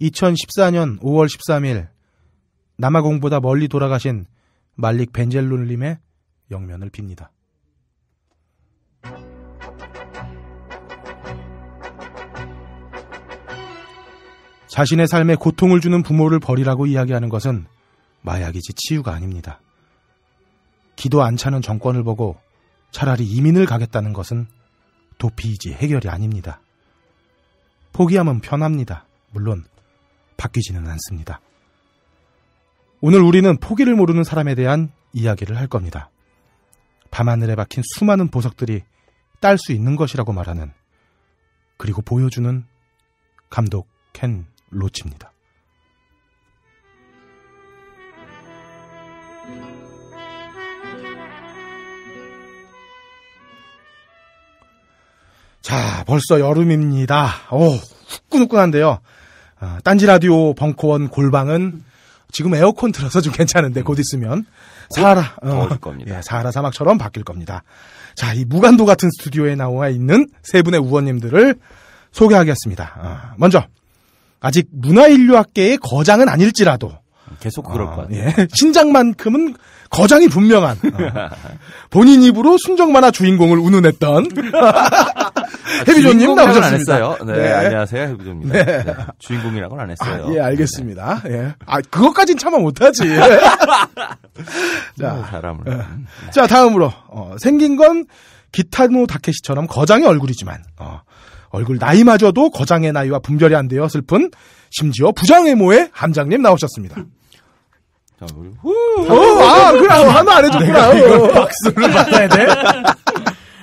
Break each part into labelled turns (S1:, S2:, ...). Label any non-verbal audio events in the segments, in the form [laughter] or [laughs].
S1: 2014년 5월 13일 남아공보다 멀리 돌아가신 말릭 벤젤룬님의 영면을 빕니다. 자신의 삶에 고통을 주는 부모를 버리라고 이야기하는 것은 마약이지 치유가 아닙니다. 기도 안 차는 정권을 보고 차라리 이민을 가겠다는 것은 도피이지 해결이 아닙니다. 포기하면 편합니다. 물론 바뀌지는 않습니다. 오늘 우리는 포기를 모르는 사람에 대한 이야기를 할 겁니다. 밤하늘에 박힌 수많은 보석들이 딸 수 있는 것이라고 말하는 그리고 보여주는 감독 켄 로치입니다. 자, 벌써 여름입니다. 오, 후끈후끈한데요. 아, 딴지 라디오 벙커원 골방은 지금 에어컨 틀어서 좀 괜찮은데 곧 있으면 사하라 어, 겁니다. 예, 사하라 사막처럼 바뀔 겁니다. 자, 이 무간도 같은 스튜디오에 나와 있는 세 분의 우원님들을 소개하겠습니다. 어, 먼저 아직 문화인류학계의 거장은 아닐지라도 계속 그럴 어, 것 같아요. 예, [laughs] 신작만큼은 거장이 분명한 어. 본인 입으로 순정 만화 주인공을 운운했던
S2: 해비조님 [laughs] 아, 나오셨습니다. 네, 네, 안녕하세요 해비조입니다. 네. 네. 주인공이라고는 안 했어요. 아, 예 네. 알겠습니다.
S1: 네. 예. 아 그것까진 참아 못하지. 예.
S2: [laughs] 자 뭐 사람을. 예. 네.
S1: 자 다음으로 어, 생긴 건 기타노 다케시처럼 거장의 얼굴이지만 어, 얼굴 나이마저도 거장의 나이와 분별이 안 되어 슬픈 심지어 부장의 모의 함장님 나오셨습니다.
S3: 자, 우리 후! 오, 어, 아, 그래, 아, 하나 안 해줬구나. 어. 이걸 박수를 받아야 돼? [laughs]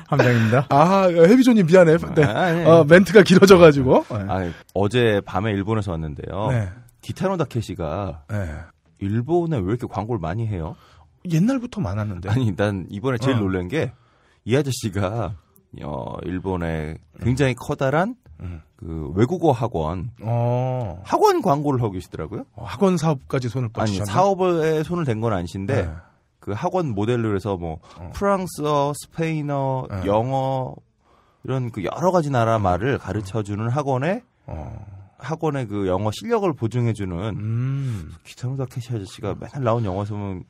S1: 함장입니다. 아, 헤비조님 미안해. 네. 아, 네. 어, 멘트가 길어져가지고.
S2: 네. 아, 어제 밤에 일본에서 왔는데요. 네. 기타노 다케시가 네. 일본에 왜 이렇게 광고를 많이 해요? 옛날부터 많았는데. 아니, 난 이번에 제일 어. 놀란 게 이 아저씨가 어, 일본에 굉장히 커다란 음. 그 외국어 학원 어. 학원 광고를 하고 계시더라고요. 어, 학원 사업까지 손을 아니 사업에 손을 댄 건 아니신데 네. 그 학원 모델로 해서 뭐 어. 프랑스어, 스페인어, 네. 영어 이런 그 여러 가지 나라 음. 말을 가르쳐 주는 학원에 어. 학원의 그 영어 실력을 보증해 주는 음. 기타노다 캐시 아저씨가 맨날 나온 영화 소문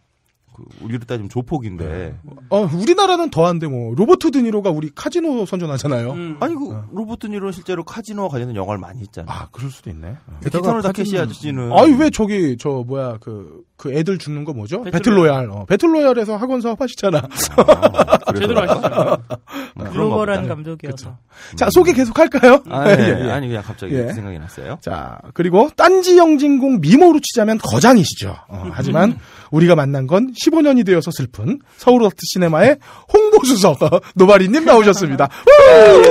S2: 그 우리로 따지면 조폭인데. 네.
S1: 어, 우리나라는 더한데 뭐 로버트 드니로가 우리 카지노 선전하잖아요.
S2: 음. 아니 그 어. 로버트 드니로 실제로 카지노와 관련된 영화를 많이 했잖아. 아, 그럴 수도 있네. 어. 그 키터널 음. 다케시 아저씨는 아니
S1: 왜 저기 저 뭐야 그그 애들 죽는 거 뭐죠? 배틀로얄. 어, 배틀로얄에서 학원 사업 하시잖아. 아, 제대로 하시잖아. 뭐 글로벌한
S2: 감독이어서. 음.
S3: 자, 소개 계속 할까요?
S1: 아, 네, 네, 네. 예, 예. 아니, 그냥 갑자기 예. 생각이 났어요. 자, 그리고 딴지 영진공 미모로 치자면 거장이시죠. 어, 하지만 음. 우리가 만난 건 15년이 되어서 슬픈 서울 어트 시네마의 홍보수석 어, 노바리님 나오셨습니다. [laughs]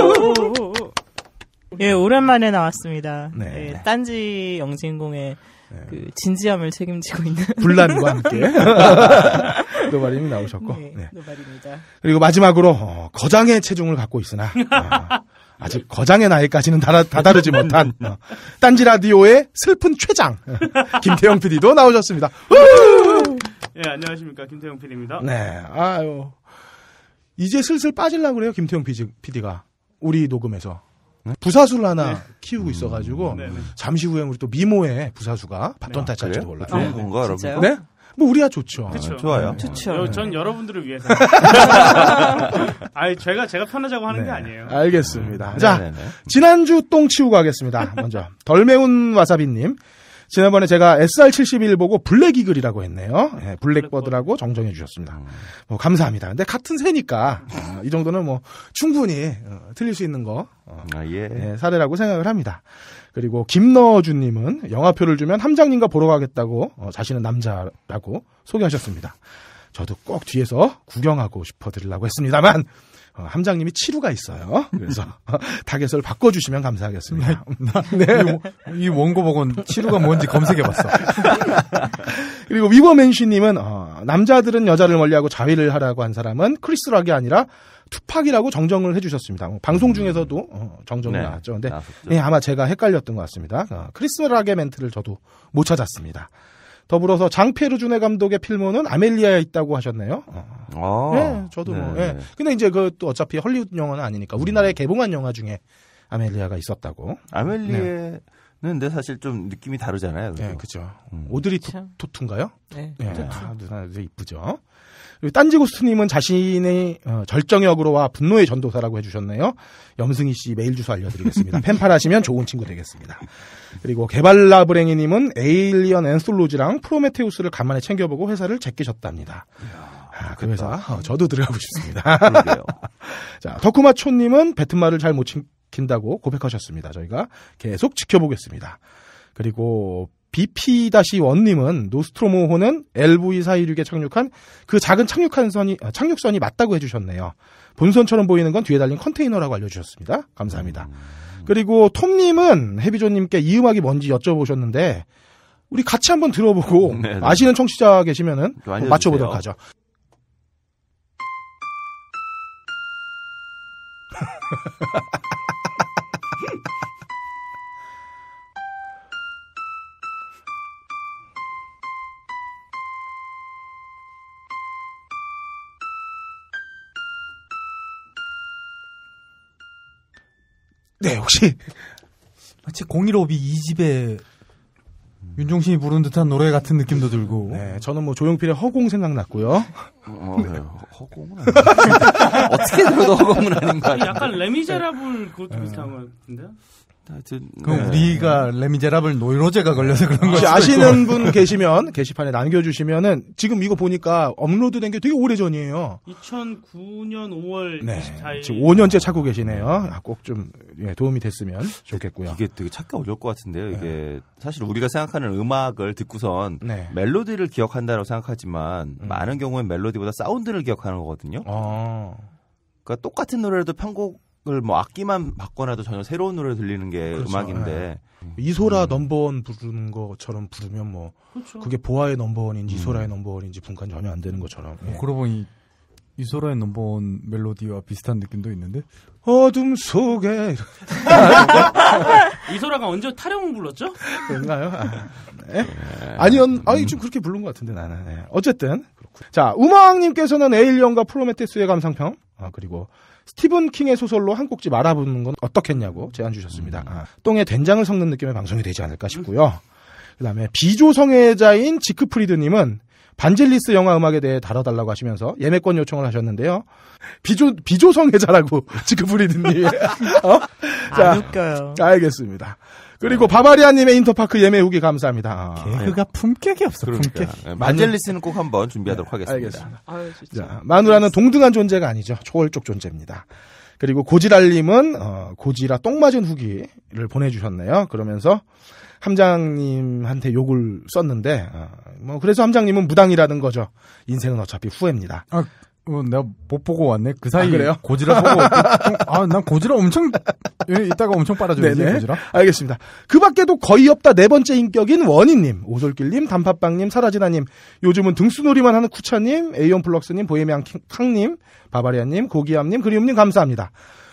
S4: 예, 음. 오랜만에 나왔습니다. 네. 예, 딴지 영진공의 네. 그 진지함을 책임지고 있는 [laughs] 분란과 함께 노바림이 [laughs] 나오셨고 네, 네. 노바림이다.
S1: 그리고 마지막으로 어, 거장의 체중을 갖고 있으나 어, [laughs] 아직 거장의 나이까지는 다다 다르지 못한 어, 딴지 라디오의 슬픈 최장 김태영 PD도 나오셨습니다. 예 안녕하십니까 김태영 PD입니다. 네 아유 이제 슬슬 빠질라 그래요 김태영 PD, PD가 우리 녹음에서 네? 부사수를 하나 네. 키우고 음. 있어가지고 음. 잠시 후에 우리 또 미모의 부사수가 바톤타치할지도 몰라 좋은 건가 여러분? 네? 뭐 우리야 좋죠. 그쵸. 아, 좋아요. 좋죠. 네.
S5: 전 여러분들을 위해서. [laughs] 아니 제가 제가 편하자고 하는 네. 게 아니에요.
S1: 알겠습니다. 음. 자 지난주 똥 치우고 하겠습니다 먼저 덜 매운 와사비님 지난번에 제가 SR71 보고 블랙이글이라고 했네요. 네, 예, 블랙버드라고 정정해 주셨습니다. 음. 뭐 감사합니다. 근데 같은 새니까 아, 이 정도는 뭐 충분히 어, 틀릴 수 있는 거 어, 아, 예. 네, 사례라고 생각을 합니다. 그리고 김너준님은 영화표를 주면 함장님과 보러 가겠다고 어, 자신은 남자라고 소개하셨습니다. 저도 꼭 뒤에서 구경하고 싶어 드리려고 했습니다만 어, 함장님이 치루가 있어요. 그래서 [laughs] 타겟을 바꿔주시면 감사하겠습니다. 네. [laughs] 네. 이, 원고 보곤 치루가 뭔지 검색해봤어. [laughs] 그리고 위버맨쉬님은 어, 남자들은 여자를 멀리하고 자위를 하라고 한 사람은 크리스락이 아니라 투팍이라고 정정을 해주셨습니다. 뭐 방송 중에서도 어, 정정이 네, 나왔죠. 근데 네, 아마 제가 헷갈렸던 것 같습니다. 어, 크리스락의 멘트를 저도 못 찾았습니다. 더불어서 장페르주네 감독의 필모는 아멜리아에 있다고 하셨네요. 아. 어. 네, 저도 뭐, 네. 뭐. 네. 근데 이제 그 또 어차피 헐리우드 영화는 아니니까 우리나라에 음. 개봉한 영화 중에 아멜리아가 있었다고.
S2: 아멜리에 근데 사실 좀 느낌이 다르잖아요. 그죠? 네, 예, 그죠. 음. 오드리 토, 토툰가요? 네. 네. 예, 토 아, 누나
S1: 이쁘죠. 딴지고스트님은 자신의 어, 절정역으로와 분노의 전도사라고 해주셨네요. 염승희 씨 메일 주소 알려드리겠습니다. [laughs] 팬팔하시면 좋은 친구 되겠습니다. 그리고 개발라브랭이님은 에일리언 앤솔로지랑 프로메테우스를 간만에 챙겨보고 회사를 제끼셨답니다. 아, 그 회사 어, 저도 들어가고 싶습니다. [laughs] 자, 덕후마초님은 배트말을 잘못 지킨다고 고백하셨습니다. 저희가 계속 지켜보겠습니다. 그리고 BP-1님은 노스트로모호는 LV416에 착륙한 그 작은 착륙 선이, 아, 착륙선이 맞다고 해주셨네요. 본선처럼 보이는 건 뒤에 달린 컨테이너라고 알려주셨습니다. 감사합니다. 음. 그리고 톰님은 해비조님께 이 음악이 뭔지 여쭤보셨는데, 우리 같이 한번 들어보고, [laughs] 네, 네. 아시는 청취자 계시면은 맞춰보도록 하죠. [laughs]
S5: 네, 혹시 마치 공일오비 이 집에
S1: 윤종신이 부른 듯한 노래 같은 느낌도 들고. 네, 저는 뭐 조용필의 허공
S5: 생각났고요. 어, 어 네. 허공은 [laughs] 어떻게 들어도 허공은 아닌 것같 약간 레미제라블
S3: 그것도 비슷한 것 같은데요?
S5: 그 네. 우리가 레미제라블
S1: 노이로제가 걸려서 그런 거죠. 아시는 분 계시면 게시판에 남겨주시면은 지금 이거 보니까 업로드된 게 되게 오래 전이에요. 2009년 5월 네. 24일. 지금 5년째 찾고 계시네요. 아, 꼭좀 예, 도움이 됐으면 좋겠고요.
S2: 이게 되게 찾기 어려울 것 같은데요. 이게 네. 사실 우리가 생각하는 음악을 듣고선 네. 멜로디를 기억한다고 생각하지만 음. 많은 경우에 멜로디보다 사운드를 기억하는 거거든요. 아. 그러니까 똑같은 노래라도 편곡 음악을 뭐 악기만 바꿔놔도 전혀 새로운 노래 들리는 게 그렇죠. 음악인데 네. 이소라 음.
S1: 넘버원 부르는 것처럼 부르면 뭐 그렇죠. 그게 보아의 넘버원인지 음. 이소라의 넘버원인지 분간 전혀 안 되는 것처럼. 뭐 예. 그러고
S5: 보니 이소라의 넘버원 멜로디와 비슷한 느낌도 있는데 어둠 속에 [laughs]
S1: 이소라가 언제 타령을 불렀죠? 그런가요? 아, 네. 예. 니언 아니 지금 그렇게 부른 것 같은데 나는 네. 어쨌든 그렇군. 자 우마왕님께서는 에일리언과 프로메테스의 감상평 아, 그리고 스티븐 킹의 소설로 한 꼭지 말아보는 건 어떻겠냐고 제안 주셨습니다. 음. 아, 똥에 된장을 섞는 느낌의 방송이 되지 않을까 싶고요. 그 다음에 비조성애자인 지크프리드님은 반젤리스 영화 음악에 대해 다뤄달라고 하시면서 예매권 요청을 하셨는데요. 비조 비조성애자라고 [laughs] 지크프리드님. 어? 자, 웃겨요. 알겠습니다. 그리고 바바리아님의 인터파크 예매 후기 감사합니다. 아. 개그가 품격이 없어. 그러니까. 품격. 만젤리스는
S2: 네, 꼭 한번 준비하도록 네, 하겠습니다. 알겠습니다. 아유, 자,
S1: 마누라는 동등한 존재가 아니죠. 초월적 존재입니다. 그리고 고지랄님은 어, 고지라 똥맞은 후기를 보내주셨네요. 그러면서 함장님한테 욕을 썼는데 어, 뭐 그래서 함장님은 무당이라는 거죠. 인생은 어차피 후회입니다. 아, 어, 내가 못 보고 왔네. 그 사이 아, 고지라 보고. 어, 아, 난 고지라 엄청 예, 이따가 엄청 빨아줘야지 고지라. 알겠습니다. 그밖에도 거의 없다 네 번째 인격인 원희님, 오솔길님, 단팥빵님, 사라지나님, 요즘은 등수놀이만 하는 쿠차님, 에이온 플럭스님, 보헤미안 캉님, 바바리아님, 고기암님, 그리움님 감사합니다.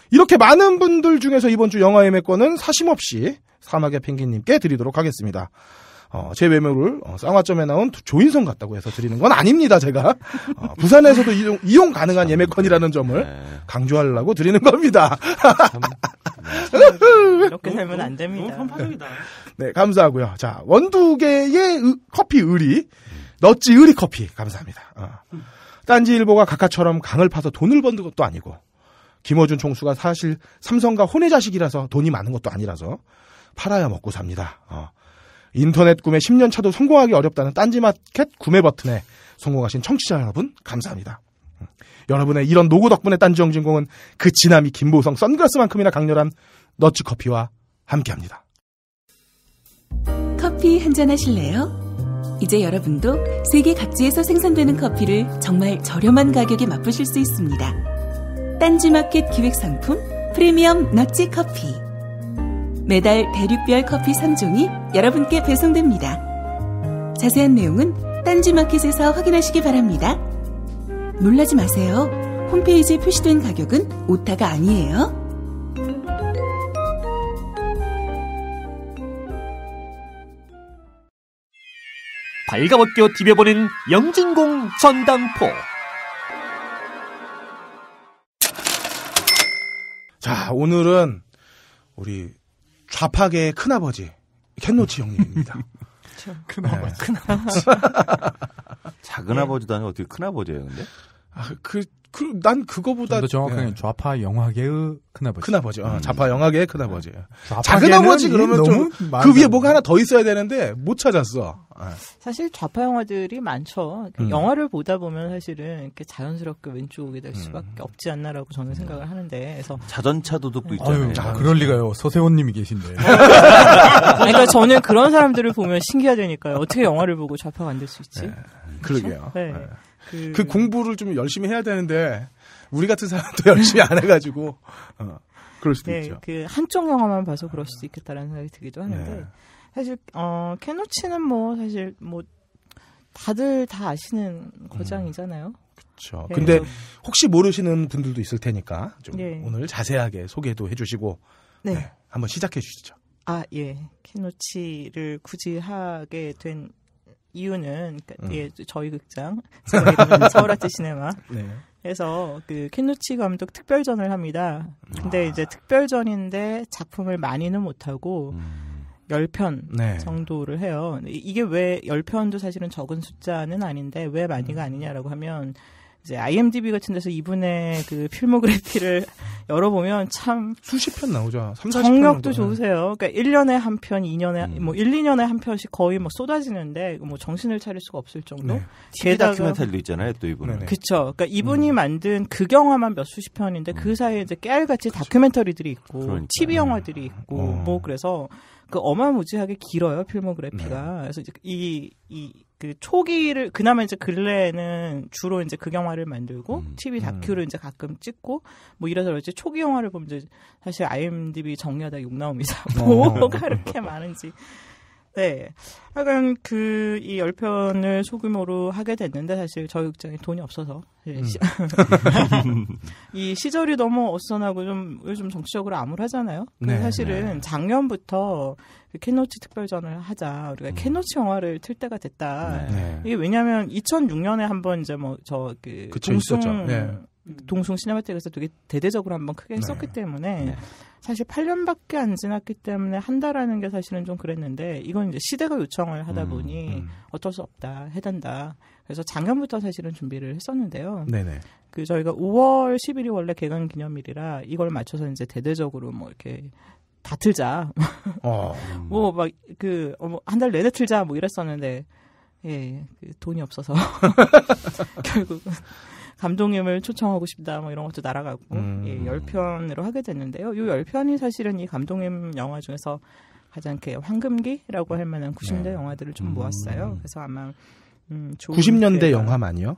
S1: 이렇게 많은 분들 중에서 이번 주 영화 예매권은 사심 없이 사막의 펭귄님께 드리도록 하겠습니다. 어, 제 외모를 어, 쌍화점에 나온 조인성 같다고 해서 드리는 건 아닙니다. 제가 어, 부산에서도 이용, 이용 가능한 예매권이라는 점을 네. 강조하려고 드리는 겁니다. 네. 이렇게 살면 안 됩니다. 너무 편파적이다. 네, 감사하고요. 자, 원두개의 커피 의리, 넛지 의리 커피 감사합니다. 어. 딴지일보가 각하처럼 강을 파서 돈을 번 것도 아니고 김어준 총수가 사실 삼성과 혼외 자식이라서 돈이 많은 것도 아니라서 팔아야 먹고 삽니다. 어. 인터넷 구매 10년 차도 성공하기 어렵다는 딴지마켓 구매 버튼에 성공하신 청취자 여러분 감사합니다. 음. 여러분의 이런 노고 덕분에 딴지영 진공은 그 진함이 김보성 선글라스만큼이나 강렬한 너츠 커피와 함께합니다.
S4: 커피 한잔 하실래요? 이제 여러분도 세계 각지에서 생산되는 커피를 정말 저렴한 가격에 맛보실 수 있습니다. 딴지마켓 기획 상품 프리미엄 너츠 커피. 매달 대륙별 커피 3종이 여러분께 배송됩니다. 자세한 내용은 딴지마켓에서 확인하시기 바랍니다. 놀라지 마세요. 홈페이지에 표시된 가격은 오타가 아니에요.
S2: 발가벗겨 디에보는 영진공 전당포
S1: 자 오늘은 우리 좌파계의 큰아버지 캔노치 형님입니다.
S5: [laughs] [laughs]
S1: 큰아버지. 네. 큰아버지.
S5: [laughs]
S1: 작은아버지도
S2: 네. 아니고 어떻게 큰아버지예요, 근데?
S1: 아, 그, 그, 난 그거보다 더 정확하게 예.
S5: 좌파 영화계의
S1: 큰아버지. 큰아버지. 아, 음. 아, 좌파 영화계의 큰아버지. 음. 작은 아버지 그러면 좀 그 위에 뭐가 하나 더 있어야 되는데 못 찾았어. 예.
S4: 사실 좌파 영화들이 많죠. 그러니까 음. 영화를 보다 보면 사실은 이렇게 자연스럽게 왼쪽이 될 수밖에 음. 없지 않나라고 저는 음. 생각을 하는데. 그래서 자전차 도둑도 음. 있잖아요. 아유, 아, 그럴
S5: 리가요. 서세원님이 계신데. [laughs] 그러니까
S4: 저는 그런 사람들을 보면 신기하다니까요. 어떻게 영화를 보고 좌파가 안 될 수 있지? 네. 그러게요. 네. 네. 그... 그
S1: 공부를 좀 열심히 해야 되는데
S4: 우리 같은 사람도 [laughs] 열심히 안 해가지고
S1: 어, 그럴 수도 네, 있죠.
S4: 그 한쪽 영화만 봐서 그럴 수도 있겠다라는 생각이 들기도 하는데 네. 사실 어 캐노치는 뭐 사실 뭐 다들 다 아시는 음. 거장이잖아요. 음,
S1: 그렇죠. 네, 근데 혹시 모르시는 분들도 있을 테니까 좀 네. 오늘 자세하게 소개도 해주시고 네. 네 한번 시작해 주시죠.
S4: 아 예, 캐노치를 굳이 하게 된 이유는 그러니까 음. [laughs] 저희 극장 서울아트 시네마 네. 해서 그 켄누치 감독 특별전을 합니다. 근데 와. 아. 이제 특별전인데 작품을 많이는 못하고 음. 10편 네. 정도를 해요. 이게 왜 10편도 사실은 적은 숫자는 아닌데 왜 많이가 음. 아니냐라고 하면 이제 IMDb 같은 데서 이분의 그 필모그래피를 [laughs] 열어보면 참 수십 편 나오죠. 3, 40편 정도 좋으세요. 그러니까 1년에 한 편, 2년에 음. 뭐 1, 2년에 한 편씩 거의 뭐 쏟아지는데 뭐 정신을 차릴 수가 없을 정도. 네. t 다큐멘터리도
S2: 있잖아요, 또 이분은.
S4: 그렇죠. 그러니까 음. 이분이 음. 만든 그영화만몇 수십 편인데 그 음. 사이에 이제 깨알같이 그쵸. 다큐멘터리들이 있고 그러니까. TV 영화들이 음. 있고 어. 뭐 그래서 그 어마무지하게 길어요 필모그래피가. 네. 그래서 이제 이, 이그 초기를 그나마 이제 근래에는 주로 이제 극영화를 그 만들고 음. TV 음. 다큐를 음. 이제 가끔 찍고 뭐 이래서 이제 초기 영화를 보면 이제 사실 IMDb 정리하다 욕 나옵니다. [laughs] 어. 뭐가 이렇게 많은지. 네. 하여간 그이 열편을 소규모로 하게 됐는데 사실 저희 극장에 돈이 없어서 네. 음. [laughs] 이 시절이 너무 어선하고 좀 요즘 정치적으로 암울하잖아요. 네, 사실은 네. 작년부터 캐노치 그 특별전을 하자. 우리가 음. 캐노치 영화를 틀 때가 됐다. 네. 네. 이게 왜냐하면 2006년에 한 번 이제 뭐 저 그 동숭 네. 동숭 시네마틱에서 되게 대대적으로 한번 크게 네. 했었기 때문에 네. 사실 8년밖에 안 지났기 때문에 한다라는 게 사실은 좀 그랬는데 이건 이제 시대가 요청을 하다 음, 보니 음, 어쩔 수 없다 해단다. 그래서 작년부터 사실은 준비를 했었는데요. 네네. 그 저희가 5월 10일이 원래 개강 기념일이라 이걸 맞춰서 이제 대대적으로 뭐 이렇게 다 틀자. 어. [laughs] 뭐막 그뭐한 달 내내 틀자 뭐 이랬었는데 예, 그 돈이 없어서 [laughs] 결국 감독님을 초청하고 싶다 뭐 이런 것도 날아가고 음. 예, 열편으로 하게 됐는데요. 요 열 편이 사실은 이 감독님 영화 중에서 가장 이 그 황금기라고 할 만한 90년대 네. 영화들을 좀 모았어요. 음. 그래서 아마 음, 90년대 기가 그
S1: 영화만이요?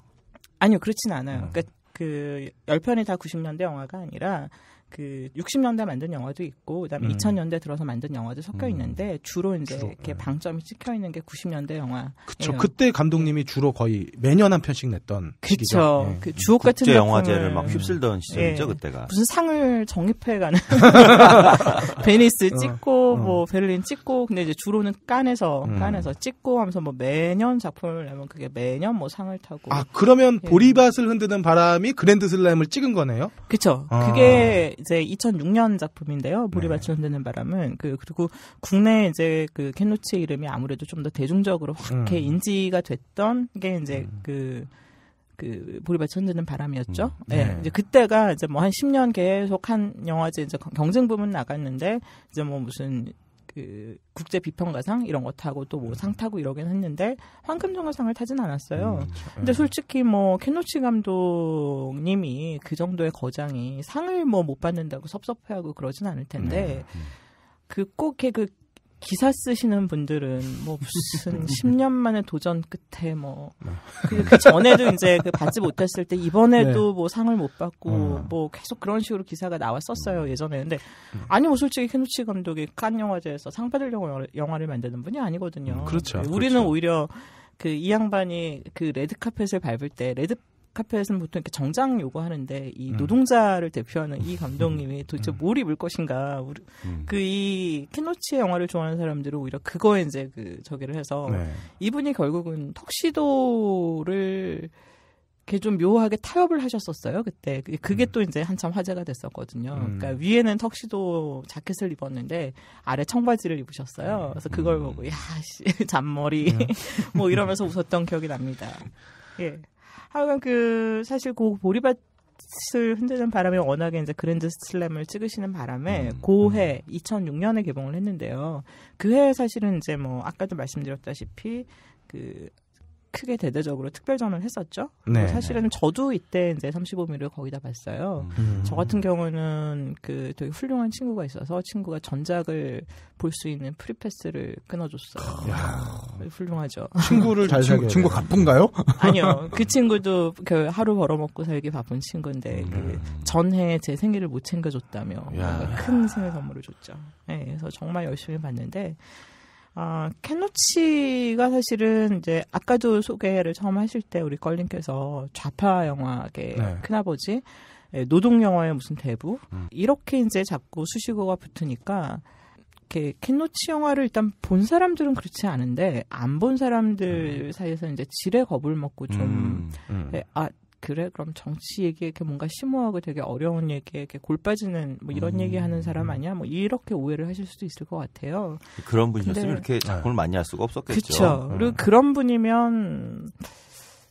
S4: 아니요, 그렇진 않아요. 음. 그까그열편이다 그러니까 90년대 영화가 아니라 그 60년대 만든 영화도 있고 그다음에 음. 2000년대 들어서 만든 영화도 섞여 음. 있는데 주로 이제 주로, 이렇게 네. 방점이 찍혀 있는 게 90년대 영화. 그렇죠.
S1: 그때 감독님이 네. 주로 거의 매년 한 편씩 냈던 그렇죠. 네. 그 주옥 같은 국제 영화제를 막 휩쓸던 음. 시절이죠 네. 그때가.
S4: 무슨 상을 정립해가는 [laughs] 베니스 어. 찍고 어, 어. 뭐 베를린 찍고 근데 이제 주로는 깐에서 음. 깐에서 찍고 하면서 뭐 매년 작품을 내면 그게 매년 뭐 상을 타고. 아
S1: 그러면 예. 보리밭을 흔드는 바람이 그랜드 슬램을 찍은 거네요? 그렇죠. 아. 그게
S4: 이제 2006년 작품인데요. 물이 네. 발전되는 바람은 그 그리고 국내 이제 그 켄노치 이름이 아무래도 좀 더 대중적으로 확 음. 인지가 됐던 게 이제 음. 그그 보리 그 발전되는 바람이었죠. 음. 네. 네. 이제 그때가 이제 뭐 한 10년 계속 한 영화제 이제 경쟁 부문 나갔는데 이제 뭐 무슨 그 국제 비평가상 이런 거 타고 또 뭐상 음. 타고 이러긴 했는데 황금종려상을 타진 않았어요. 음, 근데 예. 솔직히 뭐 켄노치 감독님이 그 정도의 거장이 상을 뭐 못 받는다고 섭섭해하고 그러진 않을 텐데 네. 음, 음. 그꼭 그, 그 기사 쓰시는 분들은 뭐 무슨 10년 [laughs] 만에 도전 끝에 뭐그 아. 그 전에도 이제 그 받지 못했을 때 이번에도 네. 뭐 상을 못 받고 어. 뭐 계속 그런 식으로 기사가 나왔었어요 음. 예전에 근데 음. 아니 뭐 솔직히 케누치 감독이 칸 영화제에서 상 받으려고 영화를 만드는 분이 아니거든요. 음, 그렇죠. 우리는 그렇죠. 오히려 그 이 양반이 그 레드 카펫을 밟을 때 레드 카페에서는 보통 이렇게 정장 요구하는데 이 음. 노동자를 대표하는 이 음. 감독님이 도대체 음. 뭘 입을 것인가 우리 그이 키노치의 영화를 좋아하는 사람들은 오히려 그거에 이제 그 저기를 해서 네. 이분이 결국은 턱시도를 그게 좀 묘하게 타협을 하셨었어요 그때 그, 그게 음. 또 이제 한참 화제가 됐었거든요 음. 그러니까 위에는 턱시도 자켓을 입었는데 아래 청바지를 입으셨어요 네. 그래서 그걸 음. 보고 야씨 [laughs] 잔머리 네. [laughs] 뭐 이러면서 웃었던 기억이 납니다 [laughs] 예. 하여간 그 사실 그 보리밭을 흔드는 바람에 워낙에 이제 그랜드 슬램을 찍으시는 바람에 고해 음. 2006년에 음. 그 개봉을 했는데요. 그 해 사실은 이제 뭐 아까도 말씀드렸다시피 그 크게 대대적으로 특별전을 했었죠. 네. 사실은 저도 이때 이제 35mm를 거기다 봤어요. 음. 음. 저 같은 경우는 그 되게 훌륭한 친구가 있어서 친구가 전작을 볼 수 있는 프리패스를 끊어줬어요. 훌륭하죠. 친구를 잘 살게. 친구 가쁜가요? [laughs] 아니요. 그 친구도 그 하루 벌어먹고 살기 바쁜 친구인데 음. 그 전해 제 생일을 못 챙겨줬다며 큰 생일 선물을 줬죠. 네, 그래서 정말 열심히 봤는데 아, 어, 캐노치가 사실은 이제 아까도 소개를 처음 하실 때 우리 껄님께서 좌파 영화계 네. 큰아버지 예, 노동 영화의 무슨 대부 음. 이렇게 이제 자꾸 수식어가 붙으니까 이렇게 캔노치 영화를 일단 본 사람들은 그렇지 않은데 안 본 사람들 음. 사이에서 이제 지레 겁을 먹고 좀아 음. 음. 예, 아, 그래 그럼 정치 얘기 이렇게 뭔가 심오하고 되게 어려운 얘기에 이렇게 골 빠지는 뭐 이런 음. 얘기하는 사람 아니야 뭐 이렇게 오해를 하실 수도 있을 것 같아요. 그런 분이었으면 이렇게
S2: 작품을 네. 많이 할 수가 없었겠죠. 그렇죠. 음. 그리고
S4: 그런 분이면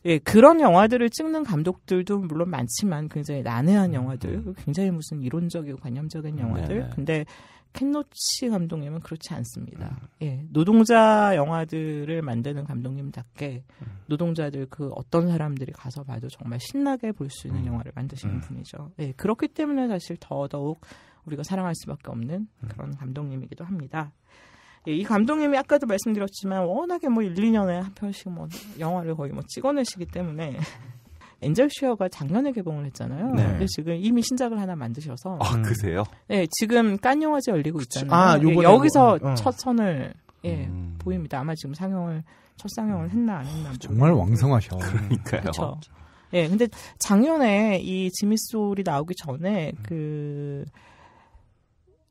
S4: 예, 그런 영화들을 찍는 감독들도 물론 많지만 굉장히 난해한 음, 영화들, 음. 굉장히 무슨 이론적이고 관념적인 영화들. 네네. 네. 근데 켄노치 감독님은 그렇지 않습니다. 음. 예, 노동자 영화들을 만드는 감독님답게 음. 노동자들 그 어떤 사람들이 가서 봐도 정말 신나게 볼 수 있는 음. 영화를 만드시는 음. 분이죠. 예, 그렇기 때문에 사실 더더욱 우리가 사랑할 수밖에 없는 음. 그런 감독님이기도 합니다. 예, 이 감독님이 아까도 말씀드렸지만 워낙에 뭐 1, 2년에 한 편씩 뭐 영화를 거의 뭐 찍어내시기 때문에 엔젤 쉐어가 작년에 개봉을 했잖아요. 네. 근데 지금 이미 신작을 하나 만드셔서 아 음. 그세요? 네 지금 깐 영화제 열리고 그치. 있잖아요. 아 예, 요거 여기서 뭐, 어. 첫 선을 예 음. 보입니다. 아마 지금 상영을 첫 상영을 했나 안 했나 어, 정말
S5: 왕성하셔. 그러니까요. 그쵸?
S4: 예, 근데 작년에 이 지미솔이 나오기 전에 음. 그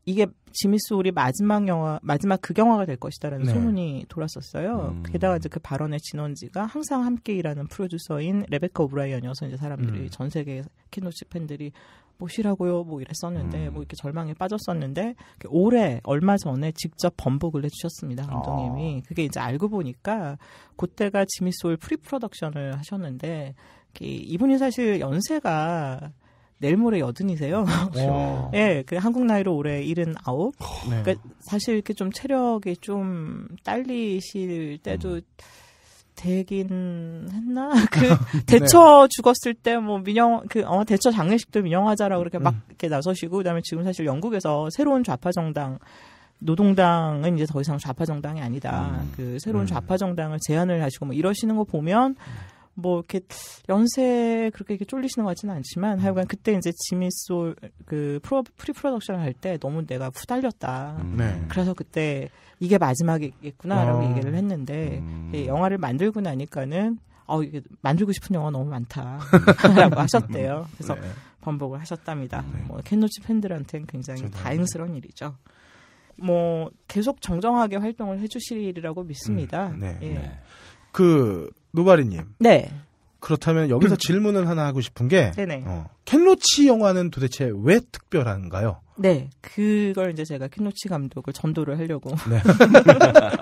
S4: 이게 지미 소울이 마지막 영화 마지막 극영화가 그 될 것이다라는 네. 소문이 돌았었어요. 음. 게다가 이제 그 발언의 진원지가 항상 함께 일하는 프로듀서인 레베카 오브라이언이어서 이제 사람들이 음. 전 세계 키노치 팬들이 뭐시라고요, 뭐 이랬었는데 음. 뭐 이렇게 절망에 빠졌었는데 올해 얼마 전에 직접 번복을 해주셨습니다 감독님이 어. 그게 이제 알고 보니까 그때가 지미 소울 프리 프로덕션을 하셨는데 이분이 사실 연세가 내일 모레 여든이세요. 그렇죠. [laughs] 예, 네, 그 한국 나이로 올해 79. 어, 그러니까 네. 그러니까 사실 이렇게 좀 체력이 좀 딸리실 때도 음. 되긴 했나? [laughs] 그 대처 네. 죽었을 때 뭐 민영 그 어 대처 장례식도 민영화자라고 그렇게 막 음. 이렇게 나서시고 그다음에 지금 사실 영국에서 새로운 좌파 정당 노동당은 이제 더 이상 좌파 정당이 아니다. 음. 그 새로운 음. 좌파 정당을 제안을 하시고 뭐 이러시는 거 보면 음. 뭐 이렇게 연세 그렇게 이렇게 쫄리시는 것 같지는 않지만 음. 하여간 그때 이제 지미솔 그 프로 프리 프로덕션을 할 때 너무 내가 후달렸다. 음. 네. 그래서 그때 이게 마지막이겠구나라고 어. 얘기를 했는데 음. 영화를 만들고 나니까는 어 이게 만들고 싶은 영화 너무 많다라고 [laughs] 하셨대요. 음. 그래서 네. 번복을 하셨답니다. 네. 뭐 캔노치 팬들한테는 굉장히 다행스러운 일이죠. 뭐 계속 정정하게 활동을 해주시리라고 믿습니다. 음. 네. 예. 네.
S1: 그 노바리님. 네. 그렇다면 여기서 음. 질문을 하나 하고 싶은 게 네네. 어, 켄로치 영화는 도대체 왜 특별한가요?
S4: 네, 그걸 이제 제가 켄로치 감독을 전도를 하려고 네.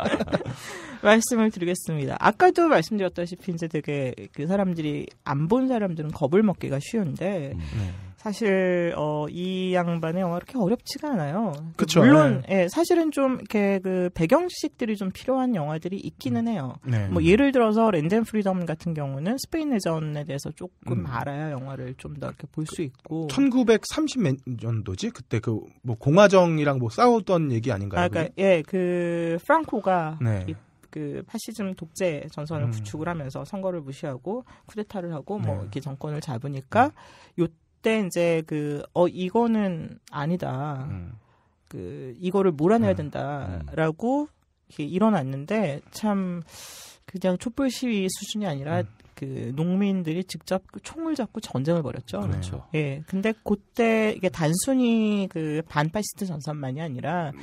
S4: [laughs] 말씀을 드리겠습니다. 아까도 말씀드렸다시피 이제 되게 그 사람들이 안 본 사람들은 겁을 먹기가 쉬운데 음. 네. 사실 어, 이 양반의 영화 이렇게 어렵지가 않아요. 그쵸, 물론 네. 예, 사실은 좀 이렇게 그 배경 지식들이 좀 필요한 영화들이 있기는 음. 해요. 네. 뭐 예를 들어서 랜덤 프리덤 같은 경우는 스페인 내전에 대해서 조금 음. 알아야 영화를 좀 더 이렇게 볼 수 있고.
S1: 1930년도지 그 그때 그 뭐 공화정이랑 뭐 싸웠던 얘기 아닌가요? 아, 그러니까
S4: 예, 그 프랑코가 네. 그 파시즘 독재 전선을 음. 구축을 하면서 선거를 무시하고 쿠데타를 하고 뭐 네. 이렇게 정권을 잡으니까 음. 요 그때 이제 그 어 이거는 아니다. 음. 그 이거를 몰아내야 음. 된다라고 이렇게 일어났는데 참 그냥 촛불 시위 수준이 아니라 음. 그 농민들이 직접 총을 잡고 전쟁을 벌였죠. 그렇죠. 예. 근데 그때 이게 단순히 그 반파시스트 전선만이 아니라 네.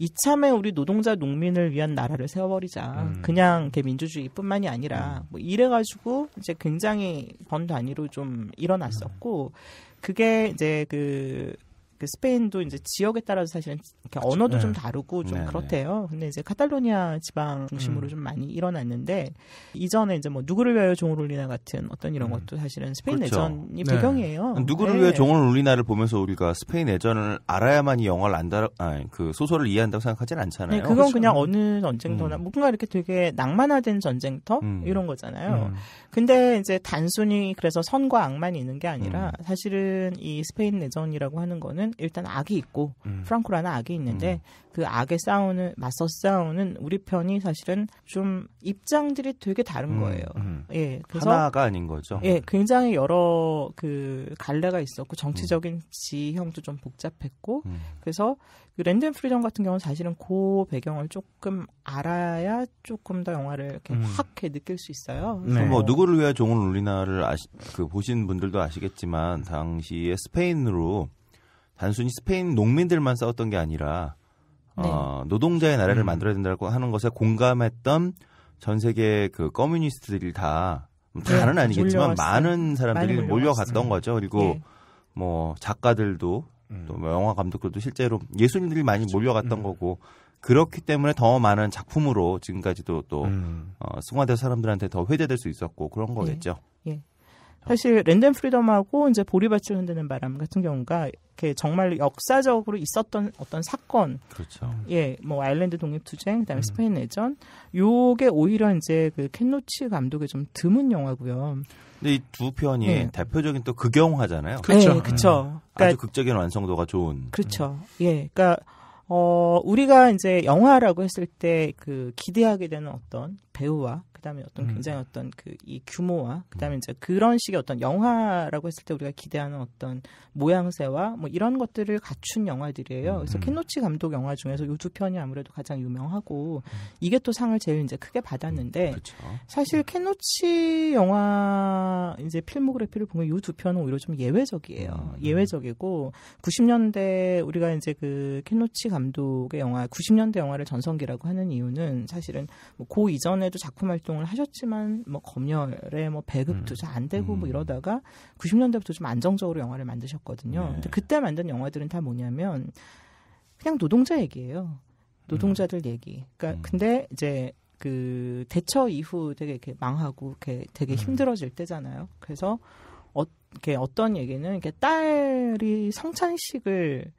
S4: 이참에 우리 노동자 농민을 위한 나라를 세워버리자. 음. 그냥 이렇게 민주주의뿐만이 아니라 음. 뭐 이래가지고 이제 굉장히 번 단위로 좀 일어났었고 그게 이제 그그 스페인도 이제 지역에 따라서 사실은 그렇죠. 언어도 네. 좀 다르고 좀 네, 그렇대요. 근데 이제 카탈로니아 지방 중심으로 음. 좀 많이 일어났는데 이전에 이제 뭐 누구를 위하여 종을 울리나 같은 어떤 이런 음. 것도 사실은 스페인 그렇죠. 내전이 네. 배경이에요. 누구를 네. 위해 종을
S2: 울리나를 보면서 우리가 스페인 내전을 알아야만 이 영화를 안다, 아니, 그 소설을 이해한다고 생각하진 않잖아요. 네, 그건 그렇죠. 그냥 음.
S4: 어느 전쟁터나 음. 뭔가 이렇게 되게 낭만화된 전쟁터 음. 이런 거잖아요. 음. 근데 이제 단순히 그래서 선과 악만 있는 게 아니라 사실은 이 스페인 내전이라고 하는 거는 보면 일단 악이 있고 음. 프랑크라는 악이 있는데 음. 그 악에 싸우는 맞서 싸우는 우리 편이 사실은 좀 입장들이 되게 다른 음. 거예요. 음. 예, 그래서 하나가 아닌 거죠. 예, 굉장히 여러 그 갈래가 있었고 정치적인 음. 지형도 좀 복잡했고 음. 그래서 그 랜덤 프리덤 같은 경우는 사실은 그 배경을 조금 알아야 조금 더 영화를 이렇게 확해 느낄 수 있어요. 네. 뭐
S2: 누구를 위하여 종을 울리나를 아시, 그 보신 분들도 아시겠지만 당시에 스페인으로 단순히 스페인 농민들만 싸웠던 게 아니라 어, 네. 어, 노동자의 나라를 음. 만들어야 된다고 하는 것에 공감했던 전 세계 그 커뮤니스트들이 다 뭐 네, 다는 네, 아니겠지만 몰려왔어요. 많은 사람들이 몰려갔던 거죠. 그리고 네. 뭐 작가들도 음. 또 뭐 영화 감독들도 실제로 예술인들이 많이 그렇죠. 몰려갔던 음. 거고 그렇기 때문에 더 많은 작품으로 지금까지도 또 음. 어, 승화대 사람들한테 더 회대될 수 있었고 그런 예. 거겠죠.
S4: 예. 예. 사실 랜덤 프리덤하고 이제 보리밭을 흔드는 바람 같은 경우가 이렇게 정말 역사적으로 있었던 어떤 사건, 그렇죠. 예, 뭐 아일랜드 독립 투쟁, 그다음에 음. 스페인 내전, 요게 오히려 이제 그 켄노치 감독의 좀 드문 영화고요.
S2: 근데 이 두 편이 네. 대표적인 또 극영화잖아요. 그렇죠. 네, 그렇죠. 그러니까, 아주 극적인 완성도가 좋은.
S4: 그렇죠. 음. 예, 그러니까. 어, 우리가 이제 영화라고 했을 때 그 기대하게 되는 어떤 배우와 그다음에 어떤 음. 굉장히 그 음. 어떤 그 이 규모와 그다음에 이제 그런 식의 어떤 영화라고 했을 때 우리가 기대하는 어떤 모양새와 뭐 이런 것들을 갖춘 영화들이에요. 그래서 음. 켄노치 감독 영화 중에서 요 두 편이 아무래도 가장 유명하고 음. 이게 또 상을 제일 이제 크게 받았는데 그 사실 음. 켄노치 영화 이제 필모그래피를 보면 요 두 편은 오히려 좀 예외적이에요. 예외적이고 90년대 우리가 이제 그 켄노치 감독의 영화 90년대 영화를 전성기라고 하는 이유는 사실은 뭐고 이전에 전에도 작품 활동을 하셨지만 뭐 검열에 뭐 배급도 음. 잘안 되고 뭐 음. 이러다가 90년대부터 좀 안정적으로 영화를 만드셨거든요. 네. 근데 그때 만든 영화들은 다 뭐냐면 그냥 노동자 얘기예요. 노동자들 얘기. 그러니까 음. 근데 이제 그 대처 이후 되게 이렇게 망하고 이렇게 되게 힘들어질 때잖아요. 그래서 어, 이렇게 어떤 얘기는 이렇게 딸이 성찬식을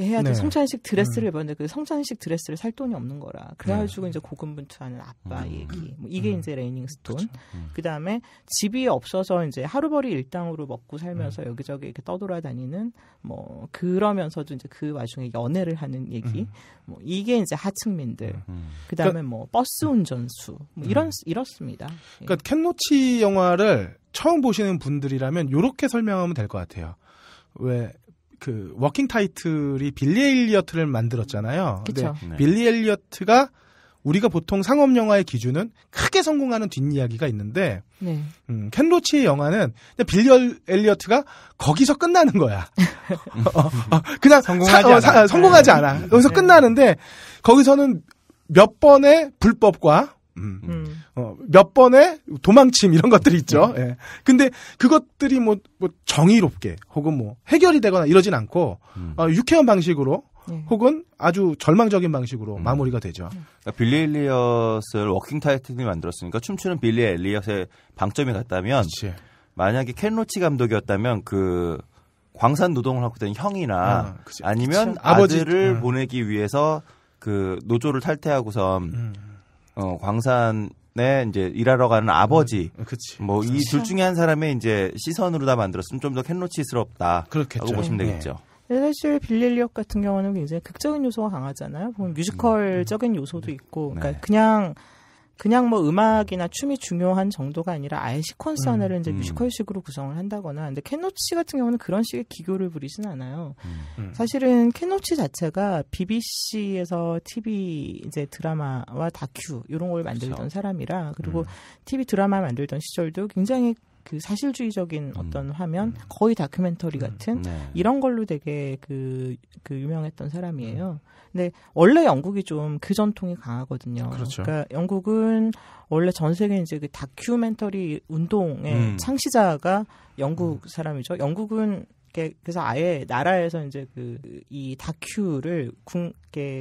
S4: 해야 돼. 네. 성찬식 드레스를 음. 입었는데 그 성찬식 드레스를 살 돈이 없는 거라. 그래가지고 네. 이제 고군분투하는 아빠 음. 얘기. 뭐 이게 음. 이제 레이닝 스톤. 음. 그 다음에 집이 없어서 이제 하루벌이 일당으로 먹고 살면서 음. 여기저기 이렇게 떠돌아다니는 뭐 그러면서도 이제 그 와중에 연애를 하는 얘기. 음. 뭐 이게 이제 하층민들. 그 다음에 그러니까, 뭐 버스 운전수. 뭐 이런 이렇습니다.
S1: 예. 그러니까 캔노치 영화를 처음 보시는 분들이라면 요렇게 설명하면 될 것 같아요. 왜그 워킹 타이틀이 빌리 엘리어트를 만들었잖아요. 그쵸. 근 네. 빌리 엘리어트가 우리가 보통 상업 영화의 기준은 크게 성공하는 뒷이야기가 있는데 네. 음, 켄 로치의 영화는 빌리 엘리어트가 거기서 끝나는 거야. [laughs] 어, 어, 그냥 성공하지 어, 사, 어, 사, 네. 않아. 성공하지 않아. 여기서 네. 끝나는데 거기서는 몇 번의 불법과 음. 음. 어, 몇 번의 도망침 이런 것들이 있죠. 음. 예. 근데 그것들이 뭐, 뭐 정의롭게 혹은 뭐 해결이 되거나 이러진 않고 어, 유쾌한 방식으로 네. 혹은 아주 절망적인 방식으로 음. 마무리가 되죠. 그러니까
S2: 빌리 엘리엇을 워킹 타이틀이 만들었으니까 춤추는 빌리 엘리엇의 방점이 같다면 그치. 만약에 켄 로치 감독이었다면 그 광산 노동을 하고 있던 형이나 아, 니면 아버지를 음. 보내기 위해서 그 노조를 탈퇴하고선 음. 어, 광산에 이제 일하러 가는 아버지, 음, 음, 뭐이둘 그렇죠. 중에 한 사람의 이제 시선으로 다 만들었으면 좀 더 캔로치스럽다. 그렇겠죠. 보시면 네. 되겠죠.
S4: 네. 사실 빌릴리업 같은 경우는 굉장히 극적인 요소가 강하잖아요. 보면 음. 뮤지컬적인 요소도 있고, 네. 그러니까 네. 그냥 그냥 뭐 음악이나 춤이 중요한 정도가 아니라 아예 시퀀스 음, 하나를 이제 음. 뮤지컬식으로 구성을 한다거나 근데 캐노치 같은 경우는 그런 식의 기교를 부리진 않아요. 음, 음. 사실은 캐노치 자체가 BBC에서 TV 이제 드라마와 다큐 이런 걸 만들던 그렇죠. 사람이라 그리고 음. TV 드라마 만들던 시절도 굉장히 그 사실주의적인 음. 어떤 화면 음. 거의 다큐멘터리 음. 같은 네. 이런 걸로 되게 그, 그 유명했던 사람이에요. 음. 근데 원래 영국이 좀 그 전통이 강하거든요. 그렇죠. 그러니까 영국은 원래 전 세계 이제 그 다큐멘터리 운동의 창시자가 영국 사람이죠. 영국은 그래서 아예 나라에서 이제 그 이 다큐를 국 군,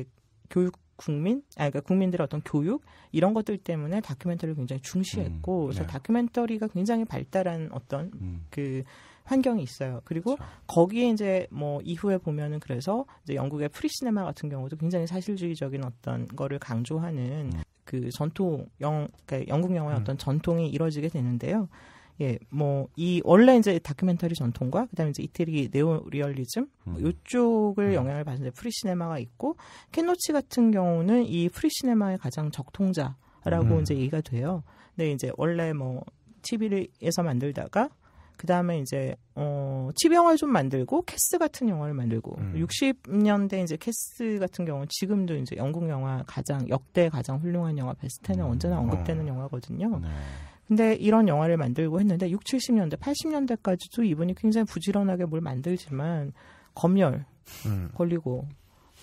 S4: 교육 국민, 아, 그러니까 국민들의 어떤 교육 이런 것들 때문에 다큐멘터리를 굉장히 중시했고, 음, 네. 그래서 다큐멘터리가 굉장히 발달한 어떤 음. 그 환경이 있어요. 그리고 그렇죠. 거기에 이제 뭐 이후에 보면은 그래서 이제 영국의 프리시네마 같은 경우도 굉장히 사실주의적인 어떤 거를 강조하는 음. 그 전통 영 그러니까 영국 영화의 음. 어떤 전통이 이뤄지게 되는데요. 예, 뭐 이 원래 이제 다큐멘터리 전통과 그다음에 이제 이태리 네오리얼리즘 뭐 음. 뭐 이쪽을 음. 영향을 받은 프리시네마가 있고 켄노치 같은 경우는 이 프리시네마의 가장 적통자라고 음. 이제 얘기가 돼요. 근데 이제 원래 뭐 TV에서 만들다가 그 다음에 이제 어 치병을 좀 만들고 캐스 같은 영화를 만들고 음. 60년대 이제 캐스 같은 경우는 지금도 이제 영국 영화 가장 역대 가장 훌륭한 영화 베스트에는 음. 언제나 언급되는 어. 영화거든요. 네. 근데 이런 영화를 만들고 했는데 6, 70년대, 80년대까지도 이분이 굉장히 부지런하게 뭘 만들지만 검열 음. 걸리고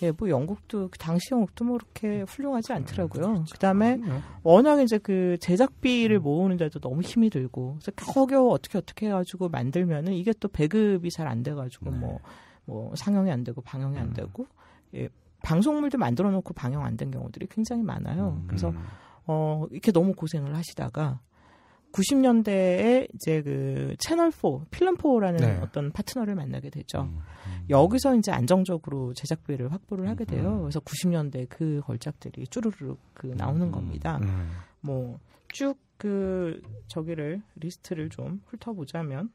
S4: 예, 뭐 영국도 당시 영국도 뭐 그렇게 훌륭하지 않더라고요. 음, 그렇죠. 그다음에 워낙 이제 그 제작비를 음. 모으는데도 너무 힘이 들고 그래서 겨우겨 어떻게 어떻게 해가지고 만들면은 이게 또 배급이 잘 안 돼가지고 뭐뭐 네. 뭐 상영이 안 되고 방영이 음. 안 되고 예, 방송물도 만들어놓고 방영 안 된 경우들이 굉장히 많아요. 음. 그래서 어 이렇게 너무 고생을 하시다가 90년대에 이제 그 채널 4, 필름 4라는 네. 어떤 파트너를 만나게 되죠. 음, 음, 여기서 이제 안정적으로 제작비를 확보를 하게 음, 돼요. 음. 그래서 90년대 그 걸작들이 쭈르르 그 나오는 겁니다. 뭐 쭉 그 저기를 리스트를 좀 훑어보자면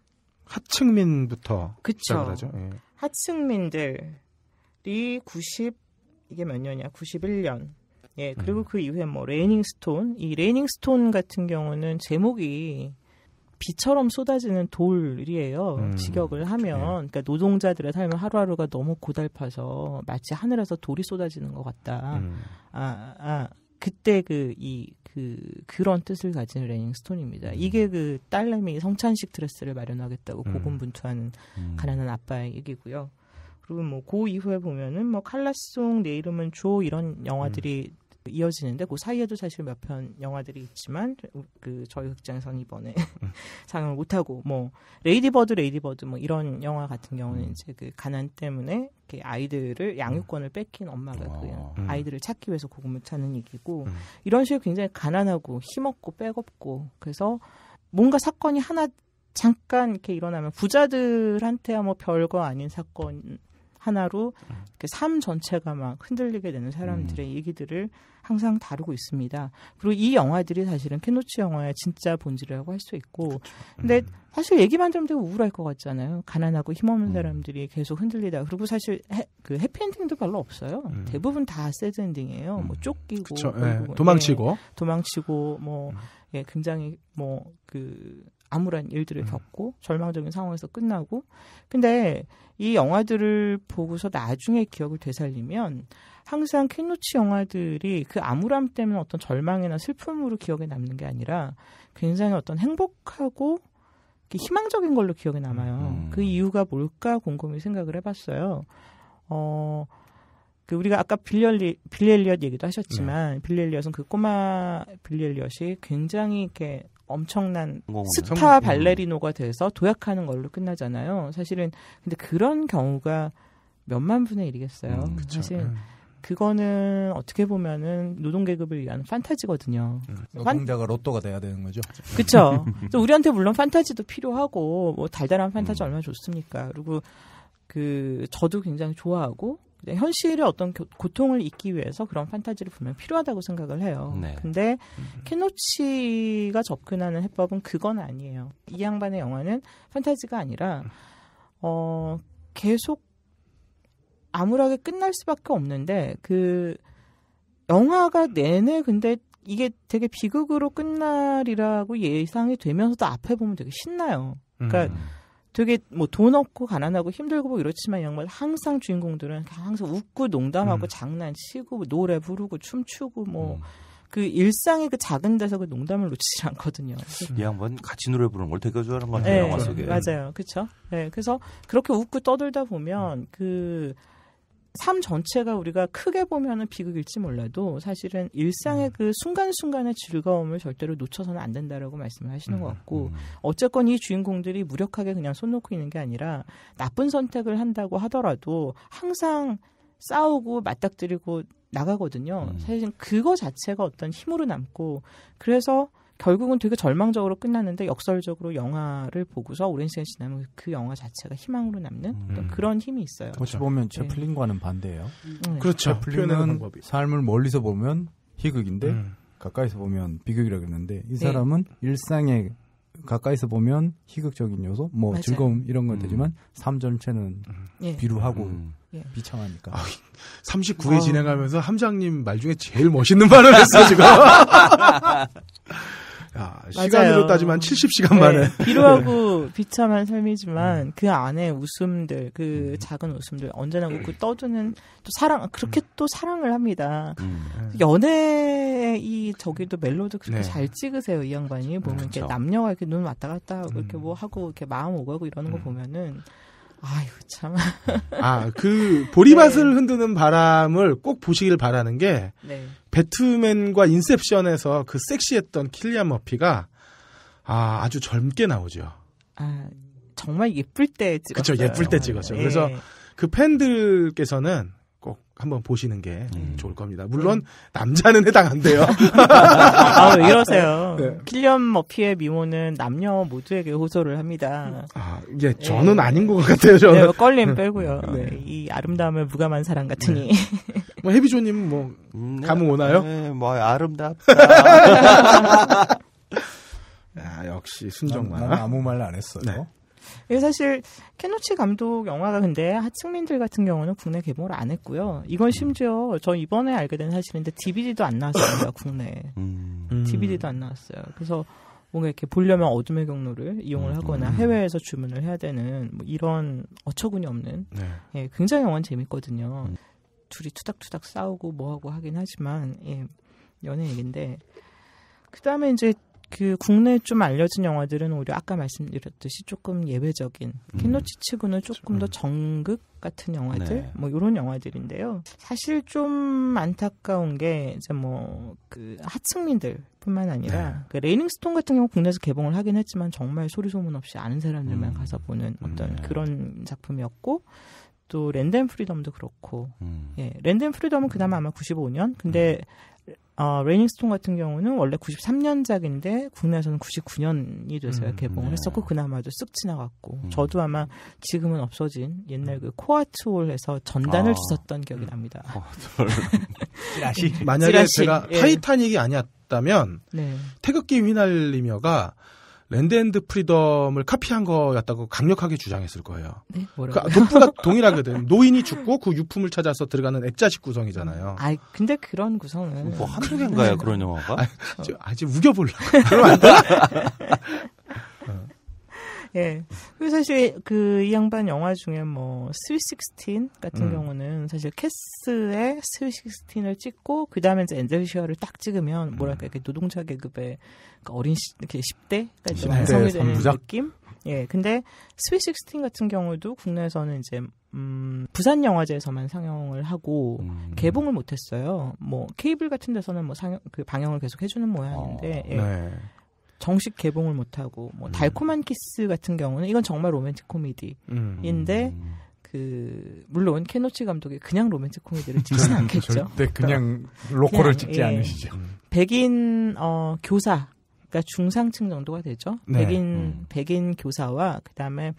S1: 하층민부터 그쵸. 예.
S4: 하층민들이 90 이게 몇 년이야? 91년 예, 음. 그리고 음. 그 이후에 뭐 레이닝 스톤, 이 레이닝 스톤 같은 경우는 제목이 비처럼 쏟아지는 돌이에요. 음. 직역을 그렇죠. 하면 그러니까 노동자들의 삶의 하루하루가 너무 고달파서 마치 하늘에서 돌이 쏟아지는 것 같다. 음. 아, 아 그때 그 이 그 그, 그런 뜻을 가진 레닝 이 스톤입니다. 이게 그 딸내미 성찬식 드레스를 마련하겠다고 음. 고군분투하는 음. 가난한 아빠의 얘기고요. 그리고 뭐고 이후에 보면은 뭐 칼라송 내 이름은 조 이런 영화들이 음. 이어지는데 그 사이에도 사실 몇 편 영화들이 있지만 그 저희 극장에서는 이번에 상영을 음. [laughs] 못하고 뭐 레이디버드 레이디버드 뭐 이런 영화 같은 경우는 음. 이제 그 가난 때문에 이렇게 아이들을 음. 양육권을 뺏긴 엄마가 그 아이들을 찾기 위해서 고금을 찾는 얘기고 이런 식으로 굉장히 가난하고 힘없고 빼겁고 그래서 뭔가 사건이 하나 잠깐 이렇게 일어나면 부자들한테야 뭐 별거 아닌 사건 하나로 그 삶 전체가 막 흔들리게 되는 사람들의 얘기들을 항상 다루고 있습니다. 그리고 이 영화들이 사실은 켄노치 영화의 진짜 본질이라고 할 수 있고, 그쵸. 그렇죠. 근데 음. 사실 얘기만 들으면 되게 우울할 것 같잖아요. 가난하고 힘없는 음. 사람들이 계속 흔들리다. 그리고 사실 해, 그 해피엔딩도 별로 없어요. 음. 대부분 다 새드엔딩이에요. 뭐 음. 쫓기고, 예. 뭐 도망치고, 예. 도망치고, 뭐 음. 예, 굉장히 뭐그 암울한 일들을 음. 겪고 절망적인 상황에서 끝나고 근데 이 영화들을 보고서 나중에 기억을 되살리면 항상 킹루치 영화들이 그 암울함 때문에 어떤 절망이나 슬픔으로 기억에 남는 게 아니라 굉장히 그 어떤 행복하고 희망적인 걸로 기억에 남아요. 음, 음. 그 이유가 뭘까 곰곰이 생각을 해봤어요. 어, 그 우리가 아까 빌리얼리, 빌리엘리엇 얘기도 하셨지만 네. 빌리엘리엇은 그 꼬마 빌리엘리엇이 굉장히 이렇게 엄청난 스타 음. 발레리노가 돼서 도약하는 걸로 끝나잖아요. 사실은 근데 그런 경우가 몇만 분의 일이겠어요. 음, 사실 음. 그거는 어떻게 보면은 노동 계급을 위한 판타지거든요. 음, 노동자가
S5: 로또가 돼야 되는 거죠. 그렇죠. [laughs]
S4: 우리한테 물론 판타지도 필요하고 뭐 달달한 판타지 음. 얼마나 좋습니까. 그리고 그 저도 굉장히 좋아하고 현실의 어떤 고통을 잊기 위해서 그런 판타지를 분명 필요하다고 생각을 해요. 네. 근데 캐노치가 음. 접근하는 해법은 그건 아니에요. 이 양반의 영화는 판타지가 아니라 어 계속 암울하게 끝날 수밖에 없는데 그 영화가 내내 근데 이게 되게 비극으로 끝날이라고 예상이 되면서도 앞에 보면 되게 신나요. 그러니까 음. 되게 뭐 돈 없고 가난하고 힘들고 뭐 이렇지만 양말 항상 주인공들은 항상 웃고 농담하고 음. 장난치고 뭐 노래 부르고 춤추고 뭐. 음. 그 일상의 그 작은 데서 그 농담을 놓치지 않거든요.
S2: 이 양반 같이 노래 부르는 걸 되게 좋아하는 것 같아요. 네, 영화 속에. 맞아요.
S4: 그렇죠. 네, 그래서 그렇게 웃고 떠들다 보면 그삶 전체가 우리가 크게 보면은 비극일지 몰라도 사실은 일상의 음. 그 순간순간의 즐거움을 절대로 놓쳐서는 안 된다라고 말씀을 하시는 것 음, 같고 음. 어쨌건 이 주인공들이 무력하게 그냥 손 놓고 있는 게 아니라 나쁜 선택을 한다고 하더라도 항상 싸우고 맞닥뜨리고 나가거든요. 사실 은 그거 자체가 어떤 힘으로 남고 그래서 결국은 되게 절망적으로 끝났는데 역설적으로 영화를 보고서 오랜 시간 지나면 그 영화 자체가 희망으로 남는 음. 그런 힘이 있어요. 어찌 그렇죠. 보면 네. 플린과는 반대예요. 음. 그렇죠. 채플린은
S5: 삶을 멀리서 보면 희극인데 음. 가까이서 보면 비극이라 그랬는데 이 네. 사람은 네. 일상에 가까이서 보면 희극적인 요소, 뭐 맞아요. 즐거움 이런 건 음. 되지만 삶 전체는 음. 예. 비루하고 음.
S3: 예.
S1: 비참하니까. 아, 39회 어. 진행하면서 함장님 말 중에 제일 멋있는 말을 했어 지금. [laughs] 야, 아, 시간으로 따지면 70시간 네, 만에. 비루하고
S4: [laughs] 네. 비참한 삶이지만 음. 그 안에 웃음들, 그 음. 작은 웃음들 언제나 웃고 떠드는 또 사랑, 그렇게 음. 또 사랑을 합니다. 음. 그 연애 의이 저기도 멜로도 그렇게 네. 잘 찍으세요, 이 양반이. 보면 그렇죠. 이렇게 남녀가 이렇게 눈 왔다 갔다 하고, 음. 이렇게 뭐 하고 이렇게 마음 오고하고 이러는 거 음. 보면은 아유 참.
S1: 아그 [laughs] 보리밭을 네. 흔드는 바람을 꼭 보시길 바라는 게 네. 배트맨과 인셉션에서 그 섹시했던 킬리안 머피가 아 아주 젊게 나오죠.
S4: 아 정말 예쁠 때 찍었어요. 그렇죠 예쁠 때 찍었죠. 네. 그래서 네.
S1: 그 팬들께서는 한번 보시는 게 음. 좋을 겁니다. 물론 남자는 해당 안 돼요. 아, 왜 네. 이러세요? 네.
S4: 킬리언 머피의 미모는 남녀 모두에게 호소를 합니다. 아, 예, 저는 네. 아닌 것 같아요. 저는 네, 껄림 빼고요. 음. 네. 네. 이 아름다움을 무감한 사람 같으니. 네. 뭐 해비조님 뭐 음, 감흥 오나요? 네, 뭐 아름답다.
S1: 야,
S5: [laughs] [laughs] 아, 역시 순정만.
S1: 아무 말 안 했어요.
S4: 이게 예, 사실 케노치 감독 영화가 근데 하층민들 같은 경우는 국내 개봉을 안 했고요. 이건 음. 심지어 저 이번에 알게 된 사실인데 DVD도 안 나왔습니다. [coughs] 국내에. 음. DVD도 안 나왔어요. 그래서 뭔가 이렇게 보려면 어둠의 경로를 이용을 음. 하거나 음. 해외에서 주문을 해야 되는 뭐 이런 어처구니 없는 네. 예, 굉장히 영화는 재밌거든요. 둘이 투닥투닥 싸우고 뭐하고 하긴 하지만 예, 연애 얘긴데 그다음에 이제 그 국내에 좀 알려진 영화들은 오히려 아까 말씀드렸듯이 조금 예외적인 캔노치 음. 치고는 그렇죠. 조금 더 음. 정극 같은 영화들 네. 뭐 이런 영화들인데요. 사실 좀 안타까운 게 이제 뭐 그 하층민들뿐만 아니라 네. 그 레이닝스톤 같은 경우 국내에서 개봉을 하긴 했지만 정말 소리 소문 없이 아는 사람들만 음. 가서 보는 음, 어떤 네. 그런 작품이었고 또 랜덤 프리덤도 그렇고 음. 예 랜덤 프리덤은 그나마 아마 95년 근데 음. 어, 레이닝스톤 같은 경우는 원래 93년작인데 국내에서는 99년이 돼서 음, 개봉을 네. 했었고 그나마도 쓱 지나갔고 음. 저도 아마 지금은 없어진 옛날 그 코아트홀에서 전단을 아. 주셨던 기억이 음. 납니다. 어,
S1: [laughs]
S4: 찌라시 만약에 찌라시. 제가 예.
S1: 타이타닉이 아니었다면 네. 태극기 휘날리며가 랜드앤드 프리덤을 카피한 거였다고 강력하게 주장했을 거예요.
S3: 네? 뭐라고? 그
S1: 그러니까 독부가 동일하거든. 노인이 죽고 그 유품을 찾아서 들어가는 액자식 구성이잖아요. 아, 근데 그런 구성은 뭐 한두 개인가요 그런 영화가? 아, 저, 아, 우겨보려고. 그러면 안 돼. [laughs]
S4: 예. 그리고 사실 그이 양반 영화 중에 뭐스위식스틴 같은 음. 경우는 사실 캐스의 스위식스틴을 찍고 그 다음에 이제 엔젤시아를 딱 찍으면 뭐랄까 음. 이렇게 노동자 계급의 그러니까 어린 시, 이렇게 10대까지 완성이 되는 느낌. 예. 근데 스위식스틴 같은 경우도 국내에서는 이제 음, 부산 영화제에서만 상영을 하고 음. 개봉을 못했어요. 뭐 케이블 같은 데서는 뭐 상영 그 방영을 계속 해주는 모양인데 어, 예. 네. 정식 개봉을 못하고 뭐 음. 달콤한 키스 같은 경우는 이건 정말 로맨틱 코미디인데 음. 그 물론 케노치 감독이 그냥 로맨틱 코미디를 찍지는 않겠죠. 절대 그러니까 그냥 로컬을 찍지 예. 않으시죠. 음. 백인 어 교사 그러니까 중상층 정도가 되죠. 네. 백인 음. 백인 교사와 그다음에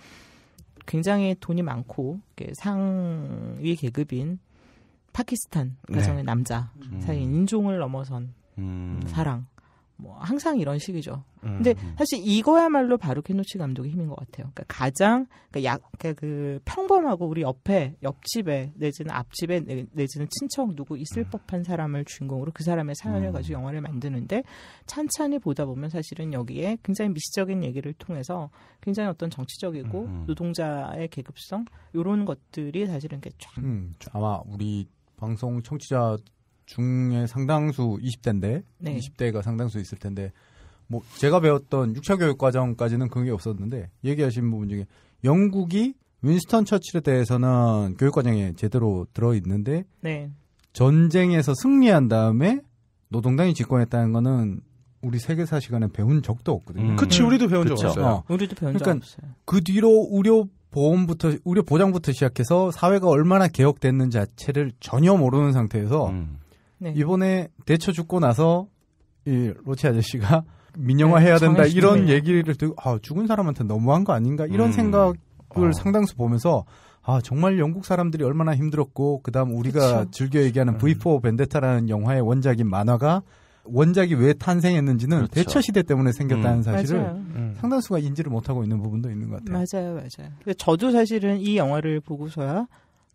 S4: 굉장히 돈이 많고 상위 계급인 파키스탄 네. 가정의 네. 남자 사이 인종을 넘어선 음. 사랑 뭐 항상 이런 식이죠. 음. 근데 사실 이거야말로 바로 케노치 감독의 힘인 것 같아요. 그러니까 가장 그까 그러니까 약, 그그 그러니까 평범하고 우리 옆에 옆집에 내지는 앞집에 내지는 친척 누구 있을 음. 법한 사람을 주인공으로 그 사람의 사연을 음. 가지고 영화를 만드는데 찬찬히 보다 보면 사실은 여기에 굉장히 미시적인 얘기를 통해서 굉장히 어떤 정치적이고 음, 음. 노동자의 계급성 요런 것들이 사실은 이렇게 쫙
S5: 아마 우리 방송 청취자 중에 상당수 20대인데 네. 20대가 상당수 있을 텐데 뭐 제가 배웠던 6차 교육 과정까지는 그게 없었는데 얘기하신 부분 중에 영국이 윈스턴 처칠에 대해서는 교육 과정에 제대로 들어 있는데 네. 전쟁에서 승리한 다음에 노동당이 집권했다는 거는 우리 세계사 시간에 배운 적도 없거든요. 음. 그치 우리도 배운 그쵸. 적 없어요. 어. 우리도
S1: 배운 그러니까 적 없어요.
S5: 그 뒤로 의료 보험부터 의료 보장부터 시작해서 사회가 얼마나 개혁됐는 자체를 전혀 모르는 상태에서 음. 네. 이번에 대처 죽고 나서 이 로치 아저씨가 민영화 네, 해야 된다 이런 얘기를 듣고 아, 죽은 사람한테 너무한 거 아닌가 이런 음. 생각을 어. 상당수 보면서 아 정말 영국 사람들이 얼마나 힘들었고 그다음 우리가 그쵸? 즐겨 얘기하는 V4 음. 벤데타라는 영화의 원작인 만화가 원작이 왜 탄생했는지는 그렇죠. 대처 시대 때문에 생겼다는 음. 사실을 음. 상당수가 인지를 못하고 있는 부분도 있는 것
S4: 같아요. 맞아요, 맞아요. 저도 사실은 이 영화를 보고서야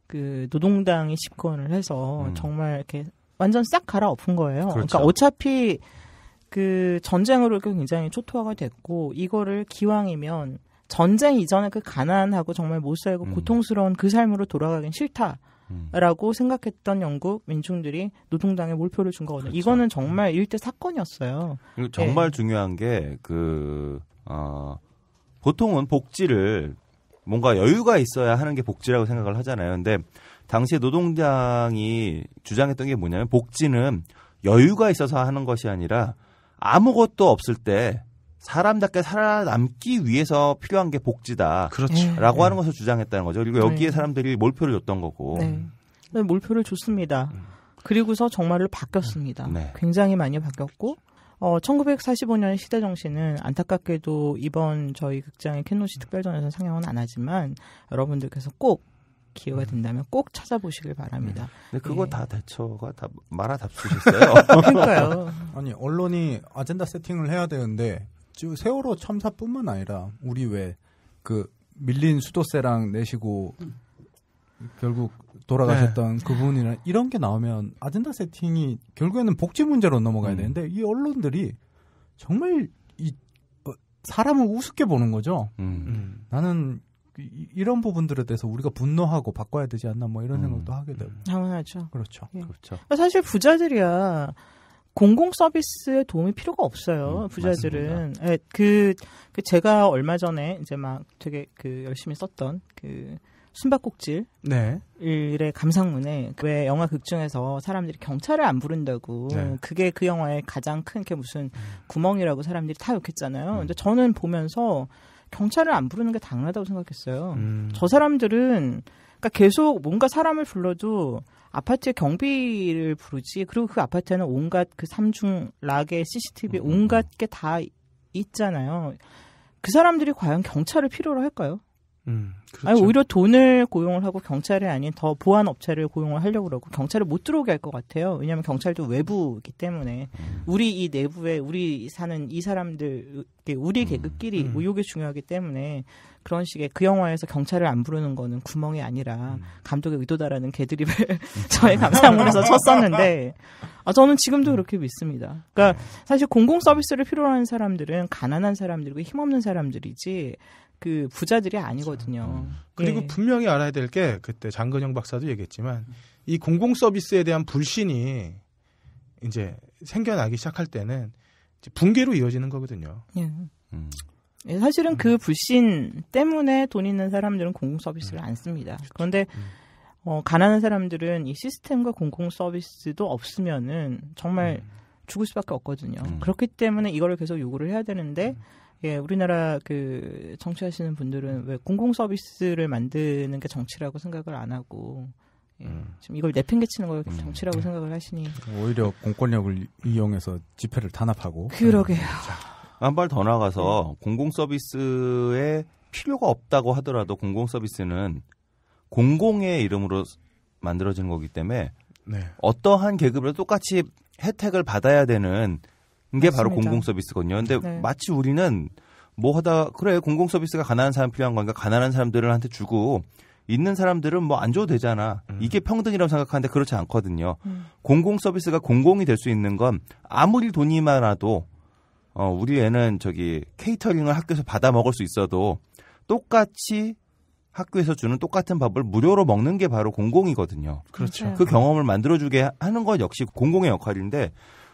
S4: 그 노동당이 집권을 해서 음. 정말 이렇게 완전 싹 갈아엎은 거예요. 그러니까 그렇죠. 그러니까 어차피 그 전쟁으로 굉장히 초토화가 됐고 이거를 기왕이면 전쟁 이전에 그 가난하고 정말 못 살고 음. 고통스러운 그 삶으로 돌아가긴 싫다. 라고 음. 생각했던 영국 민중들이 노동당에 몰표를 준 거거든요. 그렇죠. 이거는 음. 정말 일대 사건이었어요.
S2: 정말 네. 중요한 게그 어, 보통은 복지를 뭔가 여유가 있어야 하는 게 복지라고 생각을 하잖아요. 근데 당시에 노동당이 주장했던 게 뭐냐면 복지는 여유가 있어서 하는 것이 아니라 아무것도 없을 때 사람답게 살아남기 위해서 필요한 게 복지다. 그렇죠. 예. 라고 하는 것을 주장했다는 거죠. 그리고 여기에 네. 사람들이 몰표를 줬던 거고. 네.
S4: 네 몰표를 줬습니다. 음. 그리고서 정말로 바뀌었습니다. 네. 굉장히 많이 바뀌었고 어, 1945년 시대정신은 안타깝게도 이번 저희 극장의 캔노시 음. 특별전에서 상영은 안 하지만 여러분들께서 꼭 기회가 음. 된다면 꼭 찾아보시길 바랍니다. 음. 근데 그거 예. 다 대처가 다 말아답수셨어요. [laughs] 그러니까요. [laughs] 아니 언론이
S5: 아젠다 세팅을 해야 되는데 지금 세월호 참사뿐만 아니라 우리 왜 그 밀린 수도세랑 내시고 결국 돌아가셨던 네. 그분이나 이런 게 나오면 아젠다 세팅이 결국에는 복지 문제로 넘어가야 음. 되는데 이 언론들이 정말 이 어, 사람을 우습게 보는 거죠. 음. 음. 나는 이, 런 부분들에 대해서 우리가 분노하고 바꿔야 되지 않나 뭐 이런 음. 생각도 하게 되고 음. 당연하죠. 그렇죠. 예. 그렇죠.
S4: 그러니까 사실 부자들이야 공공 서비스에 도움이 필요가 없어요. 음, 부자들은 예, 그, 그 제가 얼마 전에 이제 막 되게 그 열심히 썼던 그 숨바꼭질 네. 일의 감상문에 왜 영화 극중에서 사람들이 경찰을 안 부른다고 네. 그게 그 영화의 가장 큰 게 무슨 음. 구멍이라고 사람들이 다 욕했잖아요. 음. 근데 저는 보면서 경찰을 안 부르는 게 당연하다고 생각했어요. 음. 저 사람들은 그러니까 계속 뭔가 사람을 불러도 아파트에 경비를 부르지 그리고 그 아파트에는 온갖 그 삼중 락의 CCTV 음, 음, 온갖 게 다 있잖아요. 그 사람들이 과연 경찰을 필요로 할까요? 음, 그렇죠. 아니, 오히려 돈을 고용을 하고 경찰이 아닌 더 보안 업체를 고용을 하려고 그러고 경찰을 못 들어오게 할 것 같아요. 왜냐하면 경찰도 외부이기 때문에 음. 우리 이 내부에 우리 사는 이 사람들 우리 계급끼리 음. 음. 의욕이 중요하기 때문에 그런 식의 그 영화에서 경찰을 안 부르는 거는 구멍이 아니라 감독의 의도다라는 개드립을 [laughs] 저의 감상문에서 쳤었는데 아, 저는 지금도 그렇게 믿습니다. 그러니까 네. 사실 공공 서비스를 필요로 하는 사람들은 가난한 사람들이고 힘없는 사람들이지 그 부자들이 아니거든요. 그렇죠. 음. 네. 그리고
S1: 네. 분명히 알아야 될 게 그때 장근영 박사도 얘기했지만 음. 이 공공 서비스에 대한 불신이 이제 생겨나기 시작할 때는 붕괴로 이어지는 거거든요. 예. 음.
S4: 예, 사실은 그 음. 그 불신 때문에 돈 있는 사람들은 공공 서비스를 음. 안 씁니다. 그렇죠. 그런데 음. 어, 가난한 사람들은 이 시스템과 공공 서비스도 없으면은 정말 죽을 수밖에 없거든요. 그렇기 때문에 이거를 계속 요구를 해야 되는데 예, 우리나라 그 정치하시는 분들은 왜 공공 서비스를 만드는 게 정치라고 생각을 안 하고 예, 음. 지금 이걸 내팽개치는 걸 음. 정치라고 음. 생각을 하시니
S2: 오히려
S5: 공권력을 이용해서 집회를 탄압하고
S4: 그러게요. 음.
S2: 한발 더 나가서 네. 공공 서비스에 필요가 없다고 하더라도 공공 서비스는 공공의 이름으로 만들어진 거기 때문에 네. 어떠한 계급을 똑같이 혜택을 받아야 되는 게 맞습니다. 바로 공공 서비스거든요. 근데 네. 마치 우리는 뭐 하다 그래 공공 서비스가 가난한 사람 필요한 건가 가난한 사람들한테 주고 있는 사람들은 뭐 안 줘도 되잖아. 음. 이게 평등이라고 생각하는데 그렇지 않거든요. 음. 공공 서비스가 공공이 될 수 있는 건 아무리 돈이 많아도 어 우리 애는 저기 케이터링을 학교에서 받아 먹을 수 있어도 똑같이 학교에서 주는 똑같은 밥을 무료로 먹는 게 바로 공공이거든요. 그렇죠. 그 경험을 만들어주게 하는 건 역시 공공의 역할인데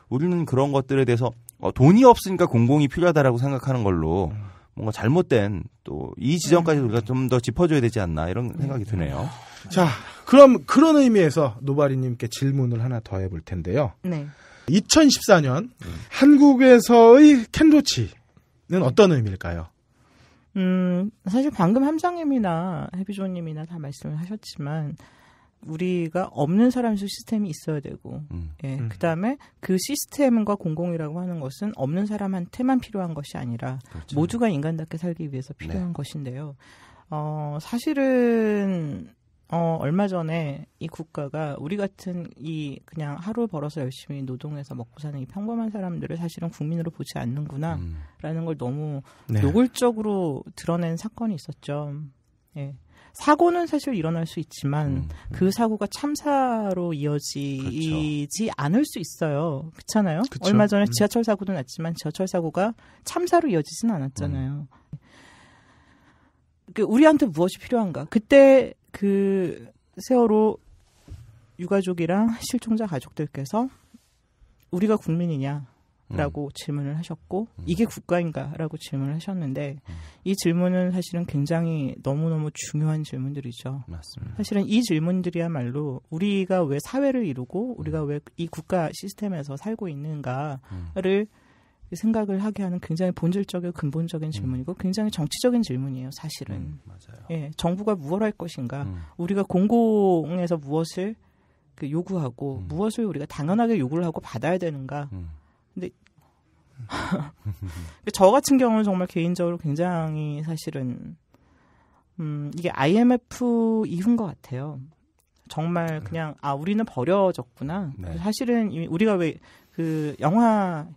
S2: 우리는 그런 것들에 대해서 어, 돈이 없으니까 공공이 필요하다라고 생각하는 걸로 뭔가 잘못된 또 이 지점까지 우리가 좀 더 짚어줘야 되지 않나 이런 생각이 드네요.
S1: 자, 그럼 그런 의미에서 노바리님께 질문을 하나 더 해볼 텐데요. 네. 2014년 음. 한국에서의 캔도치는 어떤 의미일까요?
S4: 음, 사실 방금 함장님이나 해비조님이나 다 말씀을 하셨지만 우리가 없는 사람 수 시스템이 있어야 되고, 음. 예, 음. 그 다음에 그 시스템과 공공이라고 하는 것은 없는 사람한테만 필요한 것이 아니라 그렇죠. 모두가 인간답게 살기 위해서 네. 필요한 네. 것인데요. 어, 사실은 어, 얼마 전에 이 국가가 우리 같은 이 그냥 하루 벌어서 열심히 노동해서 먹고 사는 이 평범한 사람들을 사실은 국민으로 보지 않는구나라는 음. 걸 너무 네. 노골적으로 드러낸 사건이 있었죠. 예. 사고는 사실 일어날 수 있지만 음. 그 음. 사고가 참사로 이어지지 그렇죠. 않을 수 있어요. 그렇잖아요. 그렇죠. 얼마 전에 음. 지하철 사고도 났지만 지하철 사고가 참사로 이어지진 않았잖아요. 음. 그 우리한테 무엇이 필요한가? 그때 그 세월호 유가족이랑 실종자 가족들께서 우리가 국민이냐? 라고 음. 질문을 하셨고, 음. 이게 국가인가? 라고 질문을 하셨는데, 음. 이 질문은 사실은 굉장히 너무너무 중요한 질문들이죠. 맞습니다. 사실은 이 질문들이야말로 우리가 왜 사회를 이루고, 우리가 음. 왜이 국가 시스템에서 살고 있는가를 음. 생각을 하게 하는 굉장히 본질적이고 근본적인 음. 질문이고 굉장히 정치적인 질문이에요, 사실은. 맞아요. 예, 정부가 무엇 할 것인가? 우리가 공공에서 무엇을 그 요구하고, 무엇을 우리가 당연하게 요구를 하고 받아야 되는가? 근데 [laughs] 저 같은 경우는 정말 개인적으로 굉장히 사실은 음, 이게 IMF 이후인 것 같아요. 정말 음. 그냥 아 우리는 버려졌구나. 네. 사실은 이미 우리가 왜 그 영화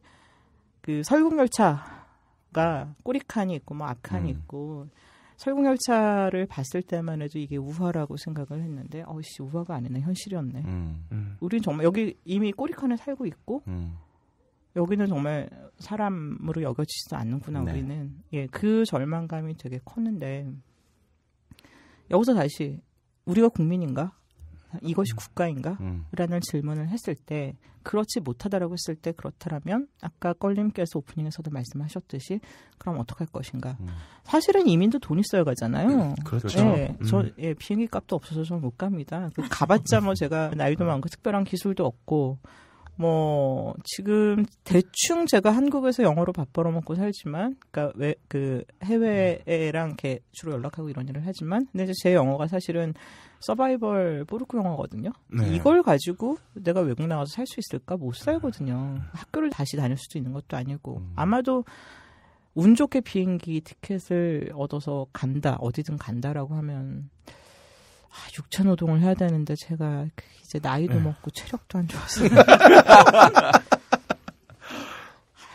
S4: 그 설국열차가 꼬리칸이 있고 뭐 악칸이 음. 있고 설국열차를 봤을 때만 해도 이게 우화라고 생각을 했는데 어씨 우화가 아니네 현실이었네. 음. 음. 우린 정말 여기 이미 꼬리칸에 살고 있고. 음. 여기는 정말 사람으로 여겨지지도 않는구나 네. 우리는 예 그 절망감이 되게 컸는데 여기서 다시 우리가 국민인가 이것이 국가인가라는 음. 음. 질문을 했을 때 그렇지 못하다라고 했을 때 그렇다라면 아까 껄림께서 오프닝에서도 말씀하셨듯이 그럼 어떻게 할 것인가 음. 사실은 이민도 돈 있어야 가잖아요 음, 그렇죠 예, 음. 저 예, 비행기 값도 없어서 저는 못 갑니다 그 가봤자 뭐 제가 나이도 많고 특별한 기술도 없고 뭐 지금 대충 제가 한국에서 영어로 밥 벌어먹고 살지만 그러니까 왜그 해외랑 이렇게 주로 연락하고 이런 일을 하지만 근데 이제제 영어가 사실은 서바이벌 포르크 영어거든요. 네. 이걸 가지고 내가 외국 나가서 살 수 있을까 못 살거든요. 학교를 다시 다닐 수도 있는 것도 아니고 음. 아마도 운 좋게 비행기 티켓을 얻어서 간다 어디든 간다라고 하면 아, 육체 노동을 해야 되는데 제가 그 이제 나이도 네. 먹고 체력도 안 좋아서 [laughs]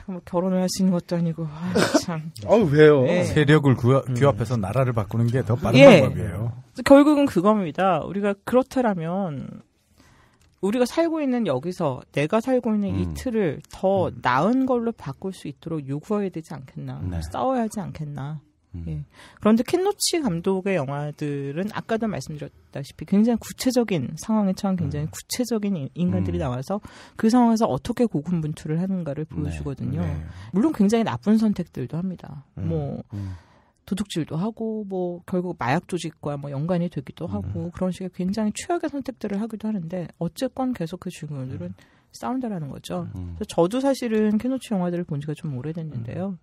S4: 아, 뭐 결혼을 할 수 있는 것도 아니고 아유, 참. 아 왜요? 네.
S5: 세력을 구, 음. 규합해서 음. 나라를 바꾸는 게 더 빠른 예. 방법이에요.
S4: 결국은 그겁니다. 우리가 그렇다라면 우리가 살고 있는 여기서 내가 살고 있는 음. 이 틀을 더 음. 나은 걸로 바꿀 수 있도록 요구해야 되지 않겠나 네. 싸워야 하지 않겠나 음. 예. 그런데 켄노치 감독의 영화들은 아까도 말씀드렸다시피 굉장히 구체적인 상황에 처한 굉장히 음. 구체적인 인간들이 음. 나와서 그 상황에서 어떻게 고군분투를 하는가를 보여주거든요. 네. 네. 물론 굉장히 나쁜 선택들도 합니다. 음. 뭐 음. 도둑질도 하고 뭐 결국 마약 조직과 뭐 연관이 되기도 하고 그런 식의 굉장히 최악의 선택들을 하기도 하는데 어쨌건 계속 그 주인공들은 사운드라는 거죠. 그래서 저도 사실은 캐노치 영화들을 본 지가 좀 오래됐는데요.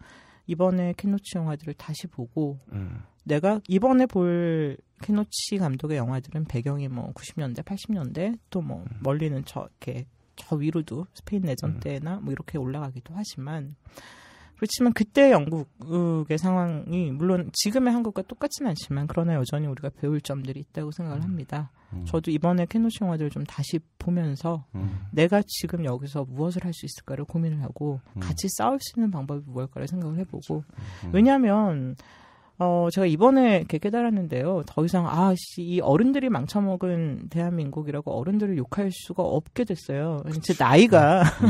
S4: 이번에 켄노치 영화들을 다시 보고 음. 내가 이번에 볼 켄노치 감독의 영화들은 배경이 뭐 90년대, 80년대 또뭐 음. 멀리는 저렇게 이저 위로도 스페인 내전 음. 때나 뭐 이렇게 올라가기도 하지만 그렇지만 그때 영국의 상황이 물론 지금의 한국과 똑같지는 않지만 그러나 여전히 우리가 배울 점들이 있다고 생각을 음. 합니다. 음. 저도 이번에 캐노시 영화들을 좀 다시 보면서 음. 내가 지금 여기서 무엇을 할 수 있을까를 고민을 하고 음. 같이 싸울 수 있는 방법이 무엇일까를 생각을 해보고 그렇죠. 음. 왜냐하면 어, 제가 이번에 이렇게 깨달았는데요. 더 이상, 아, 씨, 이 어른들이 망쳐먹은 대한민국이라고 어른들을 욕할 수가 없게 됐어요. 제 나이가. 네.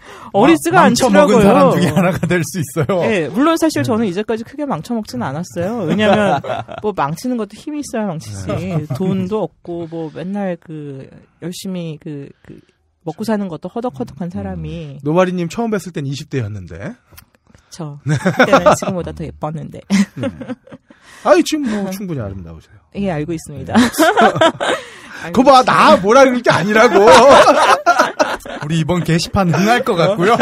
S4: [laughs] 어리 수가 않더라고요. 사람 중에 하나가 될 수 있어요. 네, 물론 사실 음. 저는 이제까지 크게 망쳐먹지는 않았어요. 왜냐면, 뭐 망치는 것도 힘이 있어야 망치지. 네. 돈도 없고, 뭐 맨날 그, 열심히 그, 그 먹고 사는 것도 허덕허덕한 사람이. 음.
S1: 노마리님 처음 뵀을 땐 20대였는데. 그렇죠. 네.
S4: 그때는 지금보다 더 예뻤는데.
S1: 네.
S3: 아이 지금 뭐 충분히 아름다우세요.
S1: 예 알고 있습니다. 네. 그거 봐, 나 뭐라 그럴 게 아니라고. [laughs] 우리 이번 게시판 흥할
S3: 것 같고요.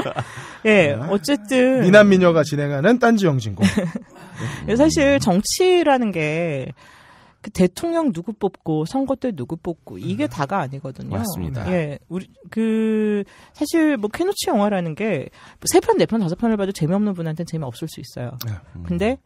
S4: [laughs] 예, 네, 어쨌든. 미남미녀가 진행하는 딴지영진공. [laughs] 사실 정치라는 게그 대통령 누구 뽑고 선거 때 누구 뽑고 이게 음. 다가 아니거든요. 맞습니다. 네. 예, 우리 그 사실 뭐 캐노치 영화라는 게 세 편, 네 편, 다섯 편을 봐도 재미없는 분한테는 재미없을 수 있어요. 네. 음. 근데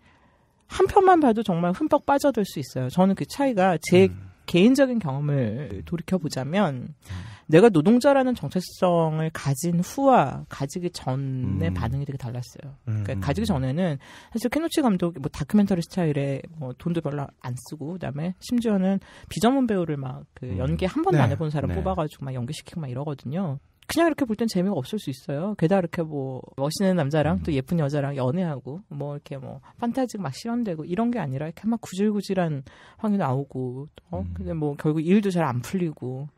S4: 한 편만 봐도 정말 흠뻑 빠져들 수 있어요. 저는 그 차이가 제 음. 개인적인 경험을 돌이켜 보자면. 음. 내가 노동자라는 정체성을 가진 후와 가지기 전의 음. 반응이 되게 달랐어요. 그러니까 음. 그러니까 가지기 전에는 사실 케노치 감독이 뭐 다큐멘터리 스타일에 뭐 돈도 별로 안 쓰고 그다음에 심지어는 비전문 배우를 막그 음. 연기 한 번도 네. 안 해본 사람 네. 뽑아가지고 막 연기시키고 막 이러거든요. 그냥 이렇게 볼 땐 재미가 없을 수 있어요. 게다가 이렇게 뭐 멋있는 남자랑 또 음. 예쁜 여자랑 연애하고 뭐 이렇게 뭐 판타지가 막 실현되고 이런 게 아니라 이렇게 막 구질구질한 황이 나오고 어 음. 근데 뭐 결국 일도 잘 안 풀리고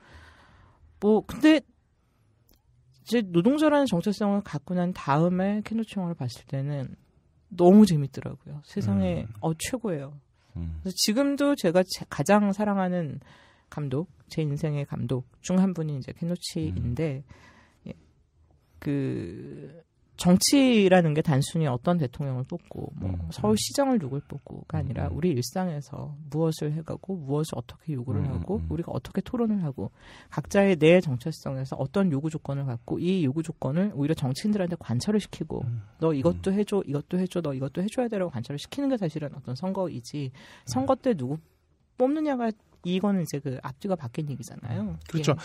S4: 뭐 근데 이제 노동자라는 정체성을 갖고 난 다음에 캐노치 영화를 봤을 때는 너무 재밌더라고요. 세상에 음. 어 최고예요. 음. 그래서 지금도 제가 제 가장 사랑하는 감독, 제 인생의 감독 중 한 분이 이제 캐노치인데 음. 예. 그 정치라는 게 단순히 어떤 대통령을 뽑고 뭐 음. 서울시장을 누굴 뽑고가 음. 아니라 우리 일상에서 무엇을 해가고 무엇을 어떻게 요구를 음. 하고 음. 우리가 어떻게 토론을 하고 각자의 내 정체성에서 어떤 요구 조건을 갖고 이 요구 조건을 오히려 정치인들한테 관찰을 시키고 음. 너 이것도 음. 해줘 이것도 해줘 너 이것도 해줘야 되라고 관찰을 시키는 게 사실은 어떤 선거이지 선거 때 누구 뽑느냐가 이거는 이제 그 앞뒤가 바뀐 얘기잖아요. 그렇죠.
S1: 예.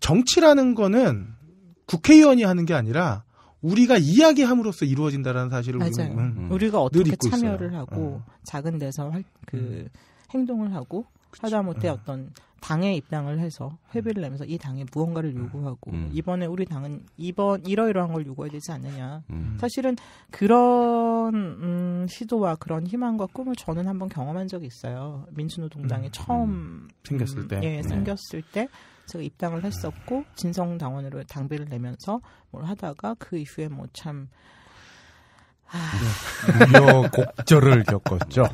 S1: 정치라는 거는 국회의원이 하는 게 아니라 우리가 이야기함으로써 이루어진다라는 사실을 맞아요. 우리는 음, 음. 우리가 어떻게 참여를
S4: 있어요. 하고 어. 작은 데서 활, 그 행동을 하고 하다못해 음. 어떤 당에 입당을 해서 회비를 내면서 이 당에 무언가를 요구하고 음. 이번에 우리 당은 이번 이러이러한 걸 요구해야 되지 않느냐. 음. 사실은 그런 음, 시도와 그런 희망과 꿈을 저는 한번 경험한 적이 있어요. 민주노동당이 처음 생겼을 때, 예, 네. 생겼을 네. 때 제가 입당을 했었고 진성 당원으로 당비를 내면서 뭘 하다가 그 이후에 뭐참 아. 네. 무려
S5: 곡절을 겪었죠.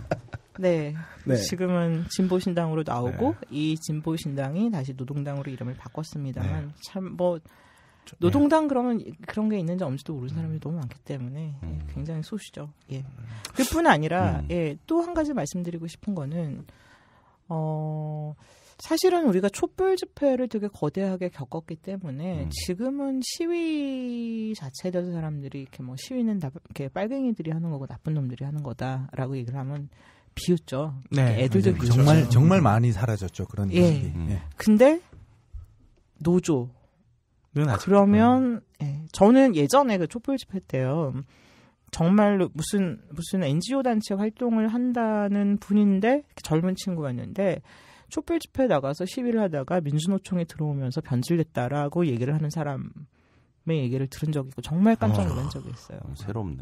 S4: 네. 네. 지금은 진보신당으로 나오고 네. 이 진보신당이 다시 노동당으로 이름을 바꿨습니다만 네. 참뭐 네. 노동당 그러면 그런 게 있는지 없는지도 모르는 사람이 음. 너무 많기 때문에 예, 음. 굉장히 소수죠. 예. 네. 그뿐 아니라 음. 예, 또한 가지 말씀드리고 싶은 거는 어 사실은 우리가 촛불 집회를 되게 거대하게 겪었기 때문에 음. 지금은 시위 자체에 대해서 사람들이 이렇게 뭐 시위는 다 이렇게 빨갱이들이 하는 거고 나쁜 놈들이 하는 거다라고 얘기를 하면 비웃죠. 네. 애들도 네. 정말 음. 정말 많이 사라졌죠 그런 예. 얘기. 음. 예. 근데 노조. 그러면 예. 저는 예전에 그 촛불 집회 때요. 정말로 무슨 무슨 NGO 단체 활동을 한다는 분인데 젊은 친구였는데 촛불 집회 나가서 시위를 하다가 민주노총에 들어오면서 변질됐다라고 얘기를 하는 사람 의 얘기를 들은 적이 있고 정말 깜짝 아, 놀란 적이 있어요. 새롭네.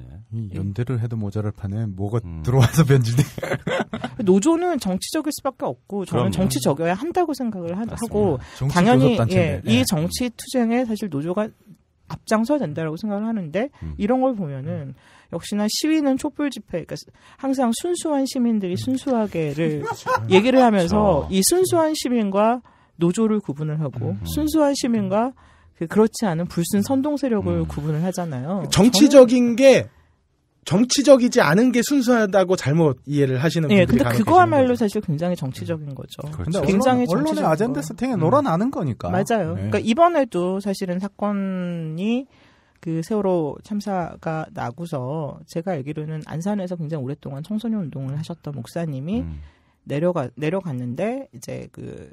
S4: 예.
S5: 연대를 해도 모자랄 판에 뭐가 음. 들어와서 변질돼.
S4: [laughs] 노조는 정치적일 수밖에 없고 저는 그럼요. 정치적이어야 한다고 생각을 하, 고 당연히 예, 이 예. 정치 투쟁에 사실 노조가 앞장서야 된다라고 생각을 하는데 음. 이런 걸 보면은 음. 역시나 시위는 촛불 집회, 그러니까 항상 순수한 시민들이 순수하게를 얘기를 하면서 그렇죠. 이 순수한 시민과 노조를 구분을 하고 순수한 시민과 그 그렇지 않은 불순 선동 세력을 음. 구분을 하잖아요. 그 정치적인 게 정치적이지 않은 게
S1: 순수하다고 잘못 이해를 하시는 예, 분들이 예, 근데 그거야말로
S4: 사실 굉장히 정치적인 거죠. 그렇죠. 그렇죠. 굉장히 언론, 정치적인 언론의 아젠다 세팅에 음. 놀아나는 거니까. 맞아요. 예. 그러니까 이번에도 사실은 사건이 그 세월호 참사가 나고서 제가 알기로는 안산에서 굉장히 오랫동안 청소년 운동을 하셨던 목사님이 음. 내려가 내려갔는데 이제 그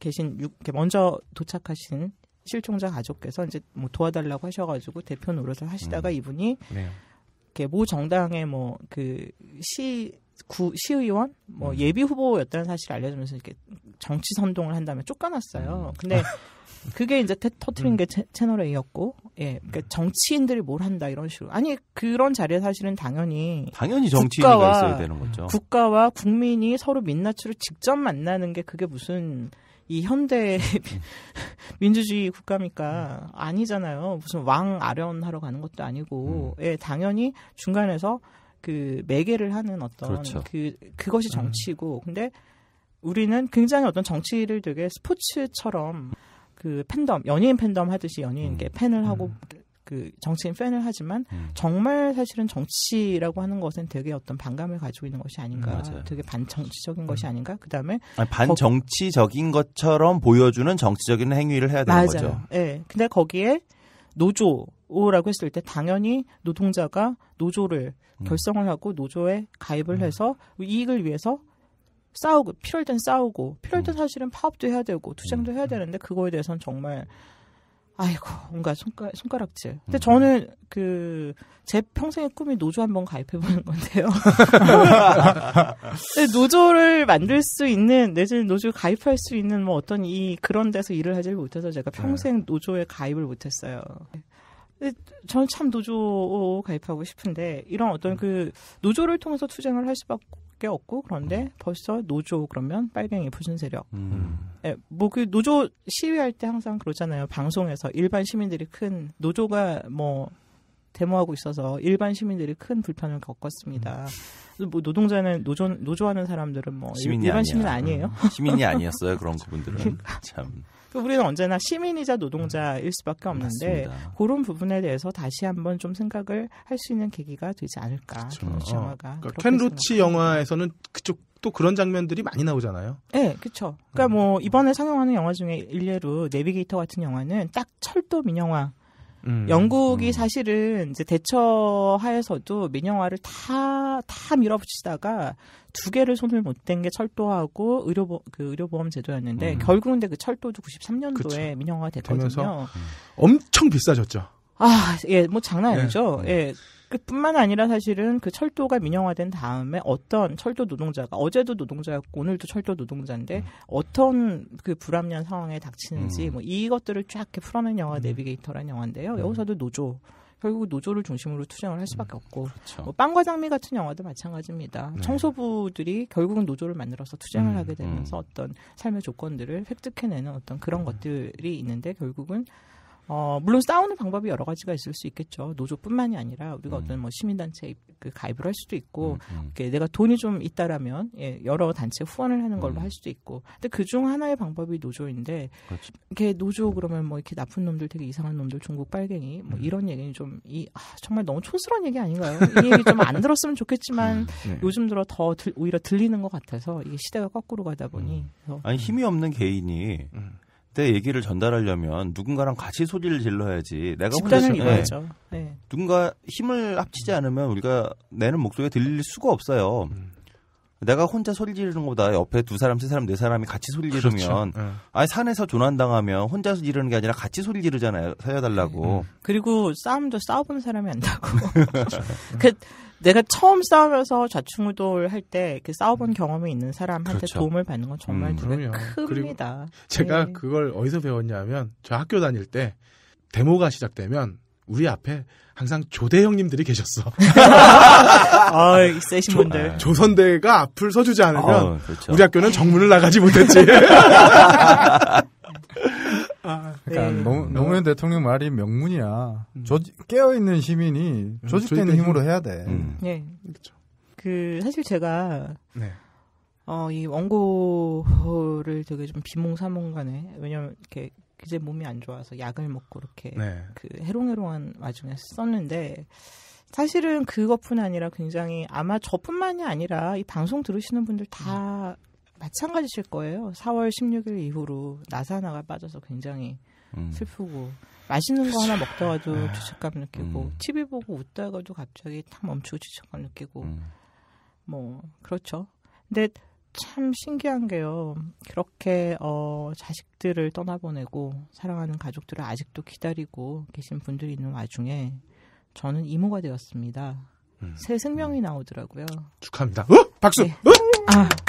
S4: 계신 육, 먼저 도착하신 실종자 가족께서 이제 뭐 도와달라고 하셔가지고 대표 노릇을 하시다가 음. 이분이 네. 이렇모 정당의 뭐 그 시 구 시의원 뭐 음. 예비 후보였다는 사실을 알려주면서 이렇게 정치 선동을 한다면 쫓겨났어요. 음. 근데 [laughs] 그게 이제 터트린 음. 게 채, 채널 A였고, 예, 그러니까 음. 정치인들이 뭘 한다 이런 식으로. 아니 그런 자리에 사실은 당연히 당연히 정치인이 있어야 되는 거죠. 국가와 국민이 서로 민낯으로 직접 만나는 게 그게 무슨 이 현대 [laughs] [laughs] 민주주의 국가입니까? 아니잖아요. 무슨 왕 아련하러 가는 것도 아니고, 음. 예, 당연히 중간에서 그 매개를 하는 어떤 그렇죠. 그 그것이 음. 정치고, 근데 우리는 굉장히 어떤 정치를 되게 스포츠처럼 그 팬덤 연예인 팬덤 하듯이 연예인께 음. 팬을 음. 하고 그 정치인 팬을 하지만 음. 정말 사실은 정치라고 하는 것은 되게 어떤 반감을 가지고 있는 것이 아닌가 음, 맞요 되게 반정치적인 음. 것이 아닌가 그다음에 아니, 반정치적인
S2: 거... 것처럼 보여주는 정치적인 행위를 해야 되는 맞아요. 거죠
S4: 예 네. 근데 거기에 노조라고 했을 때 당연히 노동자가 노조를 결성을 하고 노조에 가입을 해서 이익을 위해서 싸우고 필요할 땐 싸우고 필요할 땐 음. 사실은 파업도 해야 되고 투쟁도 음. 해야 되는데 그거에 대해서는 정말 아이고 뭔가 손가, 손가락질. 근데 음. 저는 그 제 평생의 꿈이 노조 한번 가입해 보는 건데요. [laughs] 네, 노조를 만들 수 있는 내지는 노조 가입할 수 있는 뭐 어떤 이 그런 데서 일을 하지 못해서 제가 네. 평생 노조에 가입을 못했어요. 네, 저는 참 노조 가입하고 싶은데 이런 어떤 그 노조를 통해서 투쟁을 할 수밖에 꽤 없고 그런데 음. 벌써 노조 그러면 빨갱이 부순 세력. 음. 예, 뭐그 노조 시위할 때 항상 그러잖아요. 방송에서 일반 시민들이 큰 노조가 뭐 데모하고 있어서 일반 시민들이 큰 불편을 겪었습니다. 음. 뭐 노동자는 노조 노조하는 사람들은 뭐 일반 아니야. 시민 아니에요? 음. 시민이 아니었어요
S2: [laughs] 그런 그분들은 그러니까. 참.
S4: 그 우리는 언제나 시민이자 노동자일 수밖에 음, 없는데 맞습니다. 그런 부분에 대해서 다시 한번 좀 생각을 할 수 있는 계기가 되지 않을까. 그렇죠. 영화가.
S1: 그러니까 켄 로치 영화에서는 그쪽 또 그런 장면들이 많이 나오잖아요.
S4: 네, 그렇죠. 그러니까 음. 뭐 이번에 상영하는 영화 중에 일례로 내비게이터 같은 영화는 딱 철도 민영화 음. 영국이 음. 사실은 이제 대처하에서도 민영화를 다, 다 밀어붙이다가 두 개를 손을 못 댄 게 철도하고 의료보, 그 의료보험 제도였는데 음. 결국은 그 철도도 93년도에 민영화가 됐거든요.
S1: 엄청 비싸졌죠.
S4: 아, 예, 뭐 장난 네. 아니죠. 네. 예. 그뿐만 아니라 사실은 그 철도가 민영화된 다음에 어떤 철도 노동자가 어제도 노동자였고 오늘도 철도 노동자인데 음. 어떤 그 불합리한 상황에 닥치는지 음. 뭐 이것들을 쫙 이렇게 풀어낸 영화 음. 내비게이터라는 영화인데요. 음. 여기서도 노조 결국 노조를 중심으로 투쟁을 할 수밖에 없고 그렇죠. 뭐 빵과 장미 같은 영화도 마찬가지입니다. 네. 청소부들이 결국은 노조를 만들어서 투쟁을 음, 하게 되면서 음. 어떤 삶의 조건들을 획득해내는 어떤 그런 것들이 있는데 결국은 어, 물론 싸우는 방법이 여러 가지가 있을 수 있겠죠. 노조뿐만이 아니라 우리가 음. 어떤 뭐 시민단체 에그 가입을 할 수도 있고, 음, 음. 내가 돈이 좀 있다라면 예, 여러 단체 후원을 하는 걸로 음. 할 수도 있고. 근데 그중 하나의 방법이 노조인데, 그 그렇죠. 이게 노조 음. 그러면 뭐 이렇게 나쁜 놈들, 되게 이상한 놈들, 중국 빨갱이 뭐 음. 이런 얘기는 좀이 아, 정말 너무 촌스러운 얘기 아닌가요? 이 얘기 좀 안 들었으면 좋겠지만 네. 요즘 들어 더 들, 오히려 들리는 것 같아서 이게 시대가 거꾸로 가다 보니. 아니 힘이
S2: 없는 개인이. 때 얘기를 전달하려면 누군가랑 같이 소리를 질러야지 내가 집단을 네. 네. 누군가 힘을 합치지 않으면 우리가 내는 목소리가 들릴 수가 없어요. 음. 내가 혼자 소리 지르는 것보다 옆에 두 사람, 세 사람, 네 사람이 같이 소리 지르면 그렇죠. 예. 아니 산에서 조난당하면 혼자서 지르는 게 아니라 같이 소리 지르잖아요. 살려달라고. 음.
S4: 음. 그리고 싸움도 싸워본 사람이 안다고. [laughs] 그 내가 처음 싸우면서 좌충우돌 할 때 그 싸워본 음. 경험이 있는 사람한테 그렇죠. 도움을 받는 건 정말 음. 큽니다. 제가 네.
S1: 그걸 어디서 배웠냐면 저 학교 다닐 때 데모가 시작되면 우리 앞에 항상 조대 형님들이 계셨어. [laughs] 아, 세신 분들. 네. 조선대가 앞을 서주지 않으면 어, 그렇죠. 우리 학교는 정문을 나가지 못했지. [laughs] 아, 아, 그러니까 네. 노, 노무현
S5: 대통령 말이 명문이야. 음. 조 깨어있는 시민이 음, 조직된 음, 힘으로 해야 돼. 음.
S4: 네, 그렇죠. 그 사실 제가 네. 어, 이 원고를 되게 좀 비몽사몽간에 왜냐면 이렇게 이제 몸이 안 좋아서 약을 먹고 이렇게 네. 그 해롱해롱한 와중에 썼는데 사실은 그것뿐 아니라 굉장히 아마 저뿐만이 아니라 이 방송 들으시는 분들 다 음. 마찬가지실 거예요. 4월 16일 이후로 나사나가 빠져서 굉장히 음. 슬프고 맛있는 거 하나 먹다가도 네. 죄책감 느끼고 음. TV 보고 웃다가도 갑자기 탁 멈추고 죄책감 느끼고 음. 뭐 그렇죠. 근데 참 신기한 게요. 그렇게 어, 자식들을 떠나보내고 사랑하는 가족들을 아직도 기다리고 계신 분들이 있는 와중에 저는 이모가 되었습니다. 음. 새 생명이 나오더라고요. 축하합니다. 네. 어? 박수. 네. 어? 아. [laughs]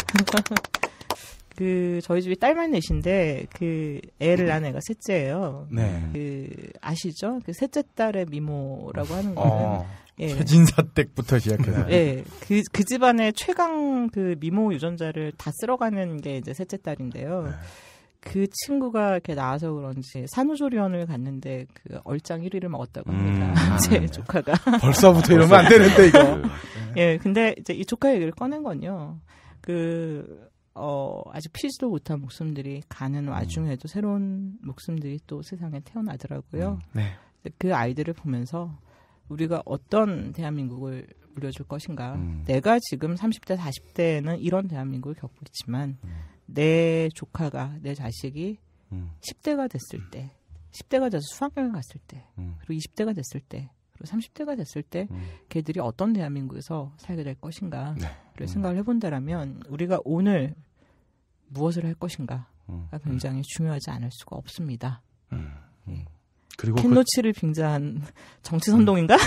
S4: 그 저희 집이 딸만 넷인데 그 애를 낳은 애가 셋째예요. 네. 그 아시죠? 그 셋째 딸의 미모라고 하는 어. 거는 어. 예.
S5: 최진사댁부터 시작해서. 예.
S4: 그, 그 집안의 최강 그 미모 유전자를 다 쓸어가는 게 이제 셋째 딸인데요. 네. 그 친구가 이렇게 나와서 그런지 산후조리원을 갔는데 그 얼짱 1위를 먹었다고 합니다. 음, [laughs] 제 아, 네. 조카가. 벌써부터 이러면 안 되는데, 이거. 네. 예, 근데 이제 이 조카 얘기를 꺼낸 건요. 그, 어, 아직 피지도 못한 목숨들이 가는 음. 와중에도 새로운 목숨들이 또 세상에 태어나더라고요. 음, 네. 그 아이들을 보면서 우리가 어떤 대한민국을 물려줄 것인가. 음. 내가 지금 30대, 40대에는 이런 대한민국을 겪고 있지만 음. 내 조카가, 내 자식이 음. 10대가 됐을 때, 10대가 돼서 수학여행 갔을 때, 음. 그리고 20대가 됐을 때, 그리고 30대가 됐을 때 음. 걔들이 어떤 대한민국에서 살게 될 것인가를 네. 음. 생각을 해본다라면 우리가 오늘 무엇을 할 것인가가 굉장히 중요하지 않을 수가 없습니다. 예. 그리고 캔노치를 그... 빙자한 정치 선동인가?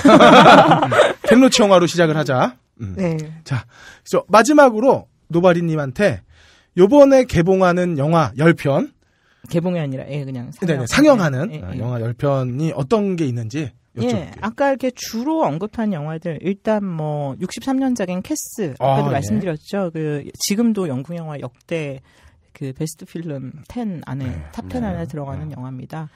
S1: 캔노치 음. 영화로 시작을 하자. 음. 네. 자, 그 마지막으로 노바리님한테 요번에 개봉하는 영화 10편. 개봉이 아니라,
S4: 예, 그냥. 네, 네, 상영. 네네, 상영하는 예, 아, 예.
S1: 영화 10편이 어떤 게 있는지
S4: 여쭤 예, 아까 이렇게 주로 언급한 영화들, 일단 뭐, 63년작인 캐스. 아, 아까도 아, 말씀드렸죠. 그, 지금도 영국 영화 역대 그 베스트 필름 10 안에, 탑 10 안에 들어가는 영화입니다.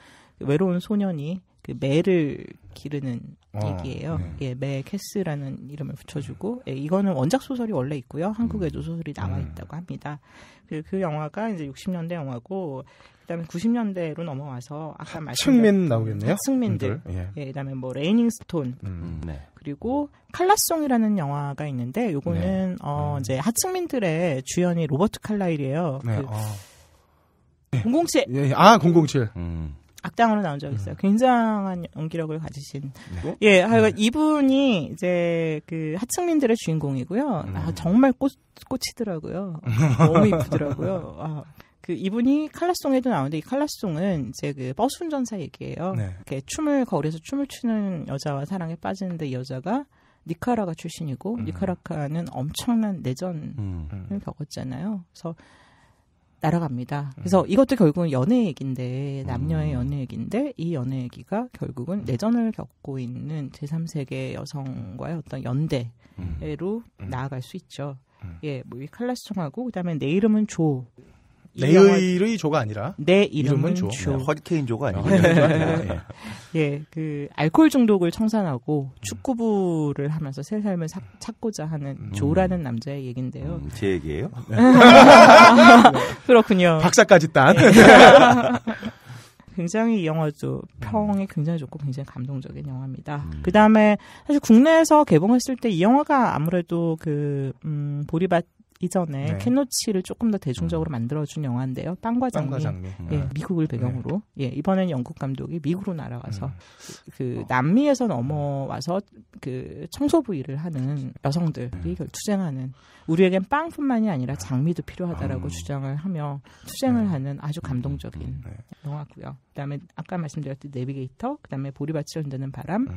S4: 외로운 소년이 그 매를 기르는 아, 얘기예요. 네. 예, 매 캐스라는 이름을 붙여주고 예, 이거는 원작 소설이 원래 있고요. 한국에도 음. 소설이 나와 네. 있다고 합니다. 그리고 그 영화가 이제 60년대 영화고 그다음에 90년대로 넘어와서 아까 말씀드린 측민 나오겠네요. 승민들 예. 예. 그다음에 뭐 레이닝 스톤 음. 음, 네. 그리고 칼라송이라는 영화가 있는데 요거는 네. 어 음. 이제 하층민들의 주연이 로버트 칼라일이에요. 네. 그 아.
S1: 007. 예, 예, 아, 007. 음.
S4: 악당으로 나온 적 있어요. 음. 굉장한 연기력을 가지신. 네. 어? 예, 하여간 네. 이분이 이제 그 하층민들의 주인공이고요. 음. 아, 정말 꽃, 꽃이더라고요. [laughs] 너무 이쁘더라고요. 아, 그 이분이 칼라송에도 나오는데 이 칼라송은 이제 그 버스 운전사 얘기예요. 네. 춤을 거울에서 춤을 추는 여자와 사랑에 빠지는데 이 여자가 니카라가 출신이고 음. 니카라카는 엄청난 내전을 음. 겪었잖아요. 그래서 날아갑니다. 음. 그래서 이것도 결국은 연애 얘기인데 남녀의 음. 연애 얘기인데 이 연애 얘기가 결국은 음. 내전을 겪고 있는 제3세계 여성과의 어떤 연대로 나아갈 수 있죠. 예, 뭐이 칼라스통하고 그다음에 내 이름은 조 내의의 조가 아니라 내 이름은, 이름은 조. 조. 네, 허리케인 조가 아니고 아, 네. [laughs] 예, 그 알코올 중독을 청산하고 축구부를 하면서 새 삶을 사, 찾고자 하는 음. 조라는 남자의 얘긴데요. 음, 제 얘기예요? [laughs] 그렇군요. 박사까지 딴. [laughs] 굉장히 이 영화도 평이 굉장히 좋고 굉장히 감동적인 영화입니다. 음. 그 다음에 사실 국내에서 개봉했을 때 이 영화가 아무래도 그, 음, 보리밭 이전에 네. 캔노치를 조금 더 대중적으로 음. 만들어준 영화인데요. 빵과 장미. 빵과 음. 장미. 예, 미국을 배경으로. 네. 예, 이번엔 영국 감독이 미국으로 날아가서 음. 그 어. 남미에서 넘어와서 음. 그 청소부 일을 하는 여성들이 음. 투쟁하는 우리에겐 빵뿐만이 아니라 음. 장미도 필요하다라고 주장을 하며 투쟁을 네. 하는 아주 감동적인 네. 영화고요. 그다음에 아까 말씀드렸듯 이 내비게이터, 그다음에 보리밭을 흔드는 바람,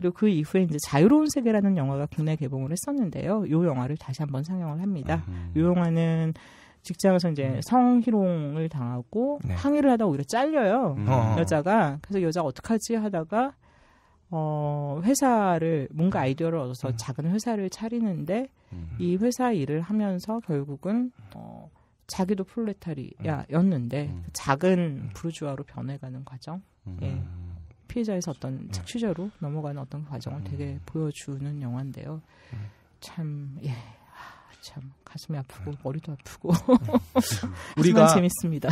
S4: 그리고 그 이후에 이제 자유로운 세계라는 영화가 국내 개봉을 했었는데요. 요 영화를 다시 한번 상영을 합니다. 요 영화는 직장에서 이제 음. 성희롱을 당하고 네. 항의를 하다 오히려 잘려요. 음. 어. 여자가 그래서 여자가 어떡하지 하다가 어 회사를 뭔가 음. 아이디어를 얻어서 음. 작은 회사를 차리는데 음. 이 회사 일을 하면서 결국은 어 자기도 플루레타리아였는데 음. 작은 브루주아로 변해가는 과정. 예. 피해자에서 어떤 착취자로 네. 넘어가는 어떤 과정을 되게 음. 보여주는 영화인데요. 음. 참 예. 아, 참 가슴이 아프고 음. 머리도 아프고 네. [laughs] 우리가 재밌습니다.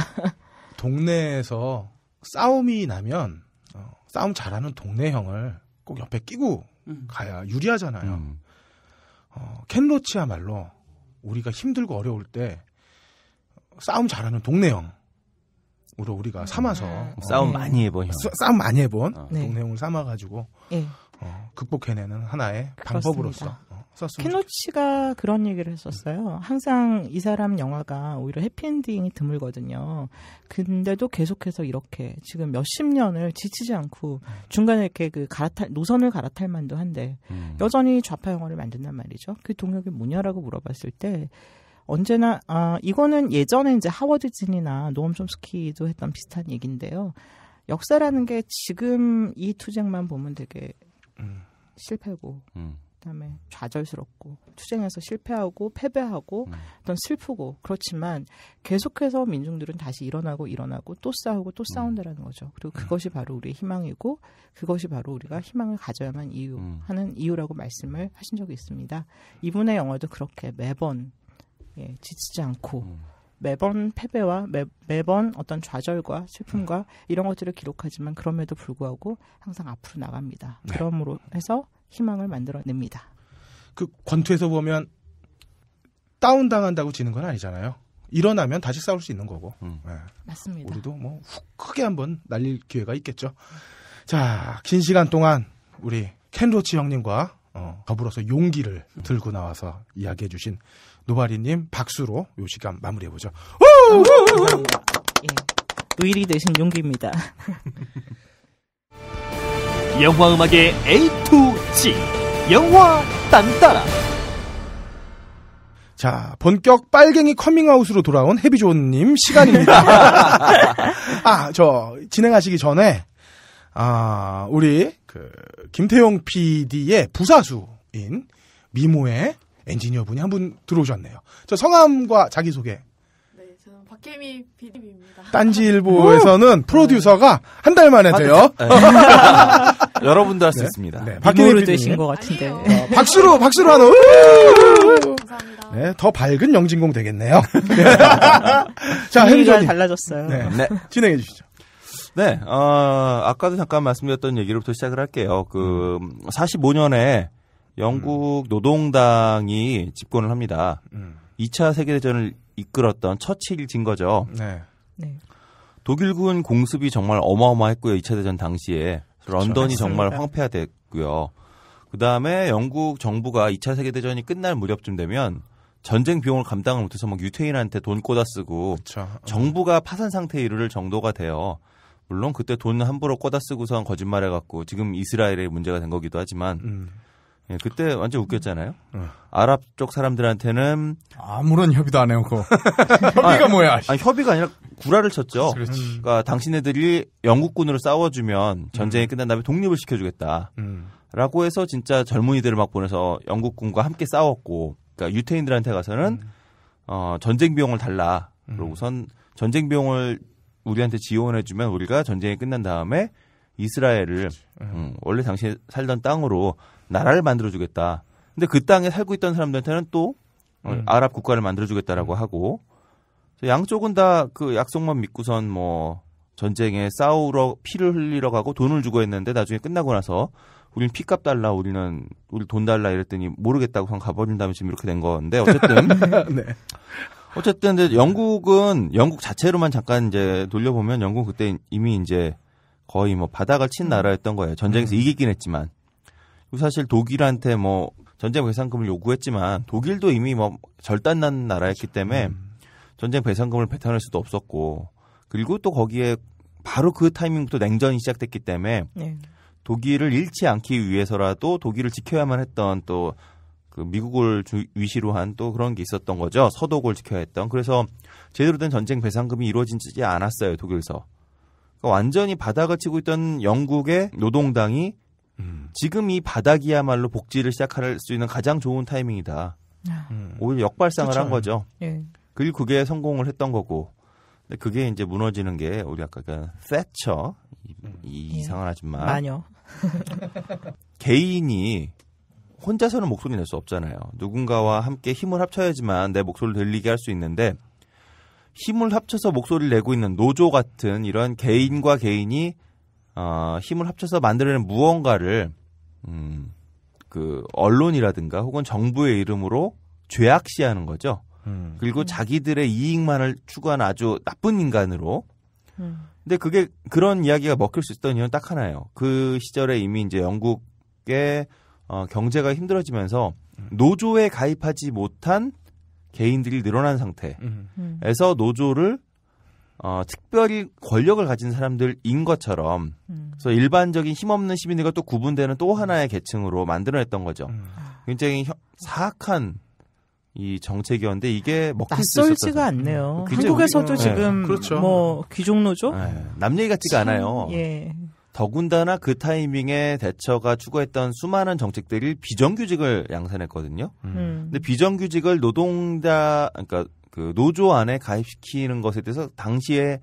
S1: 동네에서 싸움이 나면 어, 싸움 잘하는 동네 형을 꼭 옆에 끼고 음. 가야 유리하잖아요. 음. 어, 켄로치야말로 우리가 힘들고 어려울 때 싸움 잘하는 동네 형 동네 우리가 삼아서 아. 어, 싸움 많이 해본 싸, 싸움 많이 해본 어. 네. 그 동네용을 삼아가지고 네. 어, 극복해내는 하나의 방법으로서
S4: 어, 썼습니다. 케노치가 그런 얘기를 했었어요. 항상 이 사람 영화가 오히려 해피엔딩이 드물거든요. 근데도 계속해서 이렇게 지금 몇십 년을 지치지 않고 중간에 이렇게 그 갈아탈 노선을 갈아탈 만도 한데 음. 여전히 좌파 영화를 만든단 말이죠. 그 동력이 뭐냐라고 물어봤을 때 언제나 아 이거는 예전에 이제 하워드 진이나 노엄 촘스키도 했던 비슷한 얘기인데요. 역사라는 게 지금 이 투쟁만 보면 되게 음. 실패고 음. 그다음에 좌절스럽고 투쟁에서 실패하고 패배하고 음. 어떤 슬프고 그렇지만 계속해서 민중들은 다시 일어나고 일어나고 또 싸우고 또 싸운다라는 음. 거죠. 그리고 음. 그것이 바로 우리의 희망이고 그것이 바로 우리가 희망을 가져야만 이유 음. 하는 이유라고 말씀을 하신 적이 있습니다. 이분의 영화도 그렇게 매번 예, 지치지 않고 음. 매번 패배와 매, 매번 어떤 좌절과 슬픔과 음. 이런 것들을 기록하지만 그럼에도 불구하고 항상 앞으로 나갑니다. 네. 그러므로 해서 희망을 만들어냅니다.
S1: 그 권투에서 보면 다운당한다고 지는 건 아니잖아요. 일어나면 다시 싸울 수 있는 거고. 음. 네. 맞습니다. 우리도 뭐훅 크게 한번 날릴 기회가 있겠죠. 자, 긴 시간 동안 우리 켄로치 형님과 어, 더불어서 용기를 들고 나와서 이야기해 주신 노바리님 박수로 요 시간 마무리해보죠.
S4: 감사합니다. 예. 노일이 신 용기입니다.
S2: [laughs] 영화 음악의 A to Z 영화 딴따라
S1: 자, 본격 빨갱이 커밍아웃으로 돌아온 해비존님 시간입니다. [laughs] [laughs] 아, 저, 진행하시기 전에, 아, 우리, 그, 김태용 PD의 부사수인 미모의 엔지니어 분이 한 분 들어오셨네요. 저 성함과 자기소개. 네, 저는 박혜미 PD입니다. 딴지일보에서는 네. 프로듀서가 한 달 만에 돼요. 아, 네.
S2: [laughs] 여러분도 할 수 있습니다. 네, 네. 박혜미 되신 것 같은데. 어,
S1: 박수로, 박수로 하나. 네, 더 밝은 영진공 되겠네요. [laughs] 자, 행위가 달라졌어요. 네. 네. 진행해 주시죠.
S2: 네, 어, 아까도 잠깐 말씀드렸던 얘기로부터 시작을 할게요. 그, 45년에 음, 영국 노동당이 집권을 합니다. 음. 2차 세계대전을 이끌었던 처칠진 거죠. 네. 네. 독일군 공습이 정말 어마어마했고요. 2차 대전 당시에 그렇죠. 런던이 정말 황폐화됐고요. 그다음에 영국 정부가 2차 세계 대전이 끝날 무렵쯤 되면 전쟁 비용을 감당을 못해서 막 유태인한테 돈 꽂아 쓰고 그렇 정부가 파산 상태에 이르를 정도가 돼요. 물론 그때 돈 함부로 꽂아 쓰고선 거짓말해 갖고 지금 이스라엘의 문제가 된 거기도 하지만 음. 예, 그때 완전 웃겼잖아요. 어. 아랍 쪽 사람들한테는
S5: 아무런 협의도 안 해요. 그 [laughs] 협의가 아니, 뭐야?
S2: 아니, 협의가 아니라 구라를 쳤죠. 그렇지. 음. 그러니까 당신네들이 영국군으로 싸워주면 전쟁이 음. 끝난 다음에 독립을 시켜주겠다. 음. 라고 해서 진짜 젊은이들을 막 보내서 영국군과 함께 싸웠고, 그러니까 유태인들한테 가서는 음. 어, 전쟁 비용을 달라. 음. 그러고선 전쟁 비용을 우리한테 지원해주면 우리가 전쟁이 끝난 다음에 이스라엘을 예. 음, 원래 당시에 살던 땅으로 나라를 만들어주겠다. 근데 그 땅에 살고 있던 사람들한테는 또 어, 음. 아랍 국가를 만들어주겠다라고 음. 하고 양쪽은 다 그 약속만 믿고선 뭐 전쟁에 싸우러 피를 흘리러 가고 돈을 주고 했는데 나중에 끝나고 나서 우린는 피값 달라 우리는 우리 돈 달라 이랬더니 모르겠다고 그 가버린 다음에 지금 이렇게 된 건데 어쨌든 [laughs] 네. 어쨌든 근데 영국은 영국 자체로만 잠깐 이제 돌려보면 영국 그때 이미 이제 거의 뭐 바닥을 친 음. 나라였던 거예요. 전쟁에서 음. 이기긴 했지만. 그리고 사실 독일한테 뭐 전쟁 배상금을 요구했지만 독일도 이미 뭐 절단난 나라였기 그 때문에 음. 전쟁 배상금을 배탄낼 수도 없었고 그리고 또 거기에 바로 그 타이밍부터 냉전이 시작됐기 때문에 네. 독일을 잃지 않기 위해서라도 독일을 지켜야만 했던 또 그 미국을 주, 위시로 한 또 그런 게 있었던 거죠. 서독을 지켜야 했던. 그래서 제대로 된 전쟁 배상금이 이루어진지 않았어요, 독일서 그러니까 완전히 바닥을 치고 있던 영국의 노동당이 음. 지금 이 바닥이야말로 복지를 시작할 수 있는 가장 좋은 타이밍이다. 아. 음. 오히려 역발상을 그쵸. 한 거죠. 예. 그리고 그게 성공을 했던 거고. 근데 그게 이제 무너지는 게 우리 아까 그 세처 이, 이 예. 상한 아줌마 마녀
S4: [laughs]
S2: 개인이 혼자서는 목소리 낼 수 없잖아요. 누군가와 함께 힘을 합쳐야지만 내 목소리를 들리게 할 수 있는데 힘을 합쳐서 목소리를 내고 있는 노조 같은 이런 개인과 개인이 어, 힘을 합쳐서 만들어낸 무언가를 음, 그 언론이라든가 혹은 정부의 이름으로 죄악시하는 거죠. 음. 그리고 자기들의 이익만을 추구하는 아주 나쁜 인간으로. 음. 근데 그게 그런 이야기가 먹힐 수 있던 이유는 딱 하나예요. 그 시절에 이미 이제 영국의 어, 경제가 힘들어지면서 음. 노조에 가입하지 못한 개인들이 늘어난 음. 상태에서 노조를 어, 특별히 권력을 가진 사람들인 것처럼 음. 그래서 일반적인 힘없는 시민들과 또 구분되는 또 하나의 계층으로 만들어냈던 거죠. 음. 아. 굉장히 혀, 사악한 이 정책이었는데 이게 먹힐 낯설지가
S4: 않네요. 한국에서도 지금 네. 그렇죠. 뭐 귀족 노조
S2: 네. 남 얘기 같지가 않아요. 예. 더군다나 그 타이밍에 대처가 추구했던 수많은 정책들이 비정규직을 양산했거든요. 음. 음. 근데 비정규직을 노동자 그러니까 그 노조 안에 가입시키는 것에 대해서 당시에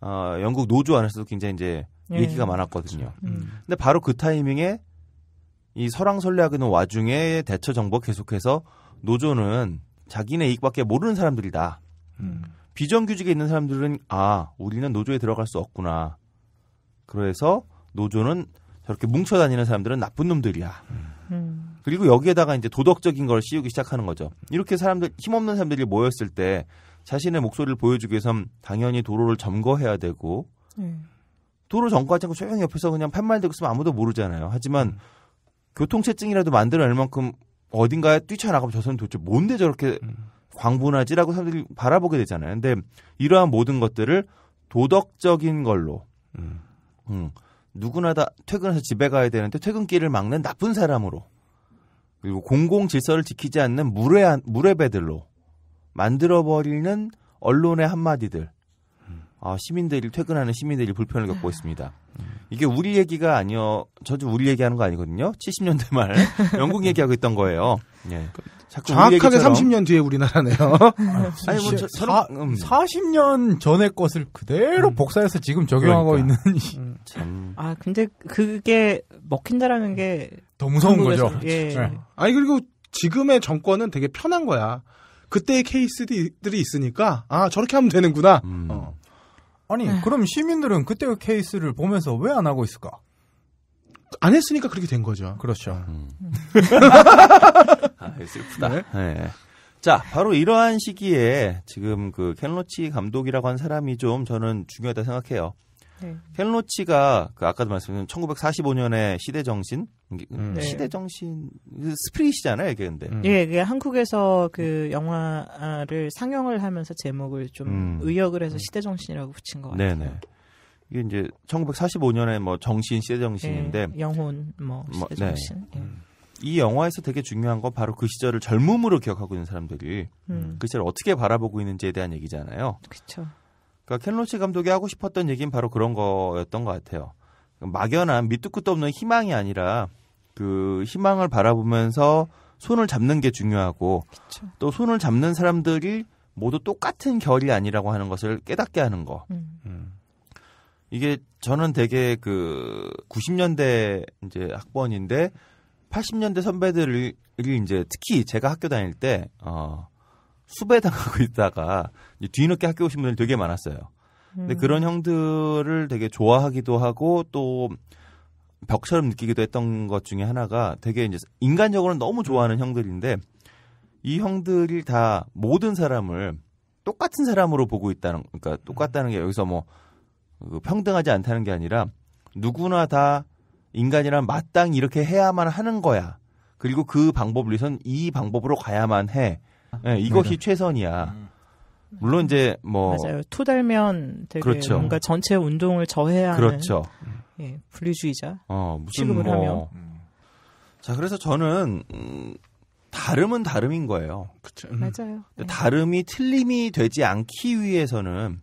S2: 어, 영국 노조 안에서도 굉장히 이제 예. 얘기가 많았거든요. 그렇죠. 음. 근데 바로 그 타이밍에 이 설왕설래하는 와중에 대처 정보 계속해서 노조는 자기네 이익밖에 모르는 사람들이다. 음. 비정규직에 있는 사람들은 아 우리는 노조에 들어갈 수 없구나. 그래서 노조는 저렇게 뭉쳐 다니는 사람들은 나쁜 놈들이야. 음. 그리고 여기에다가 이제 도덕적인 걸 씌우기 시작하는 거죠. 이렇게 사람들 힘없는 사람들이 모였을 때 자신의 목소리를 보여주기 위해선 당연히 도로를 점거해야 되고 음. 도로 점거하지 않고 조용히 옆에서 그냥 팻말 대고 있으면 아무도 모르잖아요. 하지만 음. 교통체증이라도 만들어낼 만큼 어딘가에 뛰쳐나가면 저 사람 도대체 뭔데 저렇게 음. 광분하지라고 사람들이 바라보게 되잖아요. 근데 이러한 모든 것들을 도덕적인 걸로 음. 음. 누구나 다 퇴근해서 집에 가야 되는데 퇴근길을 막는 나쁜 사람으로 그리고 공공 질서를 지키지 않는 무례한 무례배들로 만들어버리는 언론의 한마디들 아, 시민들이 퇴근하는 시민들이 불편을 겪고 있습니다. 이게 우리 얘기가 아니요. 저도 우리 얘기하는 거 아니거든요. 70년대 말 [laughs] 영국 얘기하고 있던 거예요. 예. 그 정확하게 30년
S5: 뒤에 우리나라네요. 아,
S4: [laughs] 아니 뭐 저, 사,
S5: 음. 40년 전의 것을 그대로 음. 복사해서 지금 적용하고 그러니까. 있는 음.
S4: 참. 아 근데 그게 먹힌다라는 게
S5: 더 무서운
S1: 거죠. 예. 네. 아니 그리고 지금의 정권은 되게 편한
S5: 거야. 그때의 케이스들이 있으니까 아 저렇게 하면 되는구나. 음. 어. 아니 에휴. 네. 그럼 시민들은 그때의 케이스를 보면서 왜 안 하고 있을까? 안 했으니까 그렇게 된 거죠. 그렇죠. 음. 음. [laughs]
S2: 아, 슬프다. 네. 네. 자, 바로 이러한 시기에 지금 그 켄로치 감독이라고 한 사람이 좀 저는 중요하다 생각해요. 네. 켄로치가 그 아까도 말씀드린 1945년에 시대 정신 음. 음. 네. 네. 시대 정신 그 스프릿이잖아요, 이게 근데. 음. 예,
S4: 그게 한국에서 그 영화를 상영을 하면서 제목을 좀 음. 의역을 해서 시대 정신이라고 붙인 것 같아요. 네네.
S2: 이게 이제 1945년에 뭐 정신 시대정신인데 네, 예, 영혼 뭐 시대정신. 뭐, 네. 네. 이 영화에서 되게 중요한 건 바로 그 시절을 젊음으로 기억하고 있는 사람들이 음. 그 시절을 어떻게 바라보고 있는지에 대한 얘기잖아요. 그렇죠. 그러니까 켄 로치 감독이 하고 싶었던 얘기는 바로 그런 거였던 것 같아요. 막연한 밑도 끝도 없는 희망이 아니라 그 희망을 바라보면서 손을 잡는 게 중요하고 그쵸. 또 손을 잡는 사람들이 모두 똑같은 결이 아니라고 하는 것을 깨닫게 하는 거. 음. 이게 저는 되게 그 90년대 이제 학번인데 80년대 선배들이 이제 특히 제가 학교 다닐 때 어, 수배당하고 있다가 이제 뒤늦게 학교 오신 분들 되게 많았어요. 근데 음. 그런 형들을 되게 좋아하기도 하고 또 벽처럼 느끼기도 했던 것 중에 하나가 되게 이제 인간적으로는 너무 좋아하는 형들인데 이 형들이 다 모든 사람을 똑같은 사람으로 보고 있다는 그러니까 똑같다는 게 여기서 뭐그 평등하지 않다는 게 아니라 누구나 다 인간이란 마땅히 이렇게 해야만 하는 거야. 그리고 그 방법을 위해선 이 방법으로 가야만 해. 네, 이것이 맞아. 최선이야. 음. 물론 이제 뭐 맞아요.
S4: 투달면 되게 그렇죠. 뭔가 전체 운동을 저해하는 그렇죠. 예, 분리주의자 어, 무슨 뭐... 하면.
S2: 음. 자 그래서 저는 음, 다름은 다름인 거예요. 그렇죠. 음. 맞아요. 네. 다름이 틀림이 되지 않기 위해서는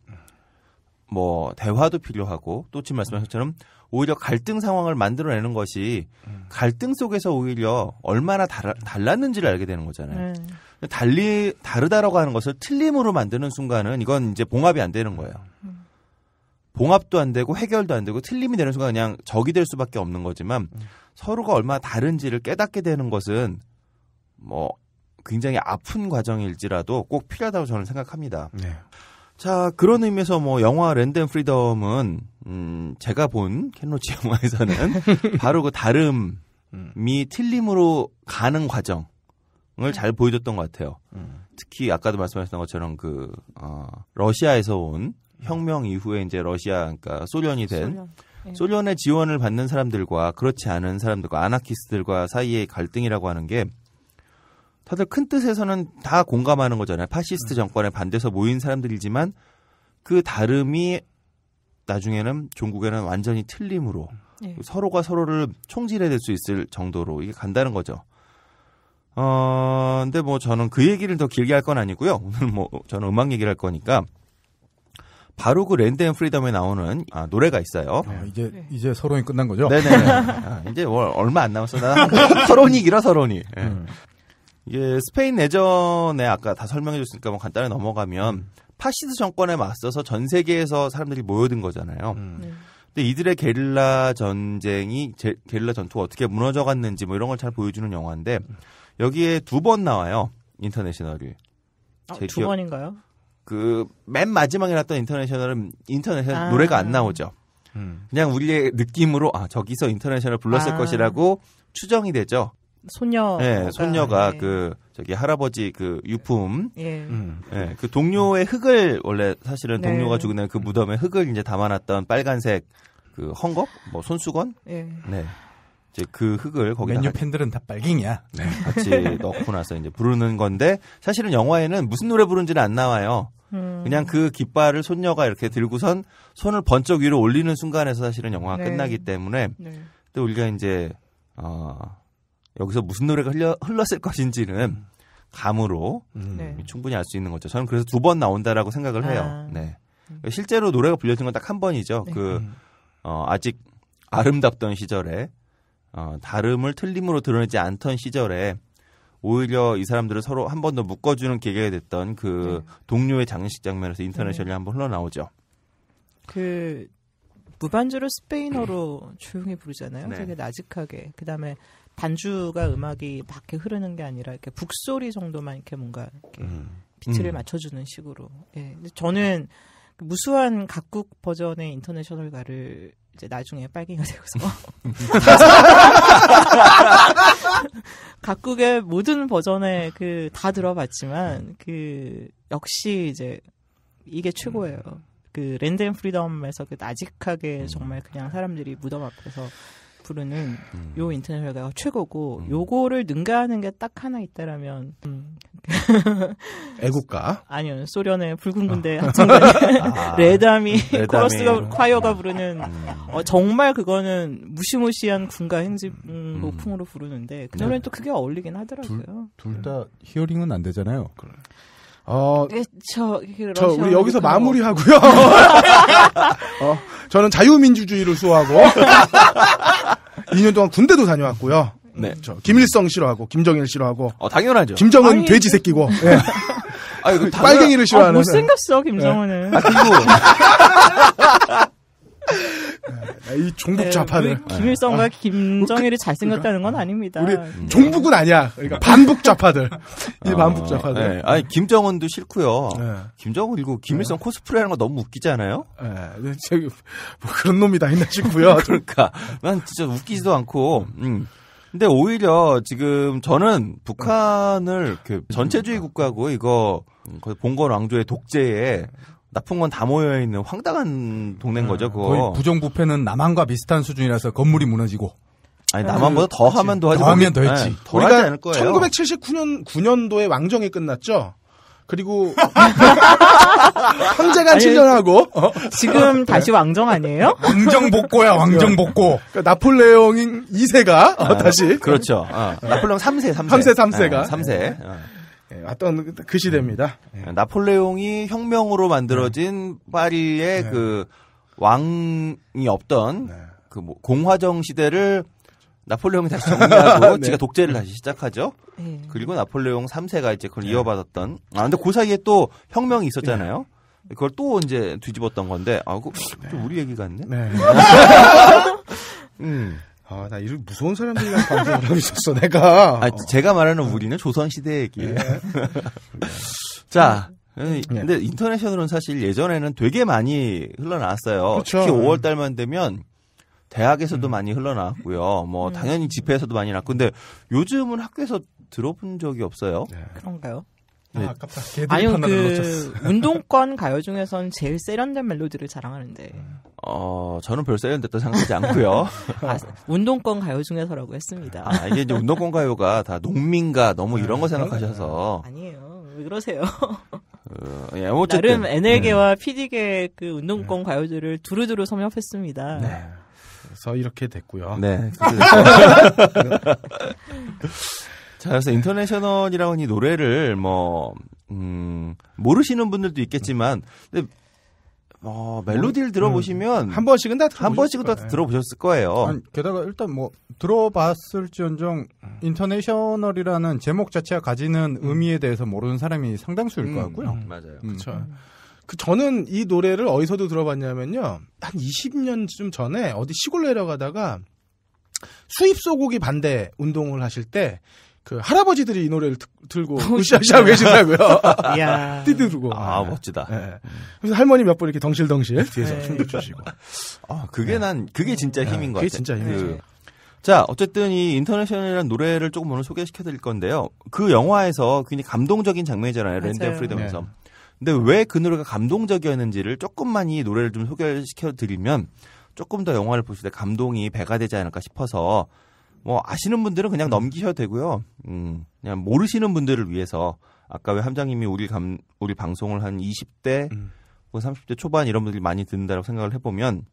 S2: 뭐 대화도 필요하고 또 지금 말씀하신 것처럼 오히려 갈등 상황을 만들어내는 것이 음. 갈등 속에서 오히려 얼마나 달 달랐는지를 알게 되는 거잖아요. 네. 달리 다르다라고 하는 것을 틀림으로 만드는 순간은 이건 이제 봉합이 안 되는 거예요. 음. 봉합도 안 되고 해결도 안 되고 틀림이 되는 순간 그냥 적이 될 수밖에 없는 거지만 음. 서로가 얼마나 다른지를 깨닫게 되는 것은 뭐 굉장히 아픈 과정일지라도 꼭 필요하다고 저는 생각합니다. 네. 자, 그런 의미에서 뭐 영화 랜덤 프리덤은 음, 제가 본 켄로치 [laughs] 영화에서는 바로 그 다름이 틀림으로 가는 과정을 잘 보여줬던 것 같아요. 특히 아까도 말씀하셨던 것처럼 그 어, 러시아에서 온 혁명 이후에 이제 러시아 그러니까 소련이 된 소련. 예. 의 지원을 받는 사람들과 그렇지 않은 사람들과 아나키스트들과 사이의 갈등이라고 하는 게 다들 큰 뜻에서는 다 공감하는 거잖아요. 파시스트 음. 정권에 반대해서 모인 사람들이지만 그 다름이 나중에는 종국에는 완전히 틀림으로 음. 네. 서로가 서로를 총질해낼 수 있을 정도로 이게 간다는 거죠. 어, 근데 뭐 저는 그 얘기를 더 길게 할 건 아니고요. 오늘 뭐 저는 음악 얘기를 할 거니까 바로 그 랜드 앤 프리덤에 나오는 아, 노래가 있어요. 아, 이제 네. 이제 서론이 끝난 거죠? 네네. [laughs] 아, 이제 뭐 얼마 안 남았어. [laughs] 서론이 길어 서론이. 네. 음. 이게 스페인 내전에 아까 다 설명해 줬으니까 뭐 간단히 넘어가면 음. 파시드 정권에 맞서서 전 세계에서 사람들이 모여든 거잖아요. 음. 네. 근데 이들의 게릴라 전쟁이 제, 게릴라 전투가 어떻게 무너져 갔는지 뭐 이런 걸 잘 보여주는 영화인데 여기에 두 번 나와요. 인터내셔널이. 어, 두 기억, 번인가요? 그 맨 마지막에 났던 인터내셔널은 인터내셔널 아. 노래가 안 나오죠. 음. 그냥 우리의 느낌으로 아 저기서 인터내셔널 불렀을 아. 것이라고 추정이 되죠.
S4: 손녀. 네, 손녀가
S2: 네. 예. 그 저기 할아버지 그 유품.
S4: 예. 음.
S2: 네, 그 동료의 흙을 원래 사실은 네. 동료가 죽은 날그 무덤에 흙을 이제 담아놨던 빨간색 그 헝겊, 뭐 손수건. 예. 네. 이제 그 흙을 거기다 맨유 팬들은 다 빨갱이야. 네. 같이 [laughs] 넣고 나서 이제 부르는 건데 사실은 영화에는 무슨 노래 부른지는 안 나와요. 음. 그냥 그 깃발을 손녀가 이렇게 들고선 손을 번쩍 위로 올리는 순간에서 사실은 영화가 네. 끝나기 때문에 네. 또 우리가 이제 어 여기서 무슨 노래가 흘러, 흘렀을 것인지는 음. 감으로 음. 네. 음, 충분히 알 수 있는 거죠. 저는 그래서 두 번 나온다라고 생각을 해요. 아. 네. 음. 실제로 노래가 불려진 건 딱 한 번이죠. 네. 그 어, 아직 아름답던 시절에 어, 다름을 틀림으로 드러내지 않던 시절에 오히려 이 사람들을 서로 한 번 더 묶어주는 계기가 됐던 그 네. 동료의 장례식 장면에서 인터내셔널이 네. 한번 흘러나오죠.
S4: 그 무반주로 스페인어로 조용히 부르잖아요. 네. 되게 나직하게. 그 다음에 반주가 음악이 막이 흐르는 게 아니라 이렇게 북소리 정도만 이렇게 뭔가 이렇게 음. 비트를 음. 맞춰주는 식으로. 예. 저는 그 무수한 각국 버전의 인터내셔널가를 이제 나중에 빨갱이가 되고서 [laughs] 각국의 모든 버전에그다 들어봤지만 그 역시 이제 이게 최고예요. 음. 그랜덤 프리덤에서 그 나직하게 음. 정말 그냥 사람들이 무덤 앞에서 부르는 음. 요 인터넷 결과가 최고고 음. 요거를 능가하는 게 딱 하나 있다라면 음. [laughs] 애국가 아니요 소련의 붉은 군대 아. [laughs] 아. [laughs] 레드아미 코러스가 음. 콰이어가 부르는 음. 어, 정말 그거는 무시무시한 군가 행진 목풍으로 음, 부르는데 그 노래는 네. 또 그게 어울리긴 하더라고요. 둘다 네.
S5: 히어링은 안 되잖아요. 그래. 어,
S4: 네, 저, 그 저 우리 여기서 그런... 마무리하고요.
S1: 어, 저는 자유민주주의를 수호하고 2년 동안 군대도 다녀왔고요. 네. 저 김일성 싫어하고 김정일 싫어하고.
S2: 어 당연하죠. 김정은 아니, 돼지
S1: 그 새끼고. [laughs] 예. 아니, 그 당연... 빨갱이를 싫어하는. 아, 못생겼어 예. 김정은은. 예. 아,
S4: 그리고 [laughs]
S1: 네. 이 종북 네, 좌파들. 네, 김일성과 아,
S4: 김정일이 잘생겼다는 그러니까 건 아닙니다. 우리 네. 종북은 아니야. 그러니까 반북
S2: 좌파들. 이 아, 반북 좌파들. 네. 아니 김정은도 싫고요. 네. 김정은이고 김일성 코스프레하는 거 너무 웃기잖아요. 네. 저기 뭐 그런 놈이 다 있나 싶고요. [laughs] 그러니까 난 진짜 웃기지도 않고. 음. 근데 오히려 지금 저는 북한을 그 전체주의 국가고 이거 음, 봉건 왕조의 독재에 나쁜 건 다 모여 있는 황당한 동네인 음. 거죠. 그거 거의
S5: 부정부패는 남한과 비슷한 수준이라서 건물이 무너지고. 아니
S1: 남한보다 더 하면 더 하지. 더 하면 뭐. 더 했지. 네, 더 우리가 않을 거예요. 1979년 9년도에 왕정이 끝났죠. 그리고 [laughs] 황제가 7년
S5: 하고 어? 지금 네. 다시 왕정 아니에요? 왕정 복고야 [laughs] 왕정 복고. 그러니까 나폴레옹 인 2세가
S1: 어, 아, 다시
S2: 그렇죠. 어. 나폴레옹 3세 3세 3세 3세가 3세. 왔던 예, 그 시대입니다. 네. 나폴레옹이 혁명으로 만들어진 네. 파리의 네. 그 왕이 없던 네. 그 뭐 공화정 시대를 그렇죠. 나폴레옹이 다시 정리하고 [laughs] 네. 지가 독재를 다시 시작하죠. 예. 그리고 나폴레옹 3세가 이제 그걸 이어받았던. 아 근데 그 사이에 또 혁명이 있었잖아요. 그걸 또 이제 뒤집었던 건데 아그 우리 얘기 같네. [laughs] 음. 아, 나 이런 무서운 사람들이랑 방송을 하고 있었어, 내가. 아, 어. 제가 말하는 우리는 조선시대 얘기예요. 네. [laughs] 자, 음, 네. 근데 인터내셔널은 사실 예전에는 되게 많이 흘러나왔어요. 그렇죠. 특히 5월 음. 달만 되면 대학에서도 음. 많이 흘러나왔고요. 뭐 음. 당연히 집회에서도 많이 났고 근데 요즘은 학교에서 들어본 적이 없어요. 네. 그런가요? 아, 네. 아, 아깝다.
S4: 아니요, 그 [laughs] 운동권 가요 중에선 제일 세련된 멜로디를 자랑하는데. 음.
S2: 어, 저는 별 세련됐다 생각하지 않고요. [laughs] 아,
S4: 운동권 가요 중에서라고 했습니다. 아, 이게 이제
S2: 운동권 가요가 다 농민가 너무 이런 거 아, 생각하셔서.
S4: 아니에요. 왜 그러세요? 어, 예, 어쨌든. 나름 NL계와 음. 네. PD계 그 운동권 음. 가요들을 두루두루 섭렵했습니다. 네.
S2: 그래서 이렇게 됐고요. 네. [laughs] 네. 자, 그래서 인터내셔널이라는 이 노래를 뭐, 음, 모르시는 분들도 있겠지만, 근데 어, 멜로디를 음, 들어보시면 음, 한 번씩은 다 한 번씩은 다 들어보셨을 거예요. 아니, 게다가 일단 뭐
S5: 들어봤을지언정 인터내셔널이라는 제목 자체가 가지는 음. 의미에 대해서 모르는 사람이 상당수일
S1: 음, 것 같고요. 음,
S2: 맞아요. 음.
S5: 그렇그 저는 이 노래를 어디서도 들어봤냐면요.
S1: 한 20년쯤 전에 어디 시골 내려가다가 수입 소고기 반대 운동을 하실 때그 할아버지들이 이 노래를 드, 들고 [laughs] 어, 으쌰으쌰 외신다고요. [laughs] 이야. [laughs] 띠드르고.
S2: 아 네. 멋지다. 네. 그래서
S1: 할머니 몇분 이렇게 덩실덩실 네. 뒤에서 춤도 추시고.
S2: 아 그게 네. 난 그게 진짜 네. 힘인 네. 것 같아요. 그게 진짜 힘이죠. 그, 자, 어쨌든 이 인터내셔널이라는 노래를 조금 오늘 소개시켜 드릴 건데요. 그 영화에서 굉장히 감동적인 장면이잖아요. 랜드 프리덤에서. 근데 왜 그 노래가 감동적이었는지를 조금만 이 노래를 좀 소개시켜 드리면 조금 더 영화를 보실 때 감동이 배가 되지 않을까 싶어서 뭐 아시는 분들은 그냥 넘기셔도 되고요. 음, 그냥 모르시는 분들을 위해서 아까 왜 함장님이 우리 감 우리 방송을 한 20대 음. 혹은 30대 초반 이런 분들이 많이 듣는다고 라 생각을 해보면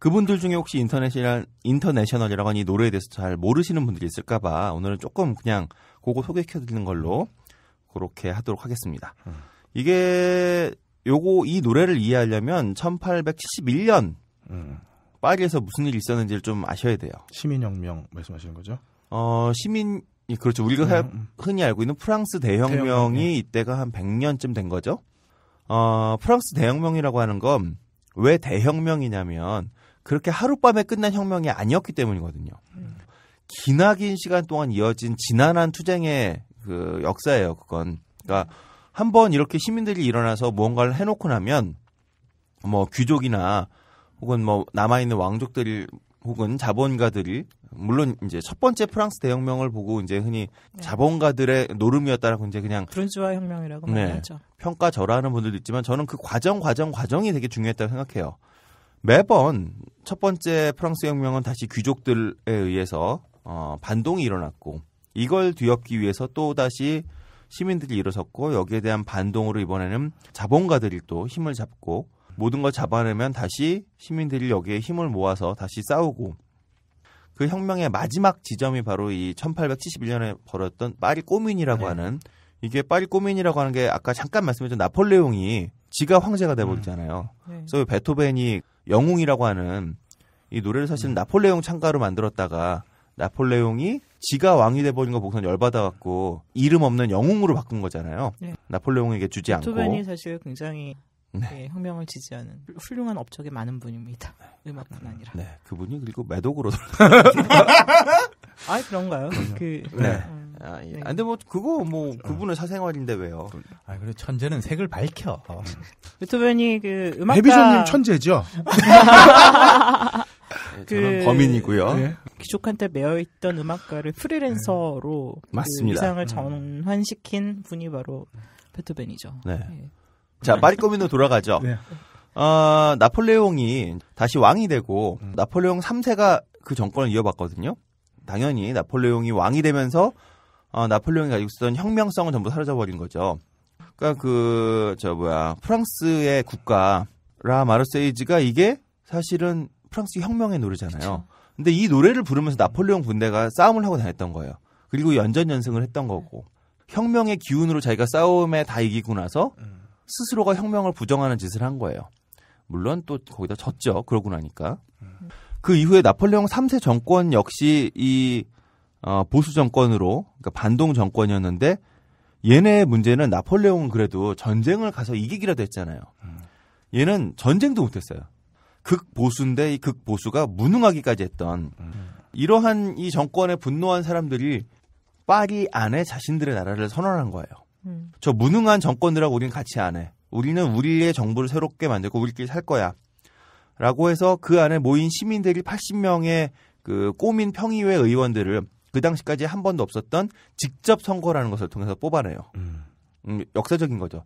S2: 그분들 중에 혹시 인터넷이널 인터내셔널이라고 하는 이 노래에 대해서 잘 모르시는 분들이 있을까봐 오늘은 조금 그냥 그거 소개해드리는 걸로 그렇게 하도록 하겠습니다. 음. 이게 요거 이 노래를 이해하려면 1871년 음. 파리에서 무슨 일이 있었는지를 좀 아셔야 돼요. 시민혁명
S1: 말씀하시는 거죠?
S2: 어, 시민 예, 그렇죠. 우리가 음, 음, 흔히 알고 있는 프랑스 대혁명이 대혁명, 이때가 한 100년쯤 된 거죠. 어, 프랑스 대혁명이라고 하는 건 왜 대혁명이냐면 그렇게 하룻밤에 끝난 혁명이 아니었기 때문이거든요. 음. 기나긴 시간 동안 이어진 지난한 투쟁의 그 역사예요. 그건 그러니까 한번 이렇게 시민들이 일어나서 무언가를 해놓고 나면 뭐 귀족이나 혹은 뭐 남아있는 왕족들이 혹은 자본가들이 물론 이제 첫 번째 프랑스 대혁명을 보고 이제 흔히 네. 자본가들의 노름이었다라고 이제 그냥
S4: 브룬즈와 혁명이라고 네, 말하죠.
S2: 평가 절하는 분들도 있지만 저는 그 과정 과정 과정이 되게 중요했다고 생각해요. 매번 첫 번째 프랑스 혁명은 다시 귀족들에 의해서 어, 반동이 일어났고 이걸 뒤엎기 위해서 또 다시 시민들이 일어섰고 여기에 대한 반동으로 이번에는 자본가들이 또 힘을 잡고 모든 걸 잡아내면 다시 시민들이 여기에 힘을 모아서 다시 싸우고 그 혁명의 마지막 지점이 바로 이 1871년에 벌였던 파리 꼬민이라고 네. 하는 이게 파리 꼬민이라고 하는 게 아까 잠깐 말씀드렸준 나폴레옹이 지가 황제가 돼버리잖아요. 음. 네. 그래서 베토벤이 영웅이라고 하는 이 노래를 사실 네. 음. 나폴레옹 창가로 만들었다가 나폴레옹이 지가 왕이 돼버린 거 보고선 열받아갖고 이름 없는 영웅으로 바꾼 거잖아요. 네. 나폴레옹에게 주지 않고. 베토벤이
S4: 사실 굉장히 네. 네, 혁명을 지지하는 훌륭한 업적에 많은 분입니다. 네, 음악뿐 아니라. 네,
S2: 그분이 그리고 매독으로 [laughs]
S4: 아, 그런가요? 그 네. 음, 아, 예. 아, 네. 아, 근데 뭐 그거 뭐 그렇죠. 그분의
S2: 사생활인데 왜요? 아, 그래 천재는 색을 밝혀. 음.
S4: 베토벤이 그 음악가 해조님 천재죠. [laughs] 네, 저는 그 범인이고요. 네. 귀족한 테 매여 있던 음악가를 프리랜서로 네. 그 맞습니다. 이상을 음. 전환시킨 분이 바로 음. 베토벤이죠. 네. 예.
S2: 자, 파리꼬민으로 네. 돌아가죠. 네. 어, 나폴레옹이 다시 왕이 되고 음. 나폴레옹 3세가 그 정권을 이어받거든요 당연히 나폴레옹이 왕이 되면서 어, 나폴레옹이 가지고 있었던 혁명성은 전부 사라져버린 거죠. 그러니까 그 저 뭐야 프랑스의 국가 라 마르세이즈가 이게 사실은 프랑스 혁명의 노래잖아요. 그쵸. 근데 이 노래를 부르면서 나폴레옹 군대가 싸움을 하고 다녔던 거예요. 그리고 연전 연승을 했던 거고 네. 혁명의 기운으로 자기가 싸움에 다 이기고 나서 음. 스스로가 혁명을 부정하는 짓을 한 거예요. 물론 또 거기다 졌죠. 그러고 나니까. 그 이후에 나폴레옹 3세 정권 역시 이 어, 보수 정권으로 그러니까 반동 정권이었는데 얘네의 문제는 나폴레옹은 그래도 전쟁을 가서 이기기라도 했잖아요. 얘는 전쟁도 못했어요. 극보수인데 이 극보수가 무능하기까지 했던 이러한 이 정권에 분노한 사람들이 파리 안에 자신들의 나라를 선언한 거예요. 음. 저 무능한 정권들하고 우리는 같이 안 해. 우리는 우리의 정부를 새롭게 만들고 우리끼리 살 거야. 라고 해서 그 안에 모인 시민들이 80명의 그 꼬민 평의회 의원들을 그 당시까지 한 번도 없었던 직접 선거라는 것을 통해서 뽑아내요. 음. 음, 역사적인 거죠.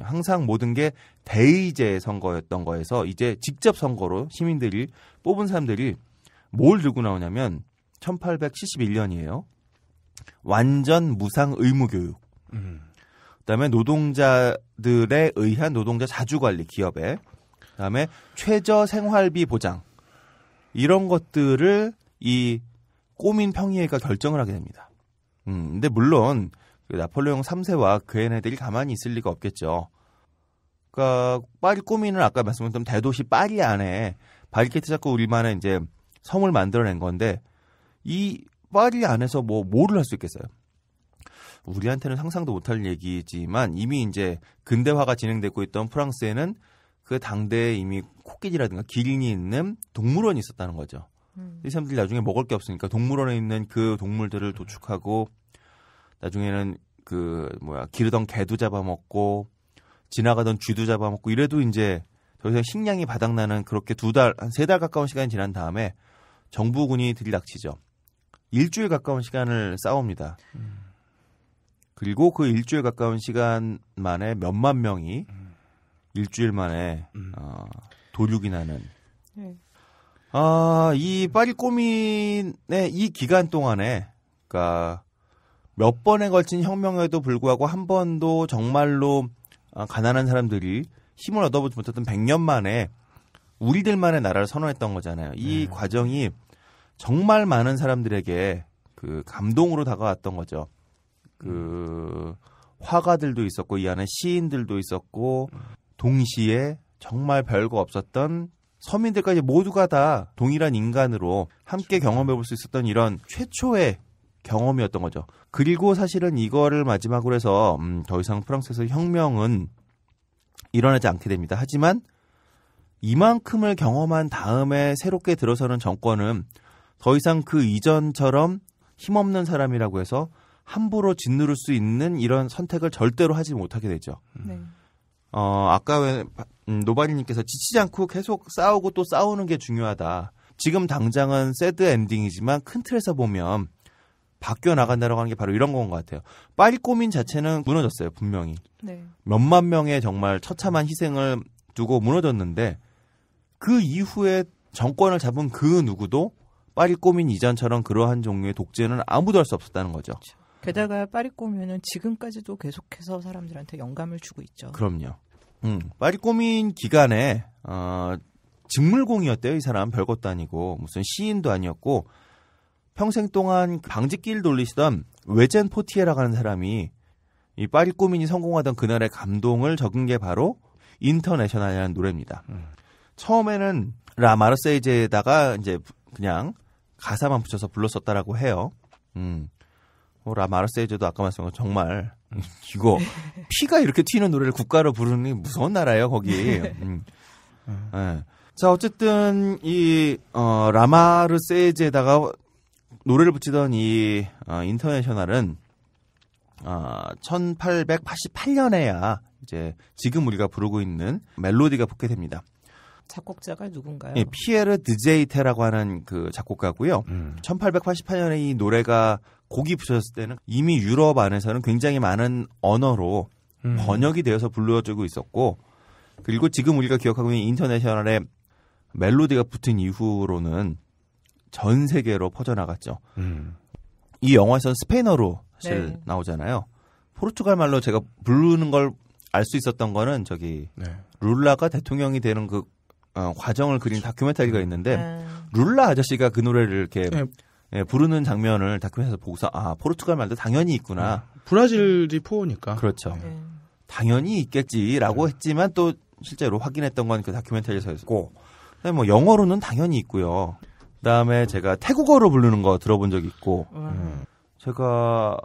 S2: 항상 모든 게 대의제 선거였던 거에서 이제 직접 선거로 시민들이 뽑은 사람들이 뭘 들고 나오냐면 1871년이에요. 완전 무상 의무 교육. 음. 그다음에 노동자들에 의한 노동자 자주관리 기업에 그다음에 최저 생활비 보장 이런 것들을 이 꼬민 평의회가 결정을 하게 됩니다. 음, 근데 물론 그 나폴레옹 3세와 그애네들이 가만히 있을 리가 없겠죠. 그러니까 파리 꼬민은 아까 말씀드렸던 대도시 파리 안에 바리케트 잡고 우리만의 이제 성을 만들어낸 건데 이 파리 안에서 뭐 뭐를 할 수 있겠어요? 우리한테는 상상도 못할 얘기지만 이미 이제 근대화가 진행되고 있던 프랑스에는 그 당대에 이미 코끼리라든가 기린이 있는 동물원이 있었다는 거죠. 음. 이 사람들이 나중에 먹을 게 없으니까 동물원에 있는 그 동물들을 도축하고 나중에는 그 뭐야 기르던 개도 잡아먹고 지나가던 쥐도 잡아먹고 이래도 이제 더 이상 식량이 바닥나는 그렇게 두 달 한 세 달 가까운 시간이 지난 다음에 정부군이 들이닥치죠. 일주일 가까운 시간을 싸웁니다. 음. 그리고 그 일주일 가까운 시간 만에 몇만 명이 일주일 만에 음. 어, 도륙이 나는. 네. 아, 이 파리 꼬민의 이 기간 동안에, 그니까, 몇 번에 걸친 혁명에도 불구하고 한 번도 정말로 어, 가난한 사람들이 힘을 얻어보지 못했던 100년 만에 우리들만의 나라를 선언했던 거잖아요. 이 음. 과정이 정말 많은 사람들에게 그 감동으로 다가왔던 거죠. 그 음. 화가들도 있었고 이 안에 시인들도 있었고 동시에 정말 별거 없었던 서민들까지 모두가 다 동일한 인간으로 함께 그렇죠. 경험해 볼 수 있었던 이런 최초의 경험이었던 거죠. 그리고 사실은 이거를 마지막으로 해서 음, 더 이상 프랑스에서 혁명은 일어나지 않게 됩니다. 하지만 이만큼을 경험한 다음에 새롭게 들어서는 정권은 더 이상 그 이전처럼 힘없는 사람이라고 해서 함부로 짓누를 수 있는 이런 선택을 절대로 하지 못하게 되죠. 음. 네. 어, 아까 왜 음, 노바리님께서 지치지 않고 계속 싸우고 또 싸우는 게 중요하다. 지금 당장은 새드 엔딩이지만 큰 틀에서 보면 바뀌어 나간다라고 하는 게 바로 이런 건 것 같아요. 빨리 꼬민 자체는 무너졌어요, 분명히. 네. 몇만 명의 정말 처참한 희생을 두고 무너졌는데 그 이후에 정권을 잡은 그 누구도 파리 꼬민 이전처럼 그러한 종류의 독재는 아무도 할 수 없었다는 거죠. 그렇죠.
S4: 게다가 파리꼬미는 지금까지도 계속해서 사람들한테 영감을 주고 있죠. 그럼요.
S2: 음, 파리꼬민 기간에 어, 직물공이었대요. 이 사람 별것도 아니고 무슨 시인도 아니었고 평생 동안 그 방직길 돌리시던 외젠 포티에라하는 사람이 이 파리꼬민이 성공하던 그날의 감동을 적은 게 바로 인터내셔널이라는 노래입니다. 음. 처음에는 라 마르세이제에다가 이제 그냥 가사만 붙여서 불렀었다라고 해요. 음. 뭐, 라 마르세이제도 아까 말씀한 것 정말 이거 피가 이렇게 튀는 노래를 국가로 부르는 게 무서운 나라예요 거기. 음. 네. 자 어쨌든 이 어, 라마르세이제에다가 노래를 붙이던 이 어, 인터내셔널은 어, 1888년에야 이제 지금 우리가 부르고 있는 멜로디가 붙게 됩니다.
S4: 작곡자가 누군가요? 예,
S2: 피에르 드제이테라고 하는 그 작곡가고요. 음. 1888년에 이 노래가 곡이 붙였을 때는 이미 유럽 안에서는 굉장히 많은 언어로 음. 번역이 되어서 불러지고 있었고 그리고 지금 우리가 기억하고 있는 인터내셔널의 멜로디가 붙은 이후로는 전 세계로 퍼져나갔죠. 음. 이 영화에서는 스페인어로 사실 네. 나오잖아요. 포르투갈 말로 제가 부르는 걸 알 수 있었던 거는 저기 네. 룰라가 대통령이 되는 그 어, 과정을 그린 그렇죠. 다큐멘터리가 있는데 음. 룰라 아저씨가 그 노래를 이렇게 네, 예, 부르는 장면을 다큐에서 보고서 아 포르투갈 말도 당연히 있구나. 네. 브라질이 포니까. 우 그렇죠. 네. 당연히 있겠지라고 네. 했지만 또 실제로 확인했던 건 그 다큐멘터리에서였고, 그다음에 네. 뭐 영어로는 당연히 있고요. 그다음에 제가 태국어로 부르는 거 들어본 적 있고, 음. 제가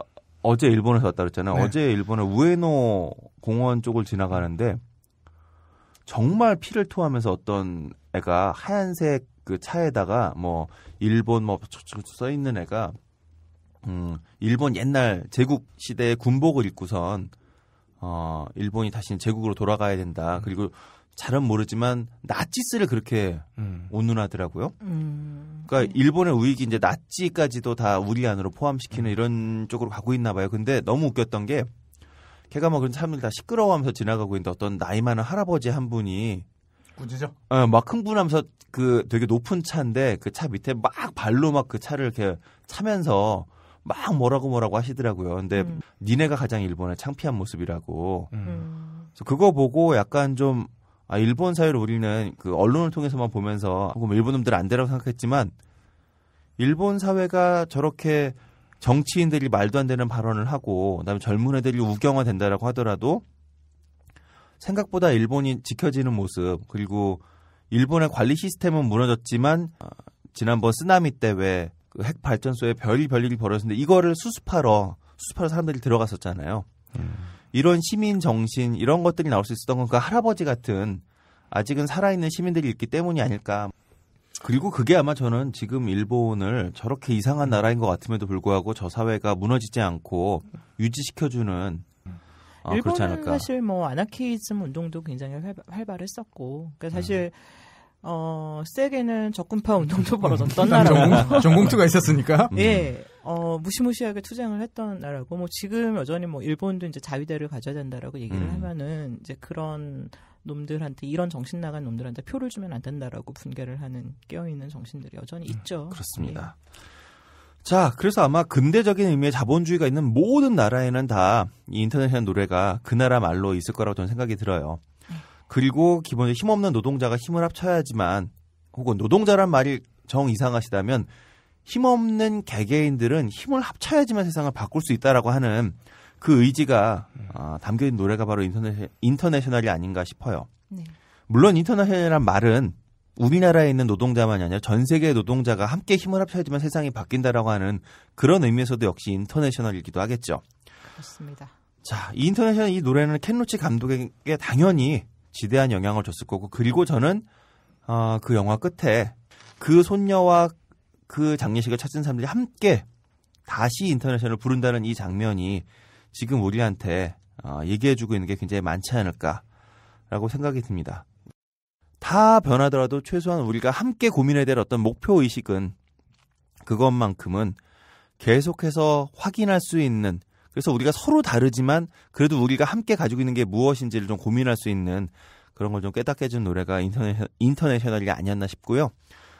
S2: 어제 일본에서 왔다 그랬잖아요. 네. 어제 일본의 우에노 공원 쪽을 지나가는데 정말 피를 토하면서 어떤 애가 하얀색 그 차에다가 뭐 일본 뭐 써 있는 애가 음 일본 옛날 제국 시대의 군복을 입고선 어 일본이 다시 제국으로 돌아가야 된다. 음. 그리고 잘은 모르지만 나치스를 그렇게 음. 온눈하더라고요.
S3: 음.
S2: 그러니까 네. 일본의 우익이 이제 나치까지도 다 우리 안으로 포함시키는 음. 이런 쪽으로 가고 있나 봐요. 근데 너무 웃겼던 게 걔가 뭐 그런 사람들 다 시끄러워하면서 지나가고 있는데 어떤 나이 많은 할아버지 한 분이 꾸짖죠? 어, 막 흥분하면서 그 되게 높은 차인데 그 차 밑에 막 발로 막 그 차를 이렇게 차면서 막 뭐라고 뭐라고 하시더라고요. 근데 음. 니네가 가장 일본의 창피한 모습이라고. 음.
S3: 음.
S2: 그래서 그거 보고 약간 좀 아, 일본 사회를 우리는 그 언론을 통해서만 보면서 혹은 뭐 일본 놈들 안 되라고 생각했지만 일본 사회가 저렇게 정치인들이 말도 안 되는 발언을 하고 그다음에 젊은 애들이 우경화 된다라고 하더라도 생각보다 일본이 지켜지는 모습 그리고 일본의 관리 시스템은 무너졌지만 어, 지난번 쓰나미 때 왜핵 그 발전소에 별일 별일 벌어졌는데 이거를 수습하러 수습하러 사람들이 들어갔었잖아요. 음. 이런 시민 정신 이런 것들이 나올 수 있었던 건그 할아버지 같은 아직은 살아있는 시민들이 있기 때문이 아닐까. 그리고 그게 아마 저는 지금 일본을 저렇게 이상한 나라인 것 같음에도 불구하고 저 사회가 무너지지 않고 유지시켜주는 아, 일본은 사실
S4: 뭐 아나키즘 운동도 굉장히 활발, 했었고 그러니까 음. 사실 음. 어, 세게는 적군파 [laughs] 운동도 벌어졌던 음. 나라고. 전공투가 있었으니까. [laughs] 예. 어, 무시무시하게 투쟁을 했던 나라고, 뭐 지금 여전히 뭐 일본도 이제 자위대를 가져야 된다라고 얘기를 음. 하면은 이제 그런 놈들한테 이런 정신 나간 놈들한테 표를 주면 안 된다라고 분개를 하는 깨어있는 정신들이 여전히 음, 있죠. 음, 그렇습니다. 예.
S2: 자, 그래서 아마 근대적인 의미의 자본주의가 있는 모든 나라에는 다 이 인터내셔널 노래가 그 나라 말로 있을 거라고 저는 생각이 들어요. 그리고 기본적으로 힘없는 노동자가 힘을 합쳐야지만 혹은 노동자란 말이 정 이상하시다면 힘없는 개개인들은 힘을 합쳐야지만 세상을 바꿀 수 있다라고 하는 그 의지가 어, 아, 담겨있는 노래가 바로 인터넷 인터내셔널이 아닌가 싶어요. 네. 물론 인터넷이라는 말은 우리나라에 있는 노동자만이 아니라 전 세계 의 노동자가 함께 힘을 합쳐야지만 세상이 바뀐다라고 하는 그런 의미에서도 역시 인터내셔널이기도 하겠죠. 그렇습니다. 자, 이 인터내셔널 이 노래는 켄로치 감독에게 당연히 지대한 영향을 줬을 거고 그리고 저는 어, 그 영화 끝에 그 손녀와 그 장례식을 찾은 사람들이 함께 다시 인터내셔널 부른다는 이 장면이 지금 우리한테 어, 얘기해주고 있는 게 굉장히 많지 않을까라고 생각이 듭니다. 다 변하더라도 최소한 우리가 함께 고민해야 될 어떤 목표 의식은 그것만큼은 계속해서 확인할 수 있는 그래서 우리가 서로 다르지만 그래도 우리가 함께 가지고 있는 게 무엇인지를 좀 고민할 수 있는 그런 걸 좀 깨닫게 해준 노래가 인터내셔, 인터내셔널이 아니었나 싶고요.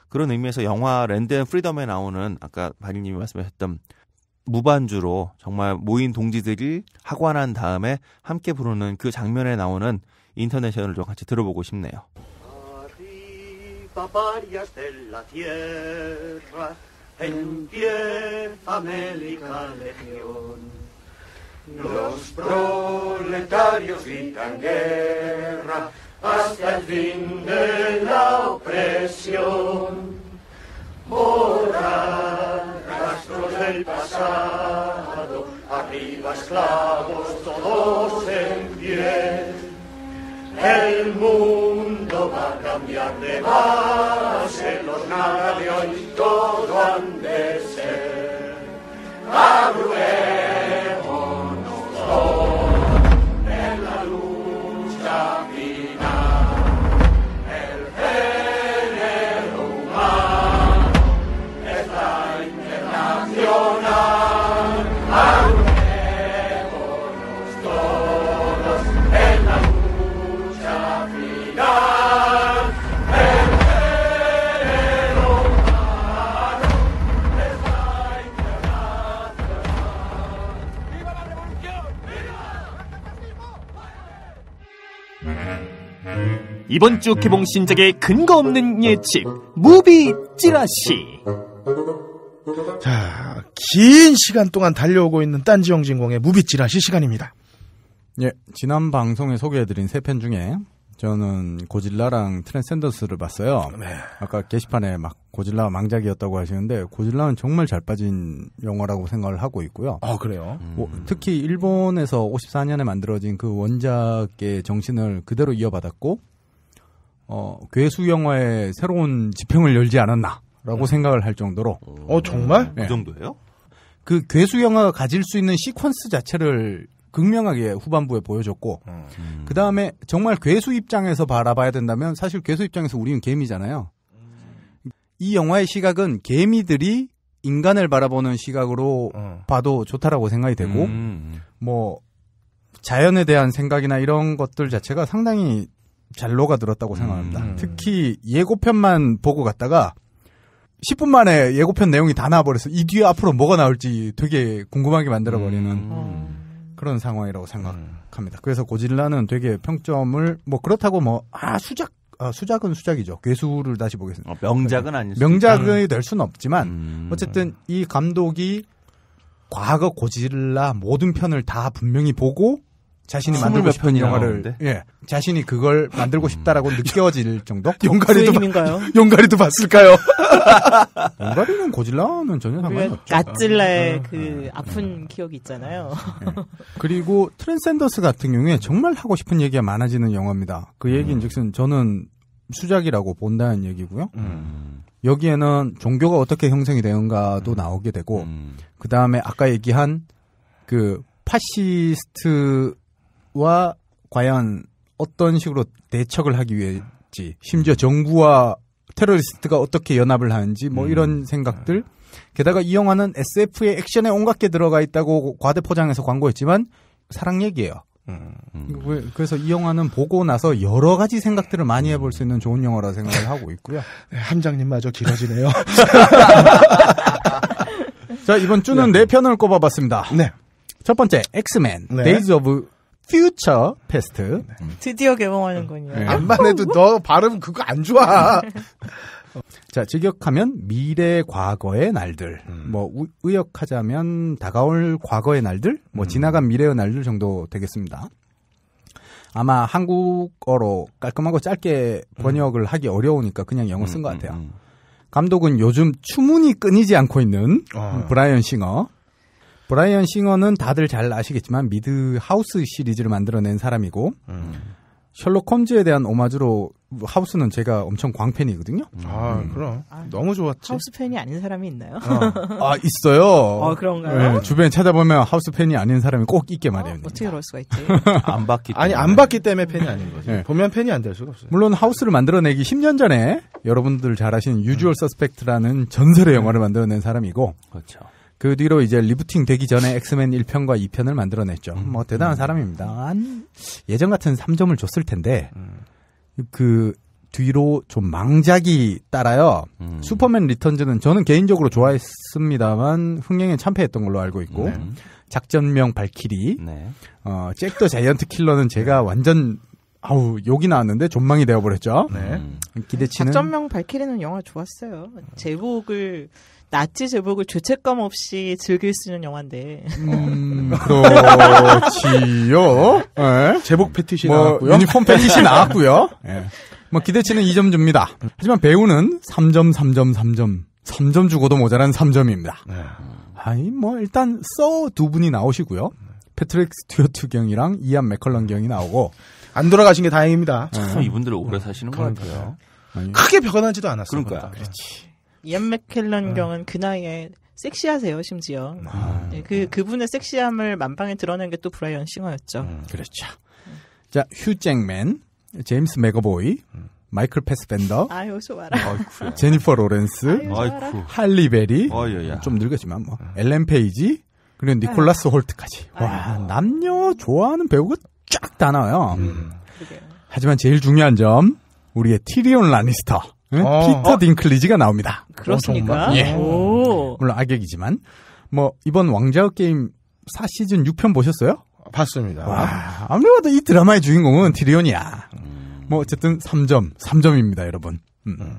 S2: 그런 의미에서 영화 랜드 앤 프리덤에 나오는 아까 바리님이 말씀하셨던 무반주로 정말 모인 동지들이 학원한 다음에 함께 부르는 그 장면에 나오는 인터내셔널을 좀 같이 들어보고 싶네요.
S3: paparias de la tierra, en
S5: pie
S3: América legión.
S5: Los proletarios gritan guerra hasta el fin de
S3: la opresión. Borrar rastros del
S4: pasado, arriba esclavos todos en pie. El mundo va a cambiar de base, los nada de hoy todo han de ser. Abruémonos
S2: 이번 주 개봉 신작의 근거 없는 예측 무비 찌라시
S1: 자, 긴 시간 동안 달려오고 있는 딴지영진공의 무비찌라시 시간입니다.
S5: 예, 지난 방송에 소개해드린 세 편 중에 저는 고질라랑 트랜센더스를 봤어요. 네. 아까 게시판에 막 고질라 망작이었다고 하시는데 고질라는 정말 잘 빠진 영화라고 생각을 하고 있고요. 아 그래요? 뭐, 특히 일본에서 54년에 만들어진 그 원작의 정신을 그대로 이어받았고 어, 괴수 영화의 새로운 지평을 열지 않았나라고 생각을 할 정도로. 어, 정말? 네. 그 정도예요? 그 괴수 영화가 가질 수 있는 시퀀스 자체를 극명하게 후반부에 보여줬고, 음. 그 다음에 정말 괴수 입장에서 바라봐야 된다면 사실 괴수 입장에서 우리는 개미잖아요. 이 영화의 시각은 개미들이 인간을 바라보는 시각으로 어. 봐도 좋다라고 생각이 되고, 음. 음. 뭐, 자연에 대한 생각이나 이런 것들 자체가 상당히 잘 녹아들었다고 생각합니다. 음. 특히 예고편만 보고 갔다가 10분 만에 예고편 내용이 다 나와버려서 이 뒤에 앞으로 뭐가 나올지 되게 궁금하게 만들어버리는 음. 그런 상황이라고 생각합니다. 음. 그래서 고질라는 되게 평점을 뭐 그렇다고 뭐 아 수작 아, 수작은 수작이죠. 괴수를 다시 보겠습니다. 어, 명작은
S2: 아니죠. 명작이
S5: 될 수는 없지만 음. 어쨌든 이 감독이 과거 고질라 모든 편을 다 분명히 보고 자신이 만들고 싶은 영화를 예 자신이 그걸 만들고 싶다라고 음. 느껴질 정도 [laughs] 용가리도 [laughs] 용가리도 봤을까요? [laughs] 용가리는 고질라는 전혀 상관이 없죠. 까찔라의 아, 그
S4: 네. 네. 아픈 기억이 있잖아요. 예.
S5: 그리고 트랜센더스 같은 경우에 정말 하고 싶은 얘기가 많아지는 영화입니다. 그 얘기인즉슨 음. 저는 수작이라고 본다는 얘기고요.
S3: 음.
S5: 여기에는 종교가 어떻게 형성이 되는가도 음. 나오게 되고 음. 그 다음에 아까 얘기한 그 파시스트 와 과연 어떤 식으로 대척을 하기 위해지 심지어 음. 정부와 테러리스트가 어떻게 연합을 하는지 뭐 음. 이런 네. 생각들 게다가 이 영화는 SF의 액션에 온갖 게 들어가 있다고 과대 포장해서 광고했지만 사랑 얘기예요. 음, 음. 그래서 이 영화는 보고 나서 여러 가지 생각들을 많이 해볼 수 있는 좋은 영화라 생각을 하고 있고요. 네, 함장님마저 길어지네요. [laughs] 자 이번 주는 네. 네 편을 꼽아봤습니다. 네. 첫 번째 엑스맨 네. 데이즈 오브 퓨처 패스트. 음.
S4: 드디어 개봉하는군요. 네. 안만 해도
S5: 너 발음 그거 안 좋아. [laughs] 자, 직역하면 미래 과거의 날들. 음. 뭐 의역하자면 다가올 과거의 날들, 뭐 음. 지나간 미래의 날들 정도 되겠습니다. 아마 한국어로 깔끔하고 짧게 음. 번역을 음. 하기 어려우니까 그냥 영어 쓴것 음, 같아요. 감독은 요즘 추문이 끊이지 않고 있는 어. 브라이언 싱어. 브라이언 싱어는 다들 잘 아시겠지만 미드 하우스 시리즈를 만들어낸 사람이고 음. 셜록 홈즈에 대한 오마주로 하우스는 제가 엄청 광팬이거든요. 음. 아 그럼 아, 너무 좋았지.
S4: 하우스 팬이 아닌 사람이 있나요? 어. [laughs] 아 있어요. 어 그런가요? 네,
S5: 주변에 찾아보면 하우스 팬이 아닌 사람이 꼭 있게 마련입니다. 어, 떻게 그럴 수가 있지? [laughs] 안 봤기 때문에. 아니 안 봤기 때문에 팬이 아닌 거지. 네. 보면 팬이 안 될 수가 없어요. 물론 하우스를 만들어내기 10년 전에 여러분들 잘 아시는 유주얼 음. 서스펙트라는 전설의 영화를 만들어낸 사람이고. 그렇죠. 그 뒤로 이제 리부팅 되기 전에 엑스맨 1편과 2편을 만들어냈죠. 음. 뭐 대단한 음. 사람입니다. 예전 같은 3점을 줬을 텐데 음. 그 뒤로 좀 망작이 따라요. 음. 슈퍼맨 리턴즈는 저는 개인적으로 좋아했습니다만 흥행에 참패했던 걸로 알고 있고 네. 작전명 발키리, 네. 어, 잭더 자이언트 킬러는 제가 네. 완전 아우 욕이 나왔는데 존망이 되어버렸죠. 네. 기대치는 작전명
S4: 발키리는 영화 좋았어요. 제목을 나치 제복을 죄책감 없이 즐길 수 있는 영화인데. 음, [laughs] 그렇지요.
S5: 네. 제복 패티시 뭐, 나왔고요. 유니폼 패티시 [laughs] 나왔고요. 네. 뭐 기대치는 2점 줍니다. 하지만 배우는 3점, 3점, 3점, 3점 주고도 모자란 3점입니다. 네. 아니 뭐 일단 써 두 분이 나오시고요. 패트릭 스튜어트 경이랑 이안 맥컬런 경이 나오고 안 돌아가신 게 다행입니다.
S1: 참 이분들
S2: 오래 사시는 것 같아요.
S1: 크게 변하지도 않았어요. 그러니까. 그렇지.
S4: 이안 맥켈런 네. 경은 그 나이에 섹시하세요, 심지어. 아, 네, 그, 음. 그분의 섹시함을 만방에 드러낸 게 또 브라이언 싱어였죠. 음, 그렇죠.
S5: 자, 휴 잭맨, 제임스 맥어보이, 음. 마이클 패스밴더
S4: 아유, 좋아라.
S5: 제니퍼 로렌스, 아이쿠. 할리 베리, 아유, 어, 예, 예. 좀 늙었지만 뭐, 엘렌 음. 페이지, 그리고 니콜라스 아유. 홀트까지. 와, 남녀 좋아하는 배우가 쫙 다 나와요. 하지만 제일 중요한 점, 우리의 티리온 라니스터. 네? 어. 피터 딩클리지가 나옵니다. 그렇습니까? 어, 예.
S4: 물론
S5: 악역이지만 뭐 이번 왕좌의 게임 4시즌 6편 보셨어요? 봤습니다. 와, 아무래도이 드라마의 주인공은 티리온이야. 음. 뭐 어쨌든 3점, 3점입니다, 여러분. 음. 음.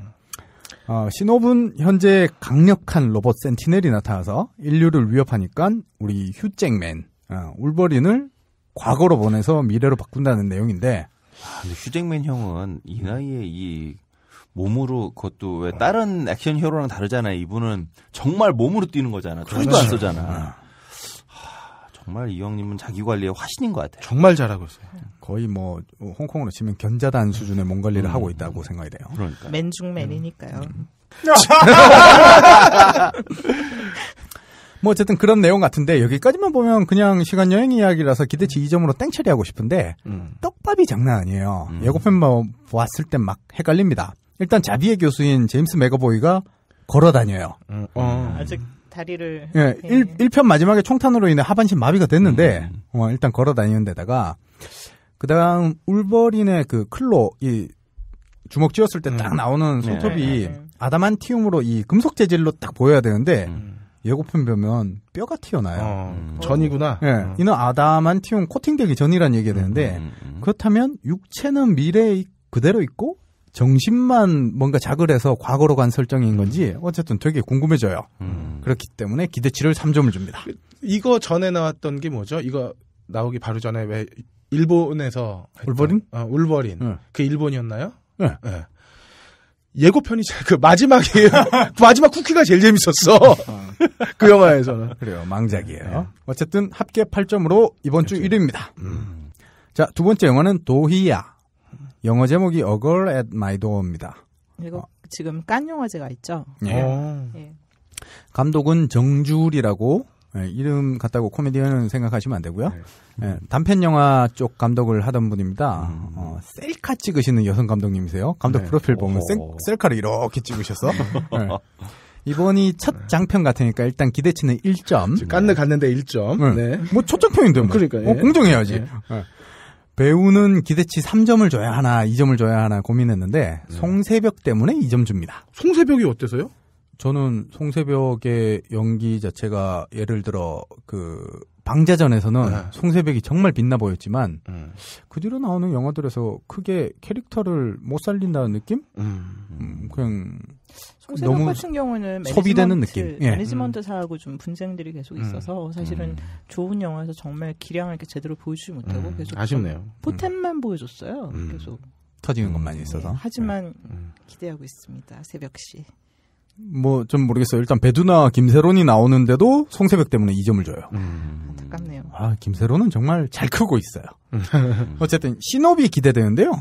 S5: 어, 신호분 현재 강력한 로봇 센티넬이 나타나서 인류를 위협하니까 우리 휴잭맨, 어, 울버린을 과거로 보내서 미래로 바꾼다는 내용인데.
S2: 아, 근데 휴잭맨 형은 이 나이에 이 몸으로 그것도 왜 다른 액션 히어로랑 다르잖아요. 이분은 정말 몸으로 뛰는 거잖아. 총도 그렇죠. 안 쓰잖아. 네. 아. 네. 하, 정말 이 형님은 자기 관리에 화신인 것 같아요. 정말
S5: 잘하고 있어요. 네. 거의 뭐 홍콩으로 치면 견자단 수준의 몸 관리를 음. 하고
S2: 있다고 생각이 돼요. 그러니까
S4: 맨중맨이니까요. 음.
S5: 뭐 어쨌든 그런 내용 같은데 여기까지만 보면 그냥 시간 여행 이야기라서 기대치 2점으로 땡처리하고 싶은데 음. 떡밥이 장난 아니에요. 음. 예고편 뭐 보았을 때 막 헷갈립니다. 일단 자비의 교수인 제임스 맥어보이가 걸어 다녀요. 음, 어. 아,
S4: 아직 다리를. 예, 예.
S5: 1, 편 마지막에 총탄으로 인해 하반신 마비가 됐는데, 음. 음. 어, 일단 걸어 다니는 데다가, 그 다음 울버린의 그 클로, 이 주먹 쥐었을 때딱 음. 나오는 네. 손톱이 네. 네, 네. 아담한티움으로 이 금속 재질로 딱 보여야 되는데, 음. 예고편 보면 뼈가 튀어나요. 어, 음. 전이구나. 예. 음. 이는 아담한티움 코팅되기 전이라는 얘기가 되는데, 음, 그렇다면 육체는 미래에 그대로 있고, 정신만 뭔가 자극해서 과거로 간 설정인 건지 음. 어쨌든 되게 궁금해져요. 음. 그렇기 때문에 기대치를 3점을 줍니다. 그, 이거 전에 나왔던 게 뭐죠? 이거 나오기 바로 전에 왜
S1: 일본에서 했던, 울버린? 어, 울버린. 네. 그 일본이었나요? 네. 네.
S5: 예고편이 제일 그 마지막이 [laughs] 마지막 쿠키가 제일 재밌었어. [laughs] 그 영화에서는. 그래요. 망작이에요. 네. 어쨌든 합계 8점으로 이번 주 1위입니다. 그렇죠. 음. 자, 두 번째 영화는 도희야. 영어 제목이 A Girl at My Door입니다.
S4: 이거 어. 지금 깐 영화제가 있죠. 예. 어. 예.
S5: 감독은 정줄이라고 예, 이름 같다고 코미디언은 생각하시면 안 되고요. 네. 예, 단편 영화 쪽 감독을 하던 분입니다. 음. 어, 셀카 찍으시는 여성 감독님이세요. 감독 네. 프로필 보면 오 어. 셀, 카를 이렇게 찍으셔서 [laughs] 예. 이번이 첫 네. 장편 같으니까 일단 기대치는 1점. 깐느 갔는데 1점. 네. 뭐 초장편인데 뭐. 그러니까 예. 어, 공정해야지. 예. 예. 배우는 기대치 3점을 줘야 하나, 2점을 줘야 하나 고민했는데 음. 네. 송새벽 때문에 2점 줍니다. 송새벽이 어때서요? 저는 송새벽의 연기 자체가 예를 들어 그 방자전에서는 네. 송새벽이 정말 빛나 보였지만 음. 그 뒤로 나오는 영화들에서 크게 캐릭터를 못 살린다는 느낌? 음. 음. 음 그냥 송세벽 같은 경우는 소비되는 느낌. 예. 매니지먼트사하고
S4: 음. 좀 분쟁들이 계속 음. 있어서 사실은 음. 좋은 영화에서 정말 기량을 이렇게 제대로 보여주지 못하고 계속 아쉽네요. 포텐만 보여줬어요. 계속
S5: 터지는 것만 예. 있어서. 네,
S4: 하지만 예. 기대하고 있습니다. 새벽 시.
S5: 뭐 좀 모르겠어요. 일단 배두나 김세론이 나오는데도 송새벽 때문에 이점을 줘요. 음. 안타깝네요. 아 김세론은 정말 잘 크고 있어요. 어쨌든 신업이 기대되는데요.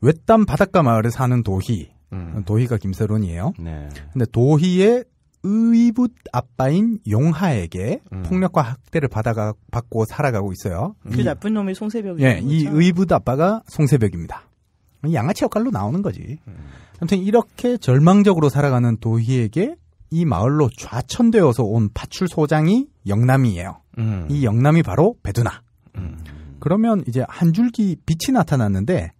S5: 외딴 바닷가 마을에 사는 도희 음. 도희가 김세론이에요. 네. 근데 도희의 의붓 아빠인 용하에게 음. 폭력과 학대를 받아가 받고 살아가고 있어요. 그 이,
S4: 나쁜 놈이 송세벽이 예,
S5: 이 의붓 아빠가 송세벽입니다. 양아치 역할로 나오는 거지. 음. 아무튼 이렇게 절망적으로 살아가는 도희에게 이 마을로 좌천되어서 온 파출소장이 영남이에요. 음. 이 영남이 바로 배두나. 음. 그러면 이제 한 줄기 빛이 나타났는데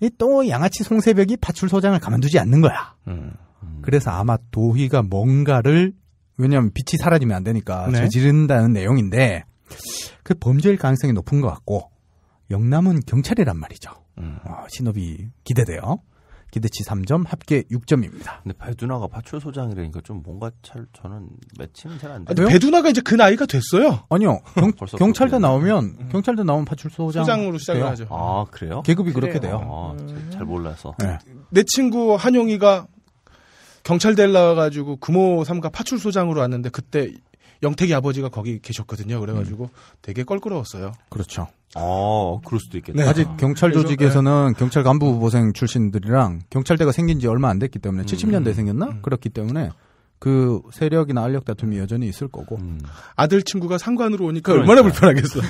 S5: 이또 양아치 송새벽이 파출소장을 가만두지 않는 거야. 음. 그래서 아마 도희가 뭔가를 왜냐하면 빛이 사라지면 안 되니까 네. 저지른다는 내용인데 그 범죄일 가능성이 높은 것 같고 영남은 경찰이란 말이죠. 음. 어, 신업이 기대돼요. 기대치 3점, 합계 6점입니다.
S2: 근데 배두나가 파출소장이라니까 좀 뭔가 잘 저는 매칭이 잘 안 돼요.
S5: 배두나가 이제 그 나이가 됐어요. 아니요. [laughs] 경, 찰대 나오면 음. 경찰대 나오면
S2: 파출소장 소장으로 시작을 돼요. 하죠. 아 그래요? 계급이 그래요. 그렇게 돼요. 아, 잘 몰라서. 네.
S1: 내 친구 한용이가 경찰대 를 나가지고 와 금호 삼가 파출소장으로 왔는데 그때 영택이 아버지가 거기 계셨거든요. 그래가지고 음. 되게 껄끄러웠어요.
S5: 그렇죠. 아, 그럴 수도 있겠 네. 아직 아. 경찰 조직에서는 네. 경찰 간부 보생 출신들이랑 경찰대가 생긴 지 얼마 안 됐기 때문에 음. 70년대 생겼나? 음. 그렇기 때문에 그 세력이나 알력 다툼이 여전히 있을 거고 음. 아들 친구가 상관으로 오니까 그러니까. 얼마나 불편하겠어.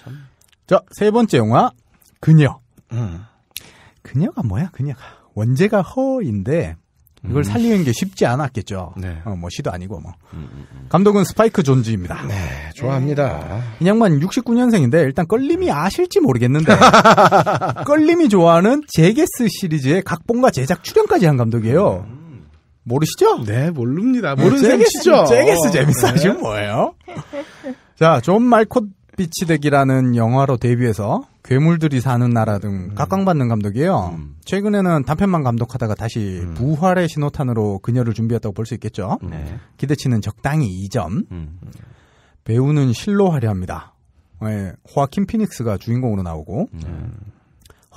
S5: [laughs] 자, 세 번째 영화 그녀. 음. 그녀가 뭐야? 그녀가 원제가 허인데 이걸 음. 살리는 게 쉽지 않았겠죠. 네. 어, 뭐 시도 아니고 뭐. 음, 음, 감독은 스파이크 존즈입니다. 네, 좋아합니다. 이 양반 69년생인데 일단 껄림이 아실지 모르겠는데 [laughs] 껄림이 좋아하는 제게스 시리즈의 각본과 제작 출연까지 한 감독이에요. 모르시죠? 네, 모릅니다. 네, 모르는 네, 셈이죠. 제게스 재밌어 하시면 네. 뭐예요? 자, 존 말콧 비치덱이라는 영화로 데뷔해서 괴물들이 사는 나라 등 음. 각광받는 감독이에요. 음. 최근에는 단편만 감독하다가 다시 음. 부활의 신호탄으로 그녀를 준비했다고 볼 수 있겠죠. 네. 기대치는 적당히 2점. 음. 배우는 실로 화려합니다. 네, 호아킨 피닉스가 주인공으로 나오고 네.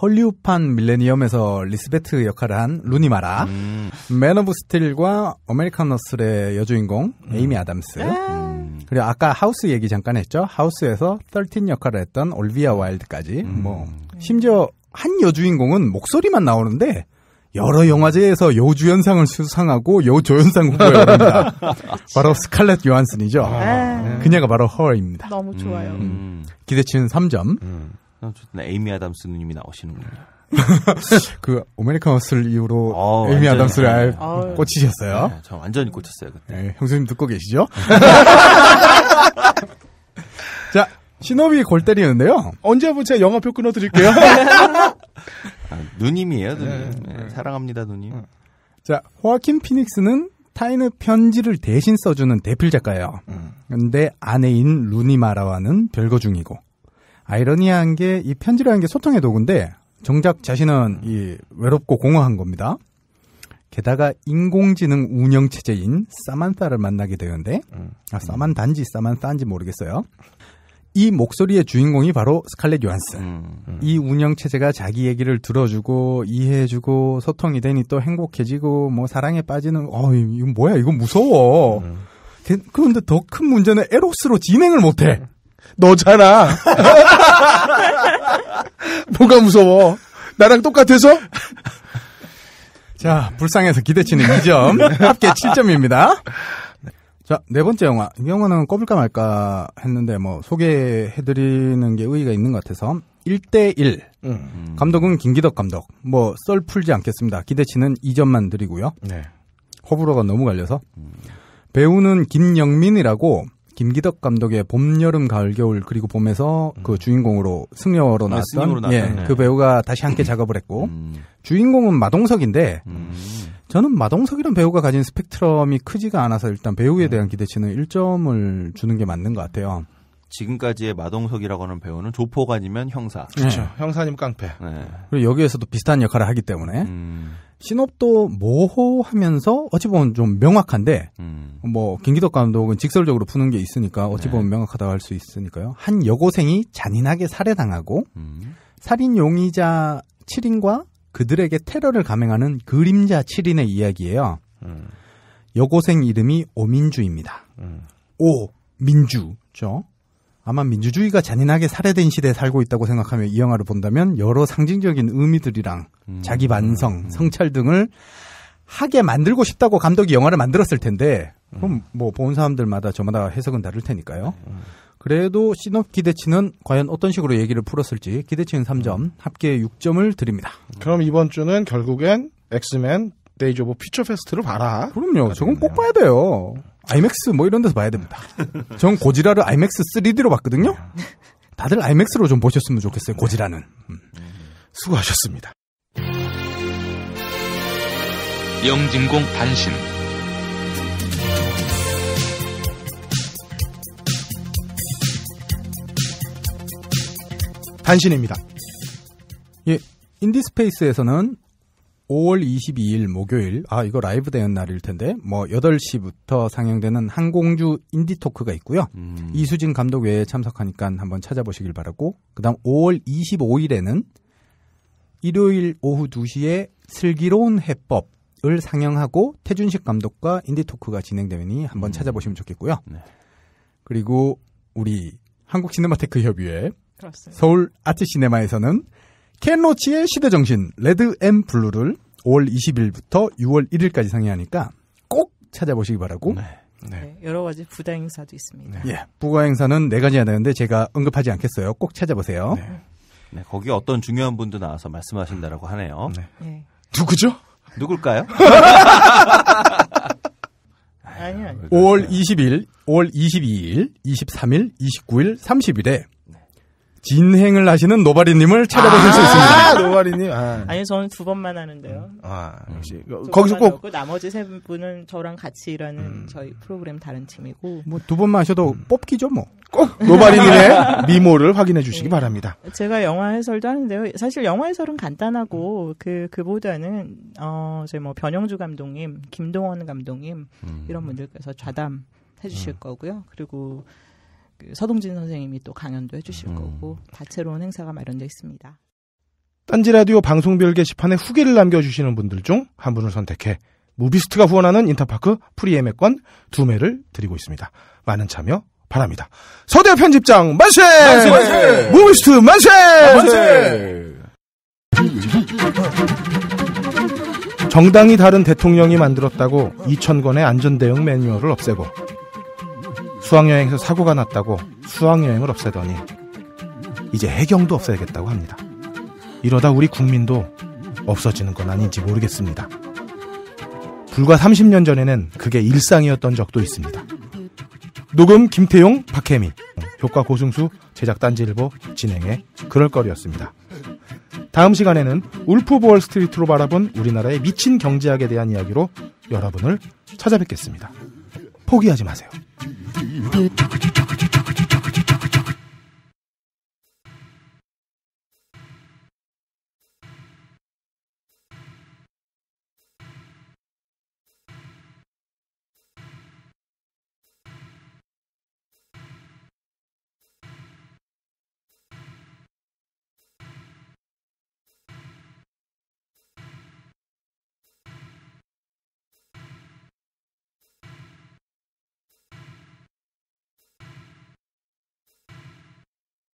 S5: 헐리우드판 밀레니엄에서 리스베트 역할을 한 루니 마라, 음. 맨 오브 스틸과 어메리칸 너스의 여주인공 음. 에이미 아담스, 네. 음. 그리고 아까 하우스 얘기 잠깐 했죠. 하우스에서 13 역할을 했던 올비아 와일드까지, 음. 뭐 심지어 한 여주인공은 목소리만 나오는데 여러 영화제에서 여주연상을 수상하고 여조연상을 보여줍니다. [laughs] 바로 스칼렛 요한슨이죠. 아~ 네. 그녀가 바로 허입니다. 너무 좋아요. 음. 음. 기대치는 3점.
S2: 음. 어쨌든 에이미 아담스 누님이 나오시는군요.
S5: [laughs] 그 오메리카노스를 이후로 어, 에이미 아담스를 알 어, 꽂히셨어요? 네,
S2: 저 완전히 꽂혔어요 그때. 네, 형수님 듣고 계시죠? [laughs]
S5: 자신업비골 때리는데요. 언제 부번제 영화표
S1: 끊어드릴게요. [laughs]
S5: 아, 누님이에요, 네. 누님. 네, 네. 사랑합니다, 누님. 어. 자 호아킨 피닉스는 타인의 편지를 대신 써주는 대필 작가예요. 음. 근데 아내인 루니 마라와는 별거 중이고 아이러니한 게 이 편지라는 게 소통의 도구인데 정작 자신은 음. 이 외롭고 공허한 겁니다. 게다가 인공지능 운영 체제인 사만타를 만나게 되는데 음. 아 사만단지 사만타인지 모르겠어요. 이 목소리의 주인공이 바로 스칼렛 요한슨. 음, 음. 이 운영 체제가 자기 얘기를 들어주고 이해해주고 소통이 되니 또 행복해지고 뭐 사랑에 빠지는 어 이건 뭐야 이건 무서워. 음. 그, 그런데 더 큰 문제는 에로스로 진행을 못해. 음. 너잖아. [laughs]
S1: 뭐가 무서워? 나랑 똑같아서?
S5: 자, 불쌍해서 기대치는 2점, 합계 7점입니다. 자, 네 번째 영화. 이 영화는 꼽을까 말까 했는데, 뭐, 소개해드리는 게 의의가 있는 것 같아서. 1대1. 음. 감독은 김기덕 감독. 뭐, 썰 풀지 않겠습니다. 기대치는 2점만 드리고요. 네. 호불호가 너무 갈려서. 음. 배우는 김영민이라고, 김기덕 감독의 봄, 여름, 가을, 겨울 그리고 봄에서 그 음. 그 주인공으로 승려로 아, 나왔던 예, 네, 예, 그 배우가 다시 함께 음. 작업을 했고 음. 주인공은 마동석인데 음. 저는 마동석이란 배우가 가진 스펙트럼이 크지가 않아서 일단 배우에 네. 대한 기대치는 1점을 주는 게 맞는 것 같아요.
S2: 지금까지의 마동석이라고 하는 배우는 조폭 아니면 형사. 네. 그렇죠. 네. 형사님 깡패. 네.
S5: 그리고 여기에서도 비슷한 역할을 하기 때문에 음. 신업도 모호하면서 어찌 보면 좀 명확한데 음. 뭐 김기덕 감독은 직설적으로 푸는 게 있으니까 어찌 보면 네. 명확하다고 할 수 있으니까요. 한 여고생이 잔인하게 살해당하고 음. 살인 용의자 7인과 그들에게 테러를 감행하는 그림자 7인의 이야기예요. 음. 여고생 이름이 오민주입니다. 음. 오민주죠. 아마 민주주의가 잔인하게 살해된 시대에 살고 있다고 생각하며 이 영화를 본다면 여러 상징적인 의미들이랑 음. 자기 반성, 음. 성찰 등을 하게 만들고 싶다고 감독이 영화를 만들었을 텐데 음. 그럼 뭐 본 사람들마다 저마다 해석은 다를 테니까요. 음. 그래도 신업 기대치는 과연 어떤 식으로 얘기를 풀었을지 기대치는 3점, 합계 6점을 드립니다. 그럼 이번 주는 결국엔 엑스맨 데이즈 오브 피처 페스트를 봐라. 그럼요. 저건 꼭 봐야 돼요. 아이맥스 뭐 이런 데서 봐야 됩니다. [laughs] 전 고지라를 아이맥스 3D로 봤거든요. 다들 아이맥스로 좀 보셨으면 좋겠어요. 고지라는. 음. 수고하셨습니다.
S1: 영진공 단신
S5: 단신입니다. 예, 인디스페이스에서는 5월 22일 목요일, 아, 이거 라이브 대연 날일 텐데, 뭐, 8시부터 상영되는 항공주 인디 토크가 있고요. 음. 이수진 감독 외에 참석하니까 한번 찾아보시길 바라고, 그 다음 5월 25일에는 일요일 오후 2시에 슬기로운 해법, 을 상영하고 태준식 감독과 인디토크가 진행되니 한번 음. 찾아보시면 좋겠고요. 네. 그리고 우리 한국 시네마테크 협의회 서울 아트 시네마에서는 켄 로치의 시대 정신 레드 앤 블루를 5월 20일부터 6월 1일까지 상영하니까 꼭 찾아보시기 바라고. 네.
S4: 네. 여러 가지 부가 행사도 있습니다.
S5: 예, 부가 행사는 네 가지가 되는데 제가 언급하지 않겠어요. 꼭 찾아보세요.
S4: 네.
S2: 네, 거기 어떤 중요한 분도 나와서 말씀하신다라고 하네요. 네. 누구죠? 누굴까요? [laughs]
S3: 아니요.
S5: 5월
S2: 20일, 5월
S5: 22일, 23일, 29일, 30일에 진행을 하시는 노바리님을
S1: 찾아보실 아~ 수 있습니다. 노바리님? 아. 아니,
S4: 저는 두 번만 하는데요. 음.
S1: 아, 역시. 음. 거기서 꼭.
S4: 나머지 세 분은 저랑 같이 일하는 음. 저희 프로그램 다른 팀이고. 뭐, 두 번만
S1: 하셔도 음. 뽑기죠, 뭐. 꼭 노바리님의 미모를 확인해 주시기 네. 바랍니다.
S4: 제가 영화 해설도 하는데요. 사실 영화 해설은 간단하고, 그, 그보다는, 어, 저희 뭐, 변영주 감독님, 김동원 감독님, 음. 이런 분들께서 좌담 해주실 음. 거고요. 그리고, 그 서동진 선생님이 또 강연도 해주실 음. 거고 다채로운 행사가 마련되어 있습니다.
S1: 딴지 라디오 방송별 게시판에 후기를 남겨주시는 분들 중 한 분을 선택해 무비스트가 후원하는 인터파크 프리엠의권 두 매를 드리고 있습니다. 많은 참여 바랍니다. 서대 편집장 만세! 만세! 만세! 무비스트 만세! 만세! 정당이 다른 대통령이 만들었다고 2,000권의 안전대응 매뉴얼을 없애고 수학여행에서 사고가 났다고 수학여행을 없애더니 이제 해경도 없애야겠다고 합니다. 이러다 우리 국민도 없어지는 건 아닌지 모르겠습니다. 불과 30년 전에는 그게 일상이었던 적도 있습니다. 녹음 김태용, 박혜민, 효과 고승수, 제작 단지일보, 진행해 그럴거리였습니다. 다음 시간에는 울프 보 월스트리트로 바라본 우리나라의 미친 경제학에 대한 이야기로 여러분을 찾아뵙겠습니다. 포기하지 마세요. do, do, do, do, do.